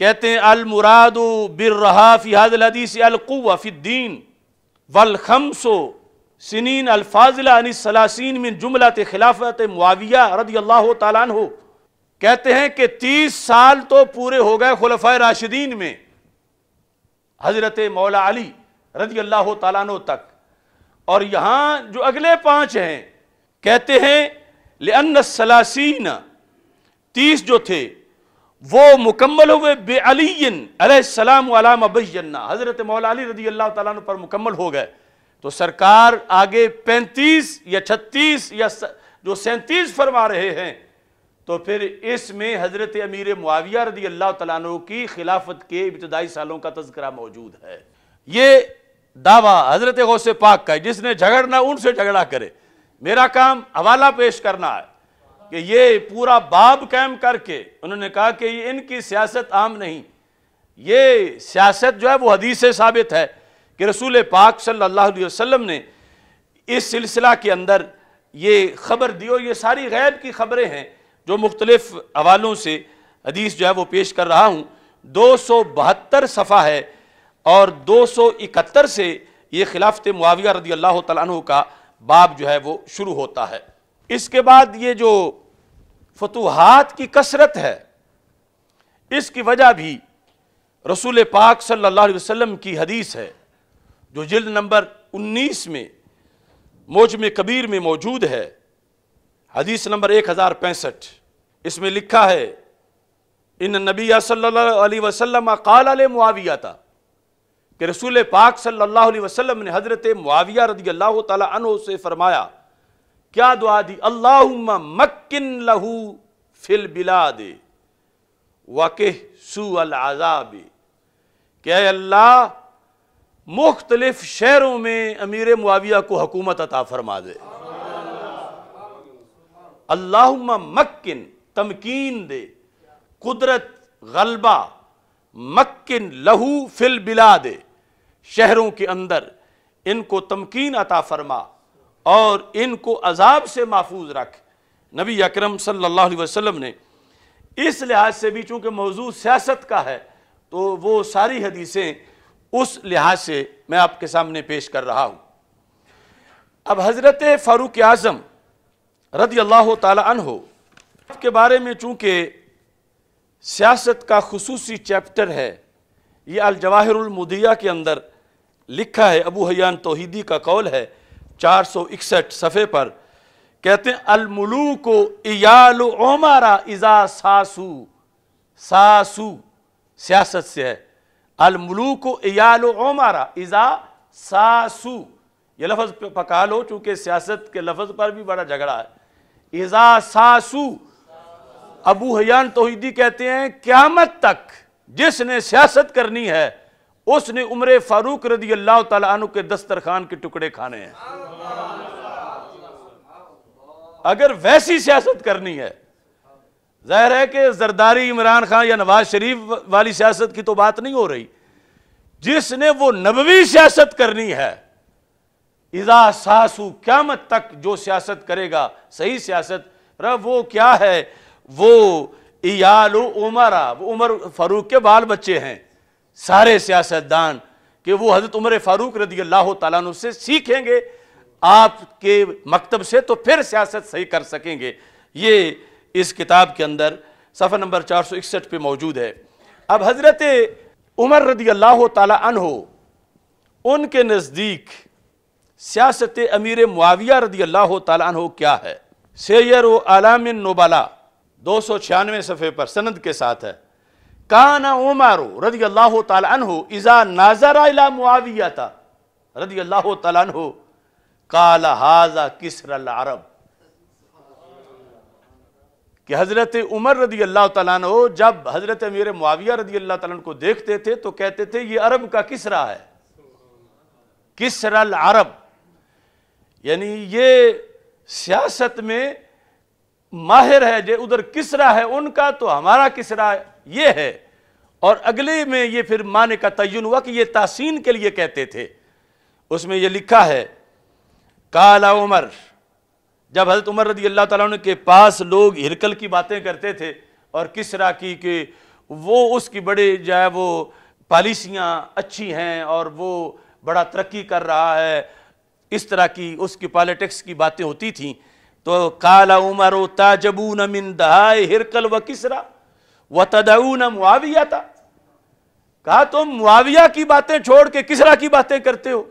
कहते हैं अल अलमुराद बिरहा फ़िहादल हदीस अलकुफ़ीन वलखमसो सनीन अल्फाजला सलासीन मिन जुमलात खिलाफत मुआविया रदी अल्लाह तालान हो कहते हैं कि तीस साल तो पूरे हो गए खुलफ़ राशिदीन में हज़रत मौला अली रदी अल्लाह तालानो तक और यहाँ जो अगले पाँच हैं कहते हैं लेन तीस जो थे वो मुकम्मल हुए अलैहिस्सलाम वालाम अबैना हज़रत मौला अली रदी अल्लाह तु पर मुकम्मल हो गए तो सरकार आगे पैंतीस या छत्तीस या स, जो सैंतीस फरमा रहे हैं तो फिर इसमें हज़रत अमीर मुआविया रदी अल्लाह तु की खिलाफत के इब्तदाई सालों का तस्करा मौजूद है ये दावा हज़रत गौसे पाक का है जिसने झगड़ना उनसे झगड़ा करे मेरा काम हवाला पेश करना है कि ये पूरा बाब कैम करके उन्होंने कहा कि इनकी सियासत आम नहीं ये सियासत जो है वो हदीस से साबित है कि रसूल पाक सल्लल्लाहु अलैहि वसल्लम ने इस सिलसिला के अंदर ये खबर दी और ये सारी गैब की खबरें हैं जो मुख्तलिफ हवालों से हदीस जो है वो पेश कर रहा हूँ दो सौ बहत्तर सफ़ा है और दो सौ इकहत्तर से ये खिलाफत मुआविया रदी अल्लाह तु का बाब जो है वो शुरू होता है इसके बाद ये जो फतूहत की कसरत है इसकी वजह भी रसूल पाक सल्लल्लाहु अलैहि वसल्लम की हदीस है जो जिल्द नंबर 19 में मोज में कबीर में मौजूद है हदीस नंबर एक हज़ार पैंसठ इसमें लिखा है इन नबी सल्लल्लाहु अलैहि वसल्लम काल मुआविया था कि रसूल पाक सल्लल्लाहु अलैहि वसल्लम ने हज़रत मुआविया रदी अल्लाह तु से फरमाया क्या दुआ दी अल्लाह मक्किन लहू फिल बिला दे वाकह क्या अल्लाह मुख्तलिफ शहरों में अमीर मुआविया को हुकूमत अता फरमा दे अल्लाह मक्किन तमकीन दे कुदरत गलबा मक्किन लहू फिल बिला दे शहरों के अंदर इनको तमकीन अता फरमा और इनको अजाब से महफूज रख नबी अक्रम सल्लल्लाहु अलैहि वसल्लम ने इस लिहाज से भी चूँकि मौजू सियासत का है तो वो सारी हदीसें उस लिहाज से मैं आपके सामने पेश कर रहा हूँ अब हज़रत फ़ारूक आज़म रदी अल्लाह हो के बारे में चूँकि सियासत का खसूसी चैप्टर है ये अलजवाहरमदिया के अंदर लिखा है अबू हयान तोहदी का कौल है चार सौ इकसठ सफ़े पर कहते हैं अलमलू को इयाल ओमारा इज़ा सासू सासू सियासत से है अलमलू को इयाल ओमारा इज़ा सासू ये लफ्ज़ पका लो चूंकि सियासत के लफ्ज़ पर भी बड़ा झगड़ा है इज़ा सासू अबू हयान तोहदी कहते हैं क्यामत तक जिसने सियासत करनी है उसने उम्र फारूक रदी अल्लाह तु के दस्तरखान के टुकड़े खाने हैं अगर वैसी सियासत करनी है जाहिर है कि जरदारी इमरान खान या नवाज शरीफ वाली सियासत की तो बात नहीं हो रही जिसने वो नबवी सियासत करनी है इजा सासू क्यामत तक जो सियासत करेगा सही सियासत वो क्या है वो इयालो उमरा वो उमर फारूक के बाल बच्चे हैं सारे सियासतदान कि वो हज़रत उमर फ़ारूक रदी अल्लाह तु से सीखेंगे आपके मकतब से तो फिर सियासत सही कर सकेंगे ये इस किताब के अंदर सफर नंबर चार सौ इकसठ पर मौजूद है अब हज़रत उमर रदी अल्लाह तहो उनके नज़दीक सियासत अमीर मुआविया रदी अल्लाह तहो क्या है सैर आलाम नोबाला दो सौ छियानवे सफ़े पर सनद के साथ है काना उमर रदी अल्लाह तहो इज़ा नाजरा इला मुआविया رضي الله تعالى عنه قال هذا किसरल अरब कि हज़रत उमर रदी अल्लाह हो जब हज़रत अमीर मुआविया रदी अल्लाह तन को देखते थे तो कहते थे ये अरब का किसरा है किसरल अरब यानी ये सियासत में माहिर है जो उधर किसरा है उनका तो हमारा किसरा है ये है और अगले में ये फिर माने का तयन हुआ कि ये तासीन के लिए कहते थे उसमें यह लिखा है काला उमर जब हजरत उमर रदी अल्लाह तला के पास लोग हिरकल की बातें करते थे और किसरा की कि वो उसकी बड़े जो है वो पॉलिसियाँ अच्छी हैं और वो बड़ा तरक्की कर रहा है इस तरह की उसकी पॉलिटिक्स की बातें होती थी तो काला उमर ताजबू नमिन दहाय हिरकल व किसरा व मुआविया था कहा तुम मुआविया की बातें छोड़ के किसरा की बातें करते हो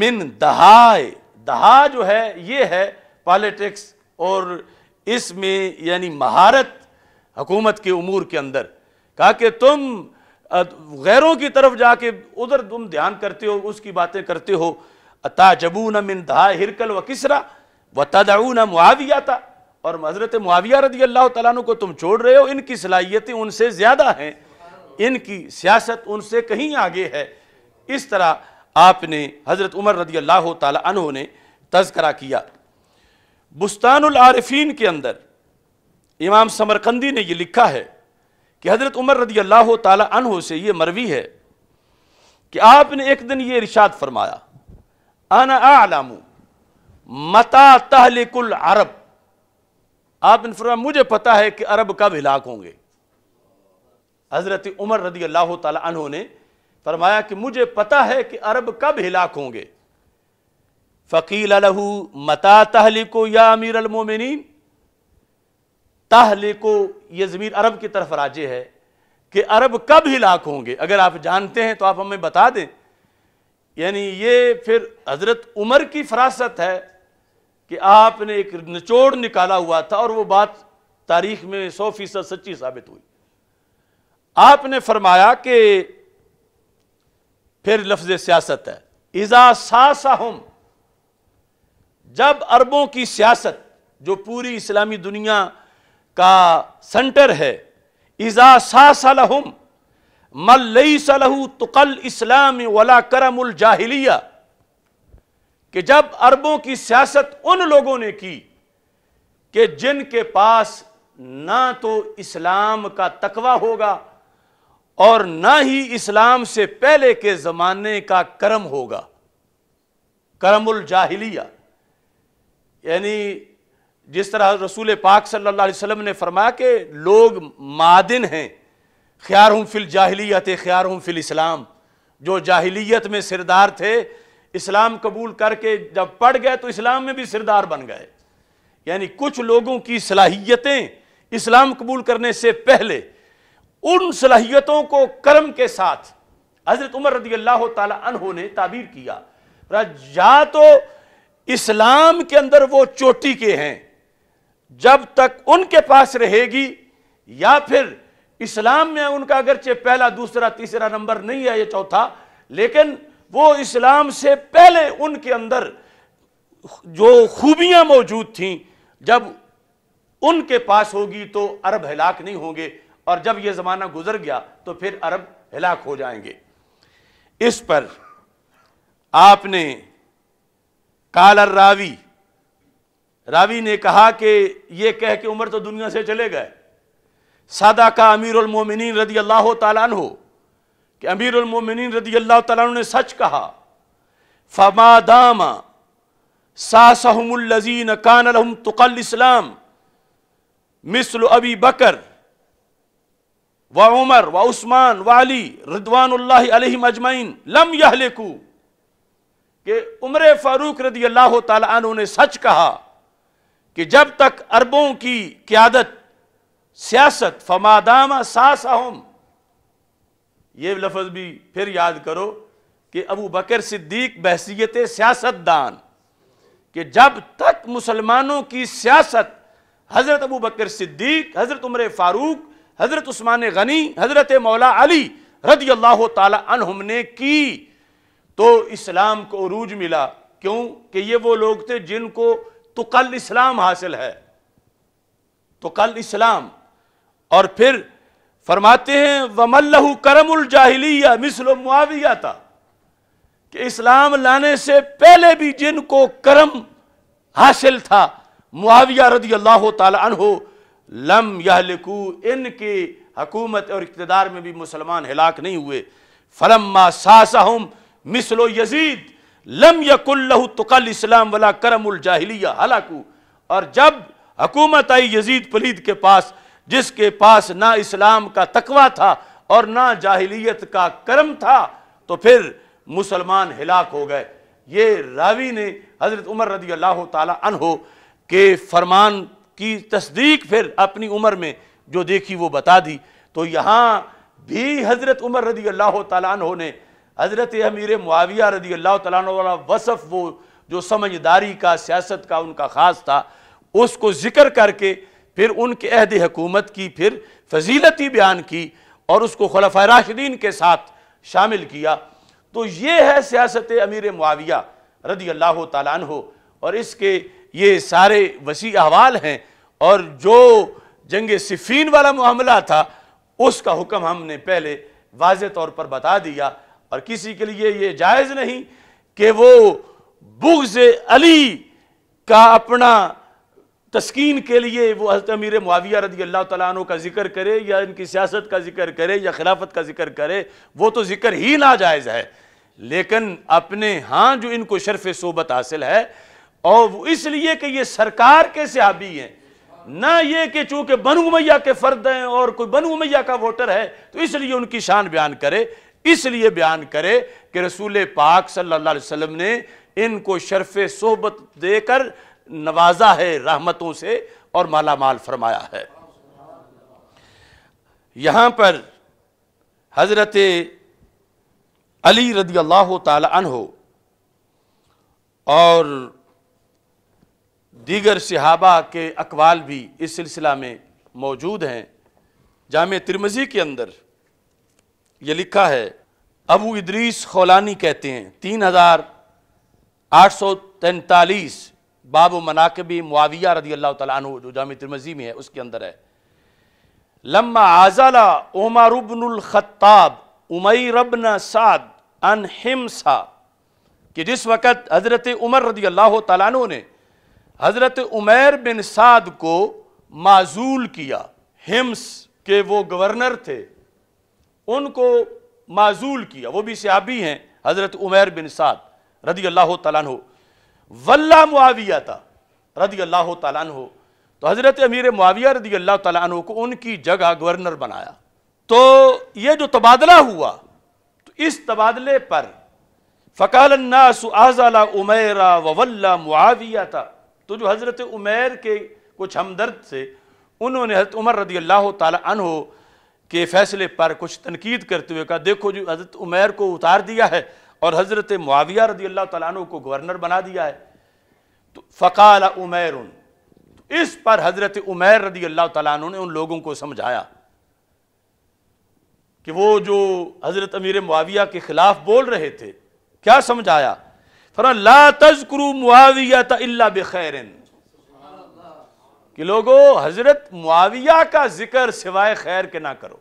मिन दहाय दहा जो है ये है पॉलिटिक्स और इसमें यानी महारत हुकूमत के उमूर के अंदर कहा कि तुम गैरों की तरफ जाके उधर तुम ध्यान करते हो उसकी बातें करते हो अता जबू न मिन दहा हिरकल व किसरा व न मुआविया था और हजरत मुआविया रदी अल्लाह तु को तुम छोड़ रहे हो इनकी सलाहियतें उनसे ज़्यादा हैं इनकी सियासत उनसे कहीं आगे है इस तरह आपने हज़रत उमर रदी अल्लाह तु ने तस्करा किया बुस्तानफ़ीन के अंदर इमाम समरकंदी ने यह लिखा है कि हज़रत उमर रदी अल्लाह तु से ये मरवी है कि आपने एक दिन ये इरशाद फरमाया आना आलामू मता तहलिकुल अरब आपने फरमाया मुझे पता है कि अरब कब हिलाक होंगे हज़रत उमर रदी अल्लाह तहों ने फरमाया कि मुझे पता है कि अरब कब हिलाक होंगे फ़कील अलहू मता तहलिको या अमीर अलमोमिन तहलिको ये ज़मीर अरब की तरफ राजे है कि अरब कब हिलाक होंगे अगर आप जानते हैं तो आप हमें बता दें यानी ये फिर हज़रत उमर की फरासत है कि आपने एक निचोड़ निकाला हुआ था और वो बात तारीख में सौ फीसद सच्ची साबित हुई आपने फरमाया कि फिर लफ्ज सियासत है इजा हम जब अरबों की सियासत जो पूरी इस्लामी दुनिया का सेंटर है इजा साहम मल्लई सलहू तुकल इस्लाम वला करमुल जाहिलिया कि जब अरबों की सियासत उन लोगों ने की कि जिनके पास ना तो इस्लाम का तकवा होगा और ना ही इस्लाम से पहले के ज़माने का करम होगा करमुल जाहिलिया यानी जिस तरह रसूल पाक सल्लल्लाहु अलैहि वसल्लम ने फरमाया कि लोग मादिन हैं ख्यार फिल जाहिलियत ख्यार हम फिल इस्लाम जो जाहिलियत में सिरदार थे इस्लाम कबूल करके जब पढ़ गए तो इस्लाम में भी सिरदार बन गए यानी कुछ लोगों की सलाहियतें इस्लाम कबूल करने से पहले उन सलाहियतों को कर्म के साथ हजरत उमर रदी अल्लाह तहों ने ताबीर किया या तो इस्लाम के अंदर वो चोटी के हैं जब तक उनके पास रहेगी या फिर इस्लाम में उनका अगरचे पहला दूसरा तीसरा नंबर नहीं है ये चौथा लेकिन वो इस्लाम से पहले उनके अंदर जो खूबियां मौजूद थीं जब उनके पास होगी तो अरब हलाक नहीं होंगे और जब यह ज़माना गुजर गया तो फिर अरब हलाक हो जाएंगे इस पर आपने कालर रावी रावी ने कहा कि ये कह के उम्र तो दुनिया से चले गए सादा का अमीर उलमोमिन रदी अल्लाह तन हो कि उलमोमिन रदी अल्लाह तु ने सच कहा साजीन कान कानलहम तुकल इस्लाम मिसल अबी बकर व उमर व उस्मान वाली रिदवान अजमैन लम यह लेकू के उम्र फारूक रदी अल्लाह तु ने सच कहा कि जब तक अरबों की क्यादत सियासत फमादामा सासहम ये लफ्ज़ भी फिर याद करो कि अबू बकर सिद्दीक बहसीत सियासतदान कि जब तक मुसलमानों की सियासत हज़रत अबू बकर सिद्दीक हज़रत उम्र फ़ारूक हज़रत उस्मान गनी हज़रत मौला अली रदी अल्लाह तहम ने की तो इस्लाम को रूज मिला क्यों कि ये वो लोग थे जिनको तो कल इस्लाम हासिल है तो कल इस्लाम और फिर फरमाते हैं वमल्लहू करमुल जाहिलिया मिसलो मुआविया था कि इस्लाम लाने से पहले भी जिनको करम हासिल था मुआविया रदी अल्लाह तहो लम यहलकू इनके हकूमत और इकतदार में भी मुसलमान हिलाक नहीं हुए फलम्मा सासहम मिसलो यजीद लम यकुल्लहु तुकल इस्लाम वला करमुल जाहिलिया हलाकू और जब हकूमत आई यजीद पलीद के पास जिसके पास ना इस्लाम का तकवा था और ना जाहिलियत का कर्म था तो फिर मुसलमान हिलाक हो गए ये रावी ने हज़रत उमर रदी अल्लाह तहो के फरमान की तस्दीक फिर अपनी उम्र में जो देखी वो बता दी तो यहाँ भी हज़रत उमर रदी अल्लाह तहो ने हज़रत अमीर मुआविया रदी अल्लाह तला वसफ़ वो जो समझदारी का सियासत का उनका ख़ास था उसको ज़िक्र करके फिर उनके अहद हकूमत की फिर फजीलती बयान की और उसको खलफा राशिदीन के साथ शामिल किया तो ये है सियासत अमीर मुआविया रदी अल्लाह तालान हो और इसके ये सारे वसी अहवाल हैं और जो जंग सिफीन वाला मामला था उसका हुक्म हमने पहले वाज तौर पर बता दिया और किसी के लिए ये जायज़ नहीं कि वो बुग्ज़ अली का अपना तस्कीन के लिए वो हजरत अमीर मुआविया रदी अल्लाह तु का जिक्र करे या इनकी सियासत का जिक्र करे या खिलाफत का जिक्र करे वो तो जिक्र ही नाजायज़ है लेकिन अपने हाँ जो इनको शरफ सोबत हासिल है और वो इसलिए कि ये सरकार के सहाबी हैं ना ये कि चूंकि बनु मैया के फ़र्द हैं और कोई बनु मैया का वोटर है तो इसलिए उनकी शान बयान करे इसलिए बयान करे कि रसूल पाक सल्ला वसलम ने इनको शरफ सोहबत देकर नवाजा है रहमतों से और माला माल फरमाया है यहां पर हज़रत अली रदी अल्लाह तहो और दीगर सिहाबा के अकवाल भी इस सिलसिला में मौजूद हैं जाम तिरमजी के अंदर ये लिखा है अबू इदरीस खौलानी कहते हैं तीन हज़ार आठ सौ तैतालीस बाब मनाकब मुआविया रदी अल्लाह तु जो जाम तिरमजी में है उसके अंदर है लम्मा आज़ाला खत्ताब उमई रबन साद अनहिमसा कि जिस वक़्त हज़रत उमर रदी अल्लाह तु ने हज़रत उमैर बिन साद को माजूल किया हिम्स के वो गवर्नर थे उनको माजूल किया वो भी सहाबी हैं हज़रत उमैर बिन साद रदी अल्लाह तु वल्ला मुआविया था रदी अल्लाह तन हो तो हज़रत अमीर मुआविया रदी अल्लाह तन को उनकी जगह गवर्नर बनाया तो ये जो तबादला हुआ तो इस तबादले पर फ़कालन्नासला उमेरा वल्ला मुआविया था तो जो हज़रत उमेर के कुछ हमदर्द से उन्होंने हज़रत उमर रदी अल्लाह तन हो के फैसले पर कुछ तनकीद करते हुए कहा देखो जो हज़रत उमेर को उतार दिया है और हज़रत मुआविया रदी अल्लाह तु को गवर्नर बना दिया है तो फ़काल उमैर तो इस पर हज़रत उमैर रदी अल्लाह तु ने उन लोगों को समझाया कि वो जो हज़रत अमीर मुआविया के ख़िलाफ़ बोल रहे थे क्या समझाया फरा ला तस्करू मुआविया तल्ला बखैरन कि लोगो हज़रत मुआविया का जिक्र सिवाय खैर के ना करो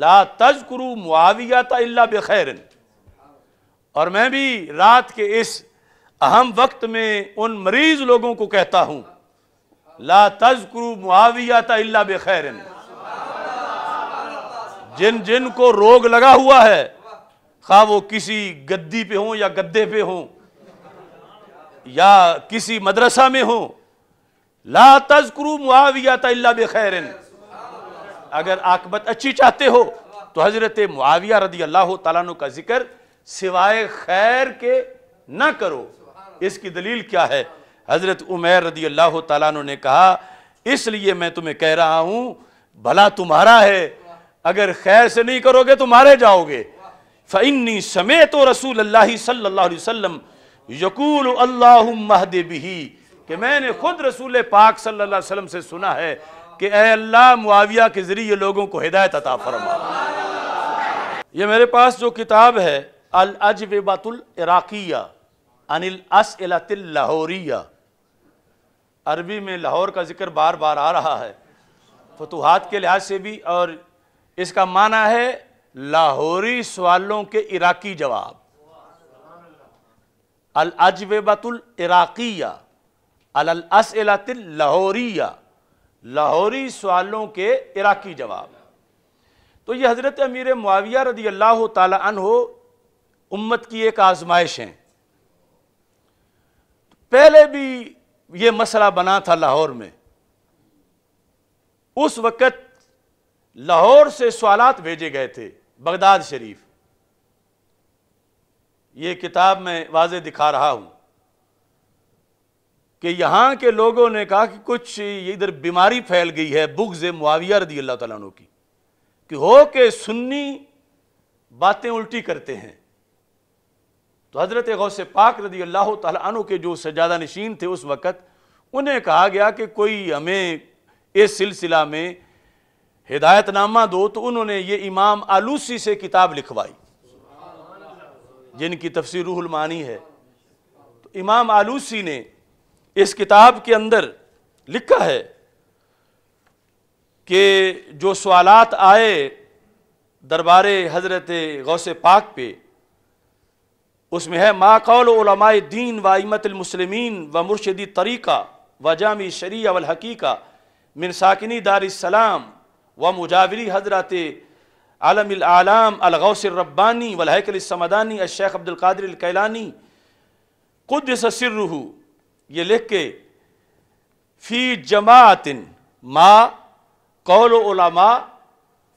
ला करु मुआविया तल्ला बैरन और मैं भी रात के इस अहम वक्त में उन मरीज लोगों को कहता हूँ ला करु मुआविया तल्ला बखैरन जिन जिन को रोग लगा हुआ है खा वो किसी गद्दी पे हों या गद्दे पे हों या किसी मदरसा में हों ला करु मुआविया तल्ला बखैरन अगर आकबत अच्छी चाहते हो तो हजरत मुआविया रदी अल्लाह तु का जिक्र सिवाय खैर के ना करो इसकी दलील क्या है हजरत उमेर रदी अल्लाह तु ने कहा इसलिए मैं तुम्हें कह रहा हूं भला तुम्हारा है अगर खैर से नहीं करोगे तो मारे जाओगे फ़िन्नी समय तो रसूल अल्लाह सल्लाम यकूल अल्लाह महदे बिही कि मैंने खुद रसूल पाक सल्लाम से सुना है कि अल्लाह मुआविया के ज़रिए लोगों को हिदायत अता फरमा ये मेरे पास जो किताब है अल अजबतुल इराकिया अनिल असलतिल लाहौरिया अरबी में लाहौर का जिक्र बार बार आ रहा है फतूहत के लिहाज से भी और इसका माना है लाहौरी सवालों के इराकी जवाब अल अजबतुल इराकिया अल असलतिल लाहौरिया लाहौरी सवालों के इराकी जवाब तो ये हज़रत अमीर मुआविया रदी अल्लाह तहो उम्मत की एक आजमाइश है पहले भी ये मसला बना था लाहौर में उस वक़्त लाहौर से सवालत भेजे गए थे बगदाद शरीफ ये किताब मैं वाज दिखा रहा हूँ कि यहाँ के लोगों ने कहा कि कुछ इधर बीमारी फैल गई है बुग्ज मुआविया रदी अल्लाह तु की कि हो के सुन्नी बातें उल्टी करते हैं तो हज़रत से पाक रदी अल्लाह तु के जो सजादा नशीन थे उस वक़्त उन्हें कहा गया कि कोई हमें इस सिलसिला में हिदायतनामा दो तो उन्होंने ये इमाम आलूसी से किताब लिखवाई जिनकी तफसर रूहमानी है तो इमाम आलूसी ने इस किताब के अंदर लिखा है कि जो सवालत आए दरबार हजरत गौस पाक पे उसमें है मा कौलमाय दीन वाइमतमसलमिन व मुर्शदी तरीक़ा व जाम शरी वलहकीक़ा मिन साकिनी व मुजावरी हजरत आलम रब्बानी वलहकलसमदानी अशेख अब्दुल्कर कैलानी कुदसररू ये लिख के फ़ी जमातिन मा कौल ओलामा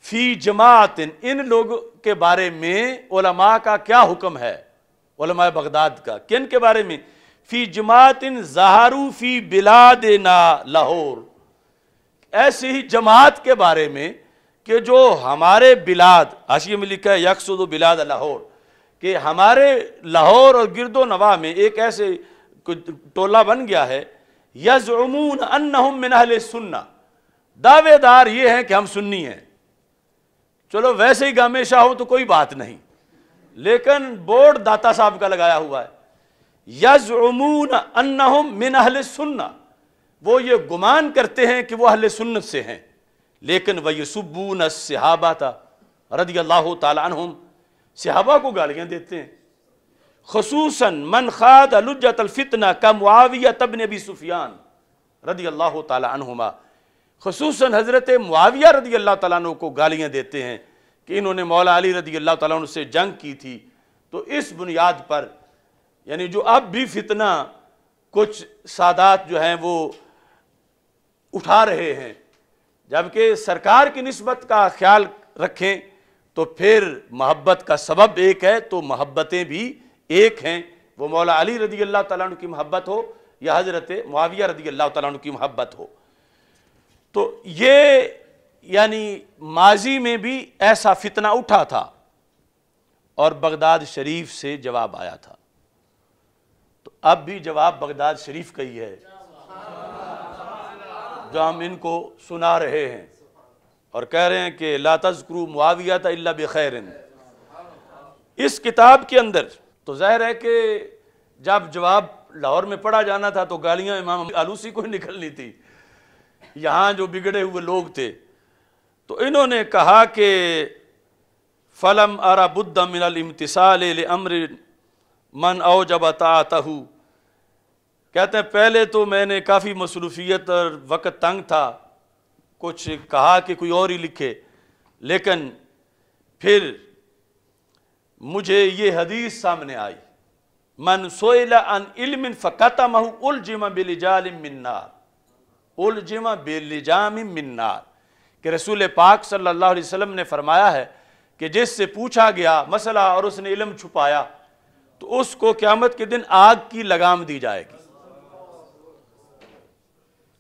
फ़ी जमातिन इन लोग के बारे में ओलमा का क्या हुक्म है ओलमा बगदाद का किन के बारे में फ़ी जमातिन जहारू फ़ी बिला देना लाहौर ऐसी ही जमात के बारे में कि जो हमारे बिलाद हाशिए में लिखा है यकसुद बिलाद लाहौर कि हमारे लाहौर और गिरदो नवा में एक ऐसे टोला बन गया है यजमून अन्नहुम मिनहल सुन्ना दावेदार ये हैं कि हम सुन्नी हैं चलो वैसे ही गमेशा हो तो कोई बात नहीं लेकिन बोर्ड दाता साहब का लगाया हुआ है यजमून अन्नहुम मिनहल सुन्ना वो ये गुमान करते हैं कि वह अहल सुन्नत से हैं लेकिन वह यूसुबून सिहाबा था रदी अल्लाह तुम सिहाबा को गालियाँ देते हैं खसूस मन खाद अलजतलफ़ितना का मुआविया तब भी सुफियान रदी अल्लाह तुमा खसूस हज़रत मुआविया रदी अल्लाह तु को गालियाँ देते हैं कि इन्होंने मौला अली रदी अल्लाह तु से जंग की थी तो इस बुनियाद पर यानी जो अब भी फितना कुछ सादात जो हैं वो उठा रहे हैं जबकि सरकार की नस्बत का ख्याल रखें तो फिर मोहब्बत का सबब एक है तो मोहब्बतें भी एक हैं वो मौला अली रदी अल्लाह तला की मोहब्बत हो या हज़रत मुआविया रदी अल्लाह तला की मोहब्बत हो तो ये यानी माजी में भी ऐसा फितना उठा था और बगदाद शरीफ से जवाब आया था तो अब भी जवाब बगदाद शरीफ का ही है जो हम इनको सुना रहे हैं और कह रहे हैं कि ला तस्क्रू मुआविया था अल्ला इस किताब के अंदर तो जाहिर है कि जब जवाब लाहौर में पढ़ा जाना था तो गालियाँ इमाम आलूसी को ही निकलनी थी यहाँ जो बिगड़े हुए लोग थे तो इन्होंने कहा कि फ़लम आरा बुद्ध मिनलमतसाल अम्र मन औ जब तातहू कहते हैं पहले तो मैंने काफ़ी मसरूफियत और वक़्त तंग था कुछ कहा कि कोई और ही लिखे लेकिन फिर मुझे ये हदीस सामने आई मन सोयला अन इल्म फ़कता उल जिमा बिलिजाल मिन्नार उल जिमा बिलिजाम मिन्नार कि रसूल पाक सल्लल्लाहु अलैहि वसल्लम ने फरमाया है कि जिससे पूछा गया मसला और उसने इलम छुपाया तो उसको क़्यामत के दिन आग की लगाम दी जाएगी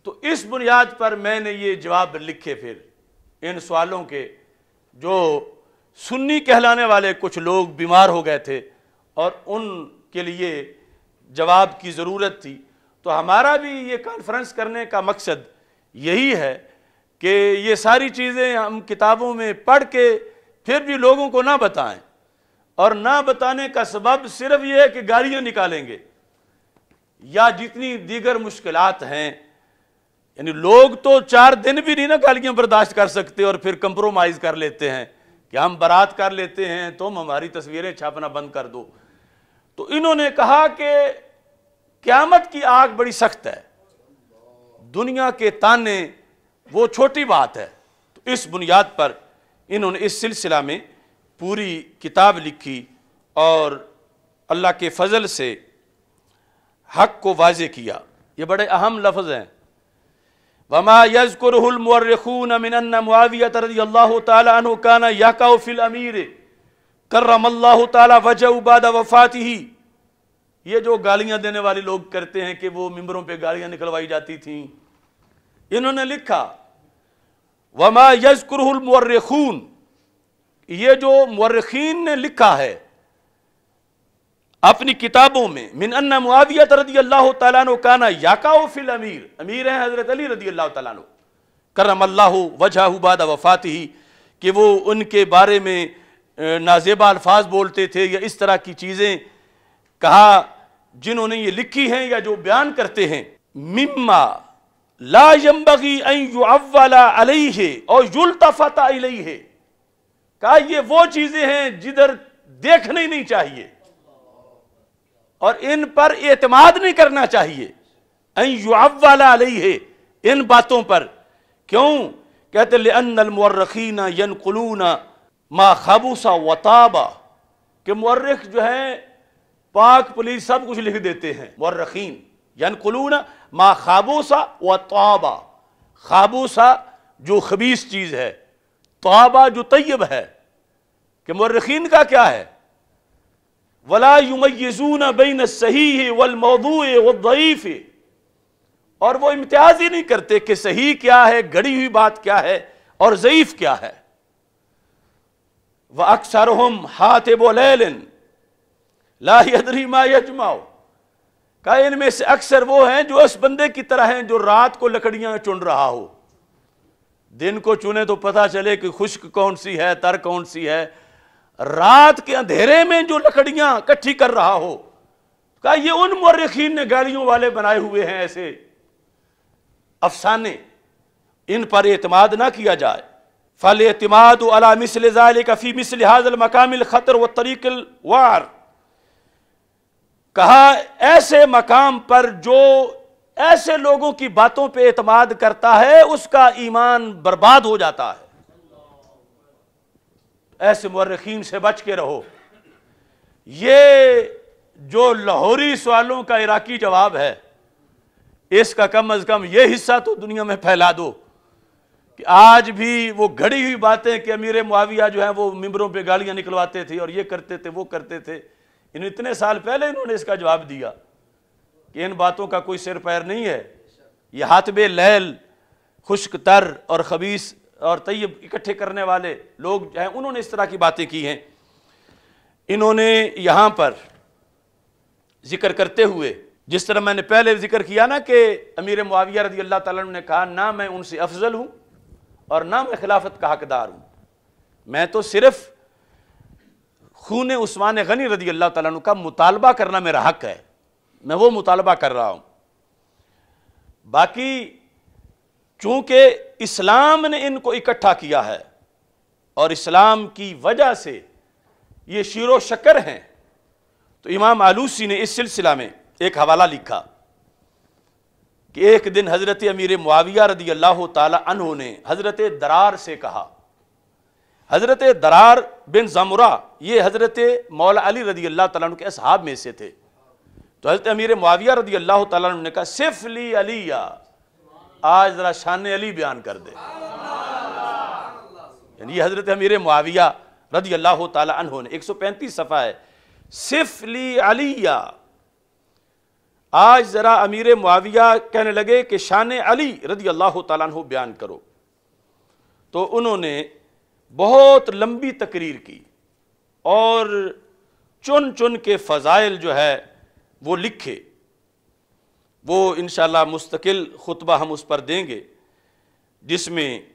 तो इस बुनियाद पर मैंने ये जवाब लिखे फिर इन सवालों के जो सुन्नी कहलाने वाले कुछ लोग बीमार हो गए थे और उनके लिए जवाब की ज़रूरत थी तो हमारा भी ये कॉन्फ्रेंस करने का मकसद यही है कि ये सारी चीज़ें हम किताबों में पढ़ के फिर भी लोगों को ना बताएं और ना बताने का सबब सिर्फ ये है कि गालियाँ निकालेंगे या जितनी दीगर मुश्किल हैं यानी लोग तो चार दिन भी नहीं ना गालियाँ बर्दाश्त कर सकते और फिर कंप्रोमाइज़ कर लेते हैं कि हम बारात कर लेते हैं तुम हमारी तस्वीरें छापना बंद कर दो तो इन्होंने कहा कि क्यामत की आग बड़ी सख्त है दुनिया के ताने वो छोटी बात है तो इस बुनियाद पर इन्होंने इस सिलसिला में पूरी किताब लिखी और अल्लाह के फजल से हक को वाजे किया ये बड़े अहम लफ्ज़ हैं वमा यज़कुरहुलमर्रखून मिनन मुआवियत रदियल्लाहु तआला अन्हु काना यकाउ फिल अमीर करमल्लाहु तआला वजहु बाद वफातिही ये जो गालियां देने वाले लोग करते हैं कि वो मिंबरों पे गालियां निकलवाई जाती थी इन्होंने लिखा वमा यज़कुरहुलमर्रखून ये जो मर्रखीन ने लिखा है अपनी किताबों में मिन अन्ना मुआविया रदी अल्लाह तु काना याकाओ फिल अमीर अमीर हैं हज़रत अली रदी अल्लाह तु करम अल्लाह वजह वजहबाद वफ़ात ही कि वो उनके बारे में नाजेबा अल्फाज बोलते थे या इस तरह की चीज़ें कहा जिन्होंने ये लिखी हैं या जो बयान करते हैं मिम्मा ला लाजम्बगी अलही और युलतफ़ता अलही कहा ये वो चीज़ें हैं जिधर देखने नहीं चाहिए और इन पर एतमाद नहीं करना चाहिए वाला है इन बातों पर क्यों कहते लेमरखीना यन कलूना मा वताबा के मर्रख जो है पाक पुलिस सब कुछ लिख देते हैं मर्रखीन यन कलूना मा खाबूसा व तोबा खाबूसा जो खबीस चीज़ है तोबा जो तयब है कि मर्रखीन का क्या है वला युमयजून बिन सही वलमौदू वईफ़ और वो इम्तियाज ही नहीं करते कि सही क्या है गड़ी हुई बात क्या है और ज़यीफ़ क्या है वह अक्सर हम हाथ बोलैलिन लादरी मा यजमाओ का इनमें से अक्सर वो हैं जो उस बंदे की तरह हैं जो रात को लकड़ियां चुन रहा हो दिन को चुने तो पता चले कि खुश्क कौन सी है तर कौन सी है रात के अंधेरे में जो लकड़ियां इकट्ठी कर रहा हो कहा ये उन मौरखीन ने गालियों वाले बनाए हुए हैं ऐसे अफसाने इन पर एतमाद ना किया जाए फल एतमाद अला मिसल कफ़ी मिसल हाजल मकामिल ख़तर व तरीकल वार कहा ऐसे मकाम पर जो ऐसे लोगों की बातों पर एतमाद करता है उसका ईमान बर्बाद हो जाता है ऐसे मर्रखीन से बच के रहो ये जो लाहौरी सवालों का इराकी जवाब है इसका कम अज़ कम ये हिस्सा तो दुनिया में फैला दो कि आज भी वो घड़ी हुई बातें कि अमीर मुआविया जो है वो मिम्बरों पे गालियां निकलवाते थे और ये करते थे वो करते थे इन इतने साल पहले इन्होंने इसका जवाब दिया कि इन बातों का कोई सिर पैर नहीं है ये हाथबे लैल खुश्क तर और खबीस और तयब इकट्ठे करने वाले लोग जो हैं उन्होंने इस तरह की बातें की हैं इन्होंने यहाँ पर जिक्र करते हुए जिस तरह मैंने पहले जिक्र किया ना कि अमीर मुआविया रजी अल्लाह तुम ने कहा ना मैं उनसे अफजल हूँ और ना मैं खिलाफत का हकदार हूँ मैं तो सिर्फ खून उस्मान गनी रजी अल्लाह तु का मुतालबा करना मेरा हक है मैं वो मुतालबा कर रहा हूँ बाकी चूंकि इस्लाम ने इनको इकट्ठा किया है और इस्लाम की वजह से ये शिरो शकर हैं तो इमाम आलूसी ने इस सिलसिला में एक हवाला लिखा कि एक दिन हज़रत अमीर मुआविया रदी अल्लाह तहों ने हज़रत दरार से कहा हज़रत दरार बिन जमुरा ये हज़रत मौला अली रदी अल्लाह तु के असहाब में से थे तो हज़रत अमीर मुआविया रदी अल्लाह तु ने कहा सिफली अलिया आज ज़रा शान अली बयान कर दे यानी हज़रत अमीर मुआविया रदी अल्लाह तहों ने एक सौ पैंतीस सफ़ा है ली अलिया आज ज़रा अमीर मुआविया कहने लगे कि शान अली रदी अल्लाह तहों बयान करो तो उन्होंने बहुत लंबी तकरीर की और चुन चुन के फ़ज़ाइल जो है वो लिखे वो इन मुस्तकिल ख़ुतबा हम उस पर देंगे जिसमें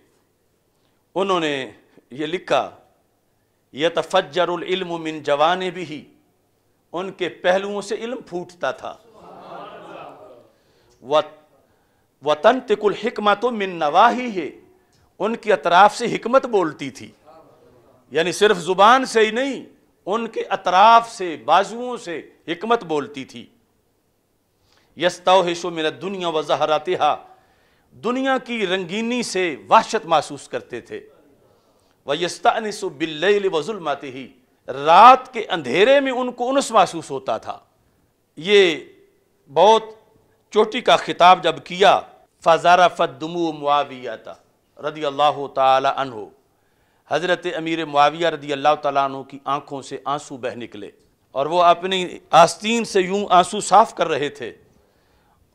उन्होंने ये लिखा यह तफजरम मिन जवान भी ही उनके पहलुओं से इल्म फूटता था वतन तिकुल हमत मिन नवाही है उनकी अतराफ से हमत बोलती थी यानी सिर्फ ज़ुबान से ही नहीं उनके अतराफ से बाजुओं से हमत बोलती थी हिशो मेरा दुनिया व हा दुनिया की रंगीनी से वाहशत महसूस करते थे व अनिसो बिल्ल वजुलमाती ही रात के अंधेरे में उनको उनस महसूस होता था ये बहुत चोटी का खिताब जब किया फ़ारा फ़दमू मुआविया था रदी अल्लाह हो हज़रत अमीर मुआविया रदी अल्लाह तु की आंखों से आंसू बह निकले और वह अपनी आस्तीन से यूं आंसू साफ कर रहे थे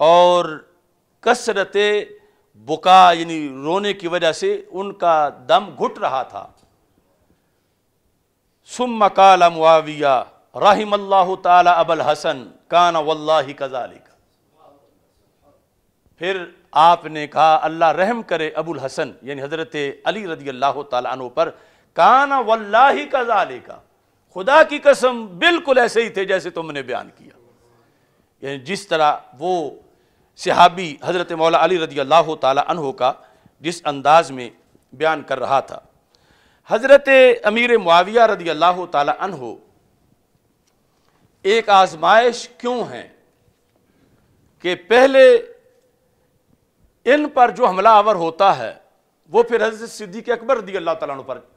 और कसरत बुका यानी रोने की वजह से उनका दम घुट रहा था सुम काला मुआविया राहिम अल्लाह ताला अबल हसन काना वल्लाही कजालिक फिर आपने कहा अल्लाह रहम करे अबुल हसन यानी हज़रत अली रदी अल्लाह तु पर काना वल्लाही कजालिका खुदा की कसम बिल्कुल ऐसे ही थे जैसे तुमने बयान किया यानी जिस तरह वो सहाबी हज़रत मौला अली रदी अल्लाह तहो का जिस अंदाज में बयान कर रहा था हज़रत अमीर मुआविया रदी अल्लाह तहो एक आजमाइश क्यों हैं कि पहले इन पर जो हमला आवर होता है वो फिर हजरत सिद्दीक अकबर रदी अल्लाह तला पर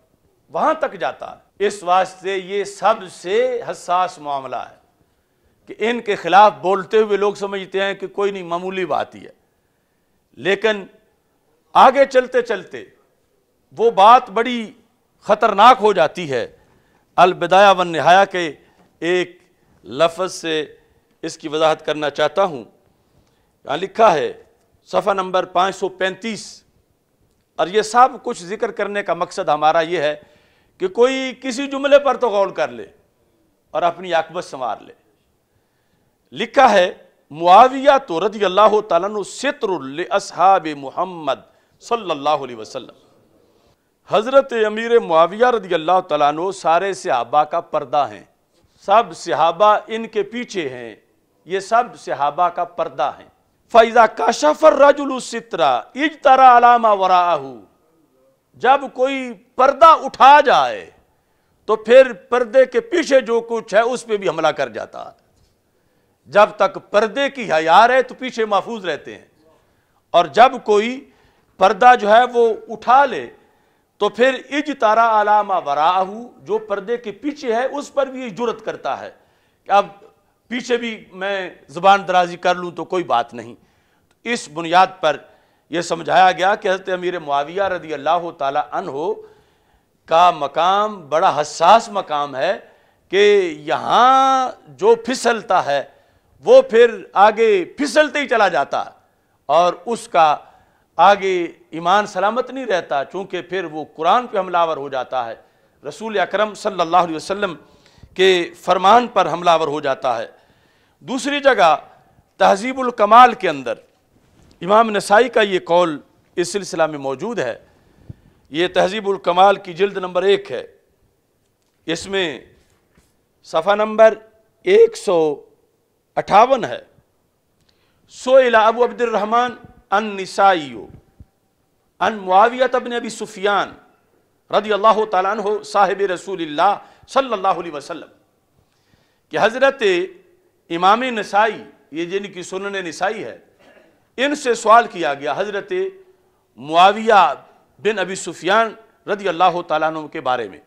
वहाँ तक जाता है इस वास्ते ये सबसे हसास मामला है कि इनके खिलाफ बोलते हुए लोग समझते हैं कि कोई नहीं मामूली बात ही है लेकिन आगे चलते चलते वो बात बड़ी ख़तरनाक हो जाती है अलबिदाया व नहाया के एक लफज से इसकी वजाहत करना चाहता हूँ यहाँ लिखा है सफ़ा नंबर पाँच सौ पैंतीस और ये सब कुछ ज़िक्र करने का मकसद हमारा ये है कि कोई किसी जुमले पर तो गौर कर ले और अपनी आकबत संवार ले लिखा है मुआविया तो रजी अल्लाह तसहाब मोहम्मद सल्लल्लाहु हज़रत अमीर मुआविया रजी अल्लाह तु सारे सहाबा का पर्दा हैं सब सहाबा इनके पीछे हैं ये सब सहाबा का पर्दा हैं फैज़ा काशफर रजुलसित्रा इज तरा अलामा वराहू जब कोई पर्दा उठा जाए तो फिर पर्दे के पीछे जो कुछ है उस पर भी हमला कर जाता है जब तक पर्दे की हया रहे तो पीछे महफूज रहते हैं और जब कोई पर्दा जो है वो उठा ले तो फिर इज तारा आलामा वराहू जो पर्दे के पीछे है उस पर भी जुरत करता है कि अब पीछे भी मैं ज़बान दराजी कर लूँ तो कोई बात नहीं इस बुनियाद पर यह समझाया गया कि हजरत अमीर मुआविया रदी अल्लाह हो का मकाम बड़ा हसास मकाम है कि यहाँ जो फिसलता है वो फिर आगे फिसलते ही चला जाता और उसका आगे ईमान सलामत नहीं रहता चूँकि फिर वो कुरान पे हमलावर हो जाता है रसूल अकरम सल्लल्लाहु अलैहि वसल्लम के फरमान पर हमलावर हो जाता है दूसरी जगह तहजीबुल कमाल के अंदर इमाम नसाई का ये कौल इस सिलसिला में मौजूद है ये तहजीबुल कमाल की जल्द नंबर एक है इसमें सफ़ा नंबर एक सौ अठावन है इला अबू अब्दुलरहमान अन निसाइयो अन तब ने अभी सुफियान रदी अल्लाह हो साहिब रसूल सल्ला वसलम कि हज़रत इमाम नसाई ये जिनकी सुनन नसाई है इनसे सवाल किया गया हज़रत मुआविया बिन अबी सुफियान रदी अल्लाह तु के बारे में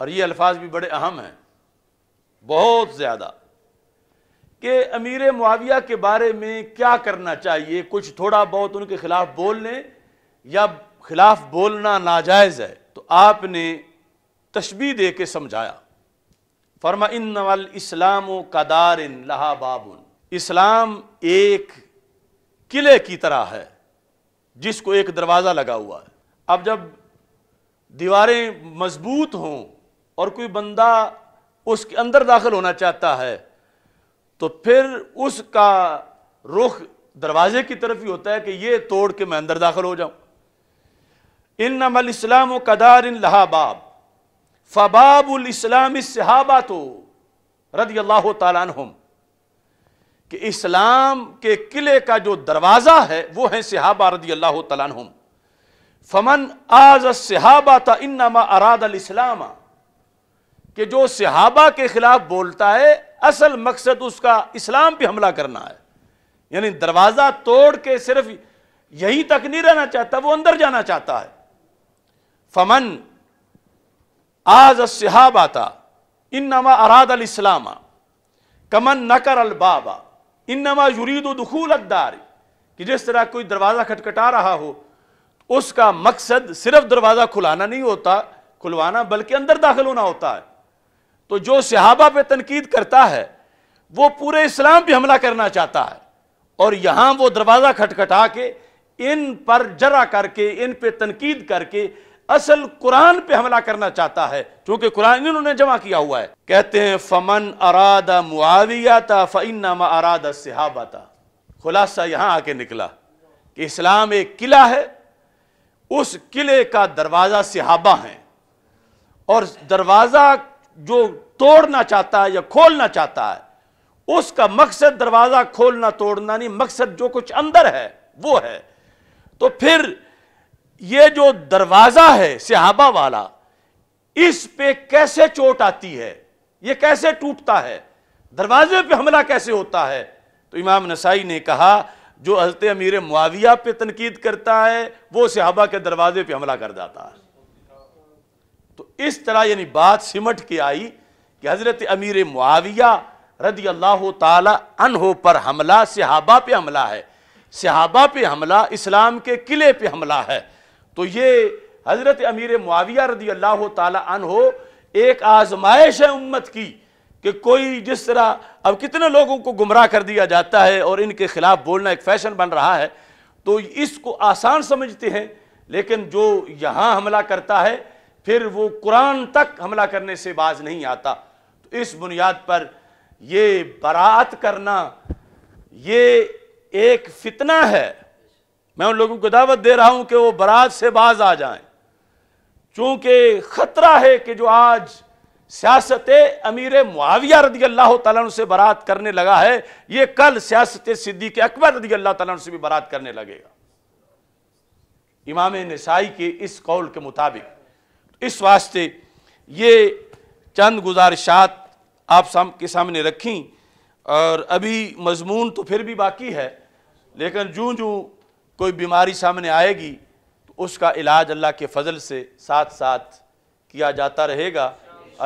और ये अल्फाज भी बड़े अहम हैं बहुत ज़्यादा कि अमीर मुआविया के बारे में क्या करना चाहिए कुछ थोड़ा बहुत उनके खिलाफ बोलने या खिलाफ बोलना नाजायज़ है तो आपने तशबी दे के समझाया फरमा इन इस्लाम कदारिन लहाबाबुन इस्लाम एक किले की तरह है जिसको एक दरवाज़ा लगा हुआ है अब जब दीवारें मजबूत हों और कोई बंदा उसके अंदर दाखिल होना चाहता है तो फिर उसका रुख दरवाजे की तरफ ही होता है कि ये तोड़ के मैं अंदर दाखिल हो जाऊं इन नमल इस्लाम कदार इन लहाबाब उल इस्लाम इसहाबा तो रदी अल्लाह तुम कि इस्लाम के किले का जो दरवाज़ा है वो है सिहाबा रदी अल्लाह तुम फमन आज सिहाबा था इन नमा अराद इस्लामा कि जो सिहाबा के खिलाफ बोलता है असल मकसद उसका इस्लाम पर हमला करना है यानी दरवाज़ा तोड़ के सिर्फ यही तक नहीं रहना चाहता वो अंदर जाना चाहता है फमन आज सहाबा था इन नमा अराद अल इस्लामा कमन नकर अलबाबा इन नमा यूरीद दखूल अदार कि जिस तरह कोई दरवाज़ा खटखटा रहा हो उसका मकसद सिर्फ दरवाज़ा खुलाना नहीं होता खुलवाना बल्कि अंदर दाखिल होना होता है तो जो सहाबा पे तनकीद करता है वो पूरे इस्लाम पे हमला करना चाहता है और यहां वो दरवाज़ा खटखटा के इन पर जरा करके इन पे तनकीद करके असल कुरान पे हमला करना चाहता है क्योंकि कुरान इन्होंने जमा किया हुआ है कहते हैं फमन अरादा मुआविया था फ़िनमा अरादा सिहाबा था खुलासा यहां आके निकला कि इस्लाम एक किला है उस किले का दरवाज़ा सिहाबा है और दरवाज़ा जो तोड़ना चाहता है या खोलना चाहता है उसका मकसद दरवाज़ा खोलना तोड़ना नहीं मकसद जो कुछ अंदर है वो है तो फिर ये जो दरवाज़ा है सिहाबा वाला इस पे कैसे चोट आती है ये कैसे टूटता है दरवाजे पे हमला कैसे होता है तो इमाम नसाई ने कहा जो हजरत अमीर मुआविया पे तनकीद करता है वो सिहाबा के दरवाजे पे हमला कर जाता है तो इस तरह यानी बात सिमट के आई कि हज़रत अमीर मुआविया रदी अल्लाह तहो पर हमला सिहाबा पे हमला है सिहाबा पे हमला इस्लाम के किले पे हमला है तो ये हज़रत अमीर मुआविया रदी अल्लाह तहो एक आजमाइश है उम्मत की कि कोई जिस तरह अब कितने लोगों को गुमराह कर दिया जाता है और इनके खिलाफ बोलना एक फैशन बन रहा है तो इसको आसान समझते हैं लेकिन जो यहाँ हमला करता है फिर वो कुरान तक हमला करने से बाज नहीं आता तो इस बुनियाद पर ये बारात करना ये एक फितना है मैं उन लोगों को दावत दे रहा हूं कि वो बारात से बाज आ जाएं चूंकि ख़तरा है कि जो आज सियासत अमीर मुआविया रदी अल्लाह तला से बारात करने लगा है ये कल सियासत के अकबर रदी अल्लाह तला से भी बारात करने लगेगा इमाम नसाई के इस कौल के मुताबिक इस वास्ते ये चंद गुजारिशात आप साम के सामने रखी और अभी मजमून तो फिर भी बाकी है लेकिन जूँ जूँ कोई बीमारी सामने आएगी तो उसका इलाज अल्लाह के फजल से साथ साथ किया जाता रहेगा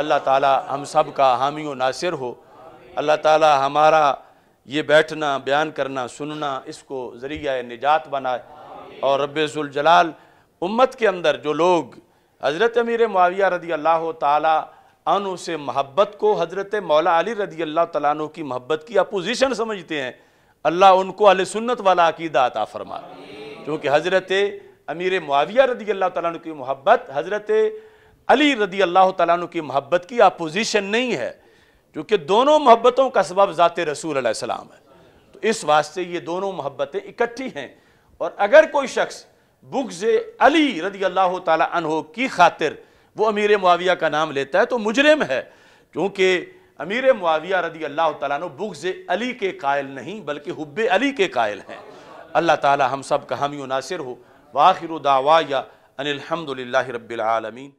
अल्लाह ताला हम सब का हामी व नासिर हो अल्लाह ताला हमारा ये बैठना बयान करना सुनना इसको ज़रिया निजात बनाए और रब्ज़ुलजलाल उम्मत के अंदर जो लोग हज़रत अमीर माविया रदी अल्लाह ताली अन उसे मोहब्बत को हज़रत मौला अली रदी अल्लाह तु की मोहब्बत की अपोजिशन समझते हैं अल्लाह उनको अल सुन्नत वाला अकीदा अता फरमा क्योंकि हज़रत अमीर मुआविया रदी अल्लाह तु की मोहब्बत हज़रत अली रदी अल्लाह तु की मोहब्बत की अपोजिशन नहीं है क्योंकि दोनों मोहब्बतों का सबब ज़ात रसूल सलाम है तो इस वास्ते ये दोनों मोहब्बतें इकट्ठी हैं और अगर कोई शख्स बुग्ज़ अली रदी अल्लाह तहो की खातिर वो अमीर मुआविया का नाम लेता है तो मुजरम है क्योंकि अमीर मुआविया रदी अल्लाह तु बुग्ज़ अली के कायल नहीं बल्कि हुब अली के कायल हैं अल्लाह ताली हम सब का हामी नासिर हो वाखिर दावा या अनिलहमदिल्ला रबालमीन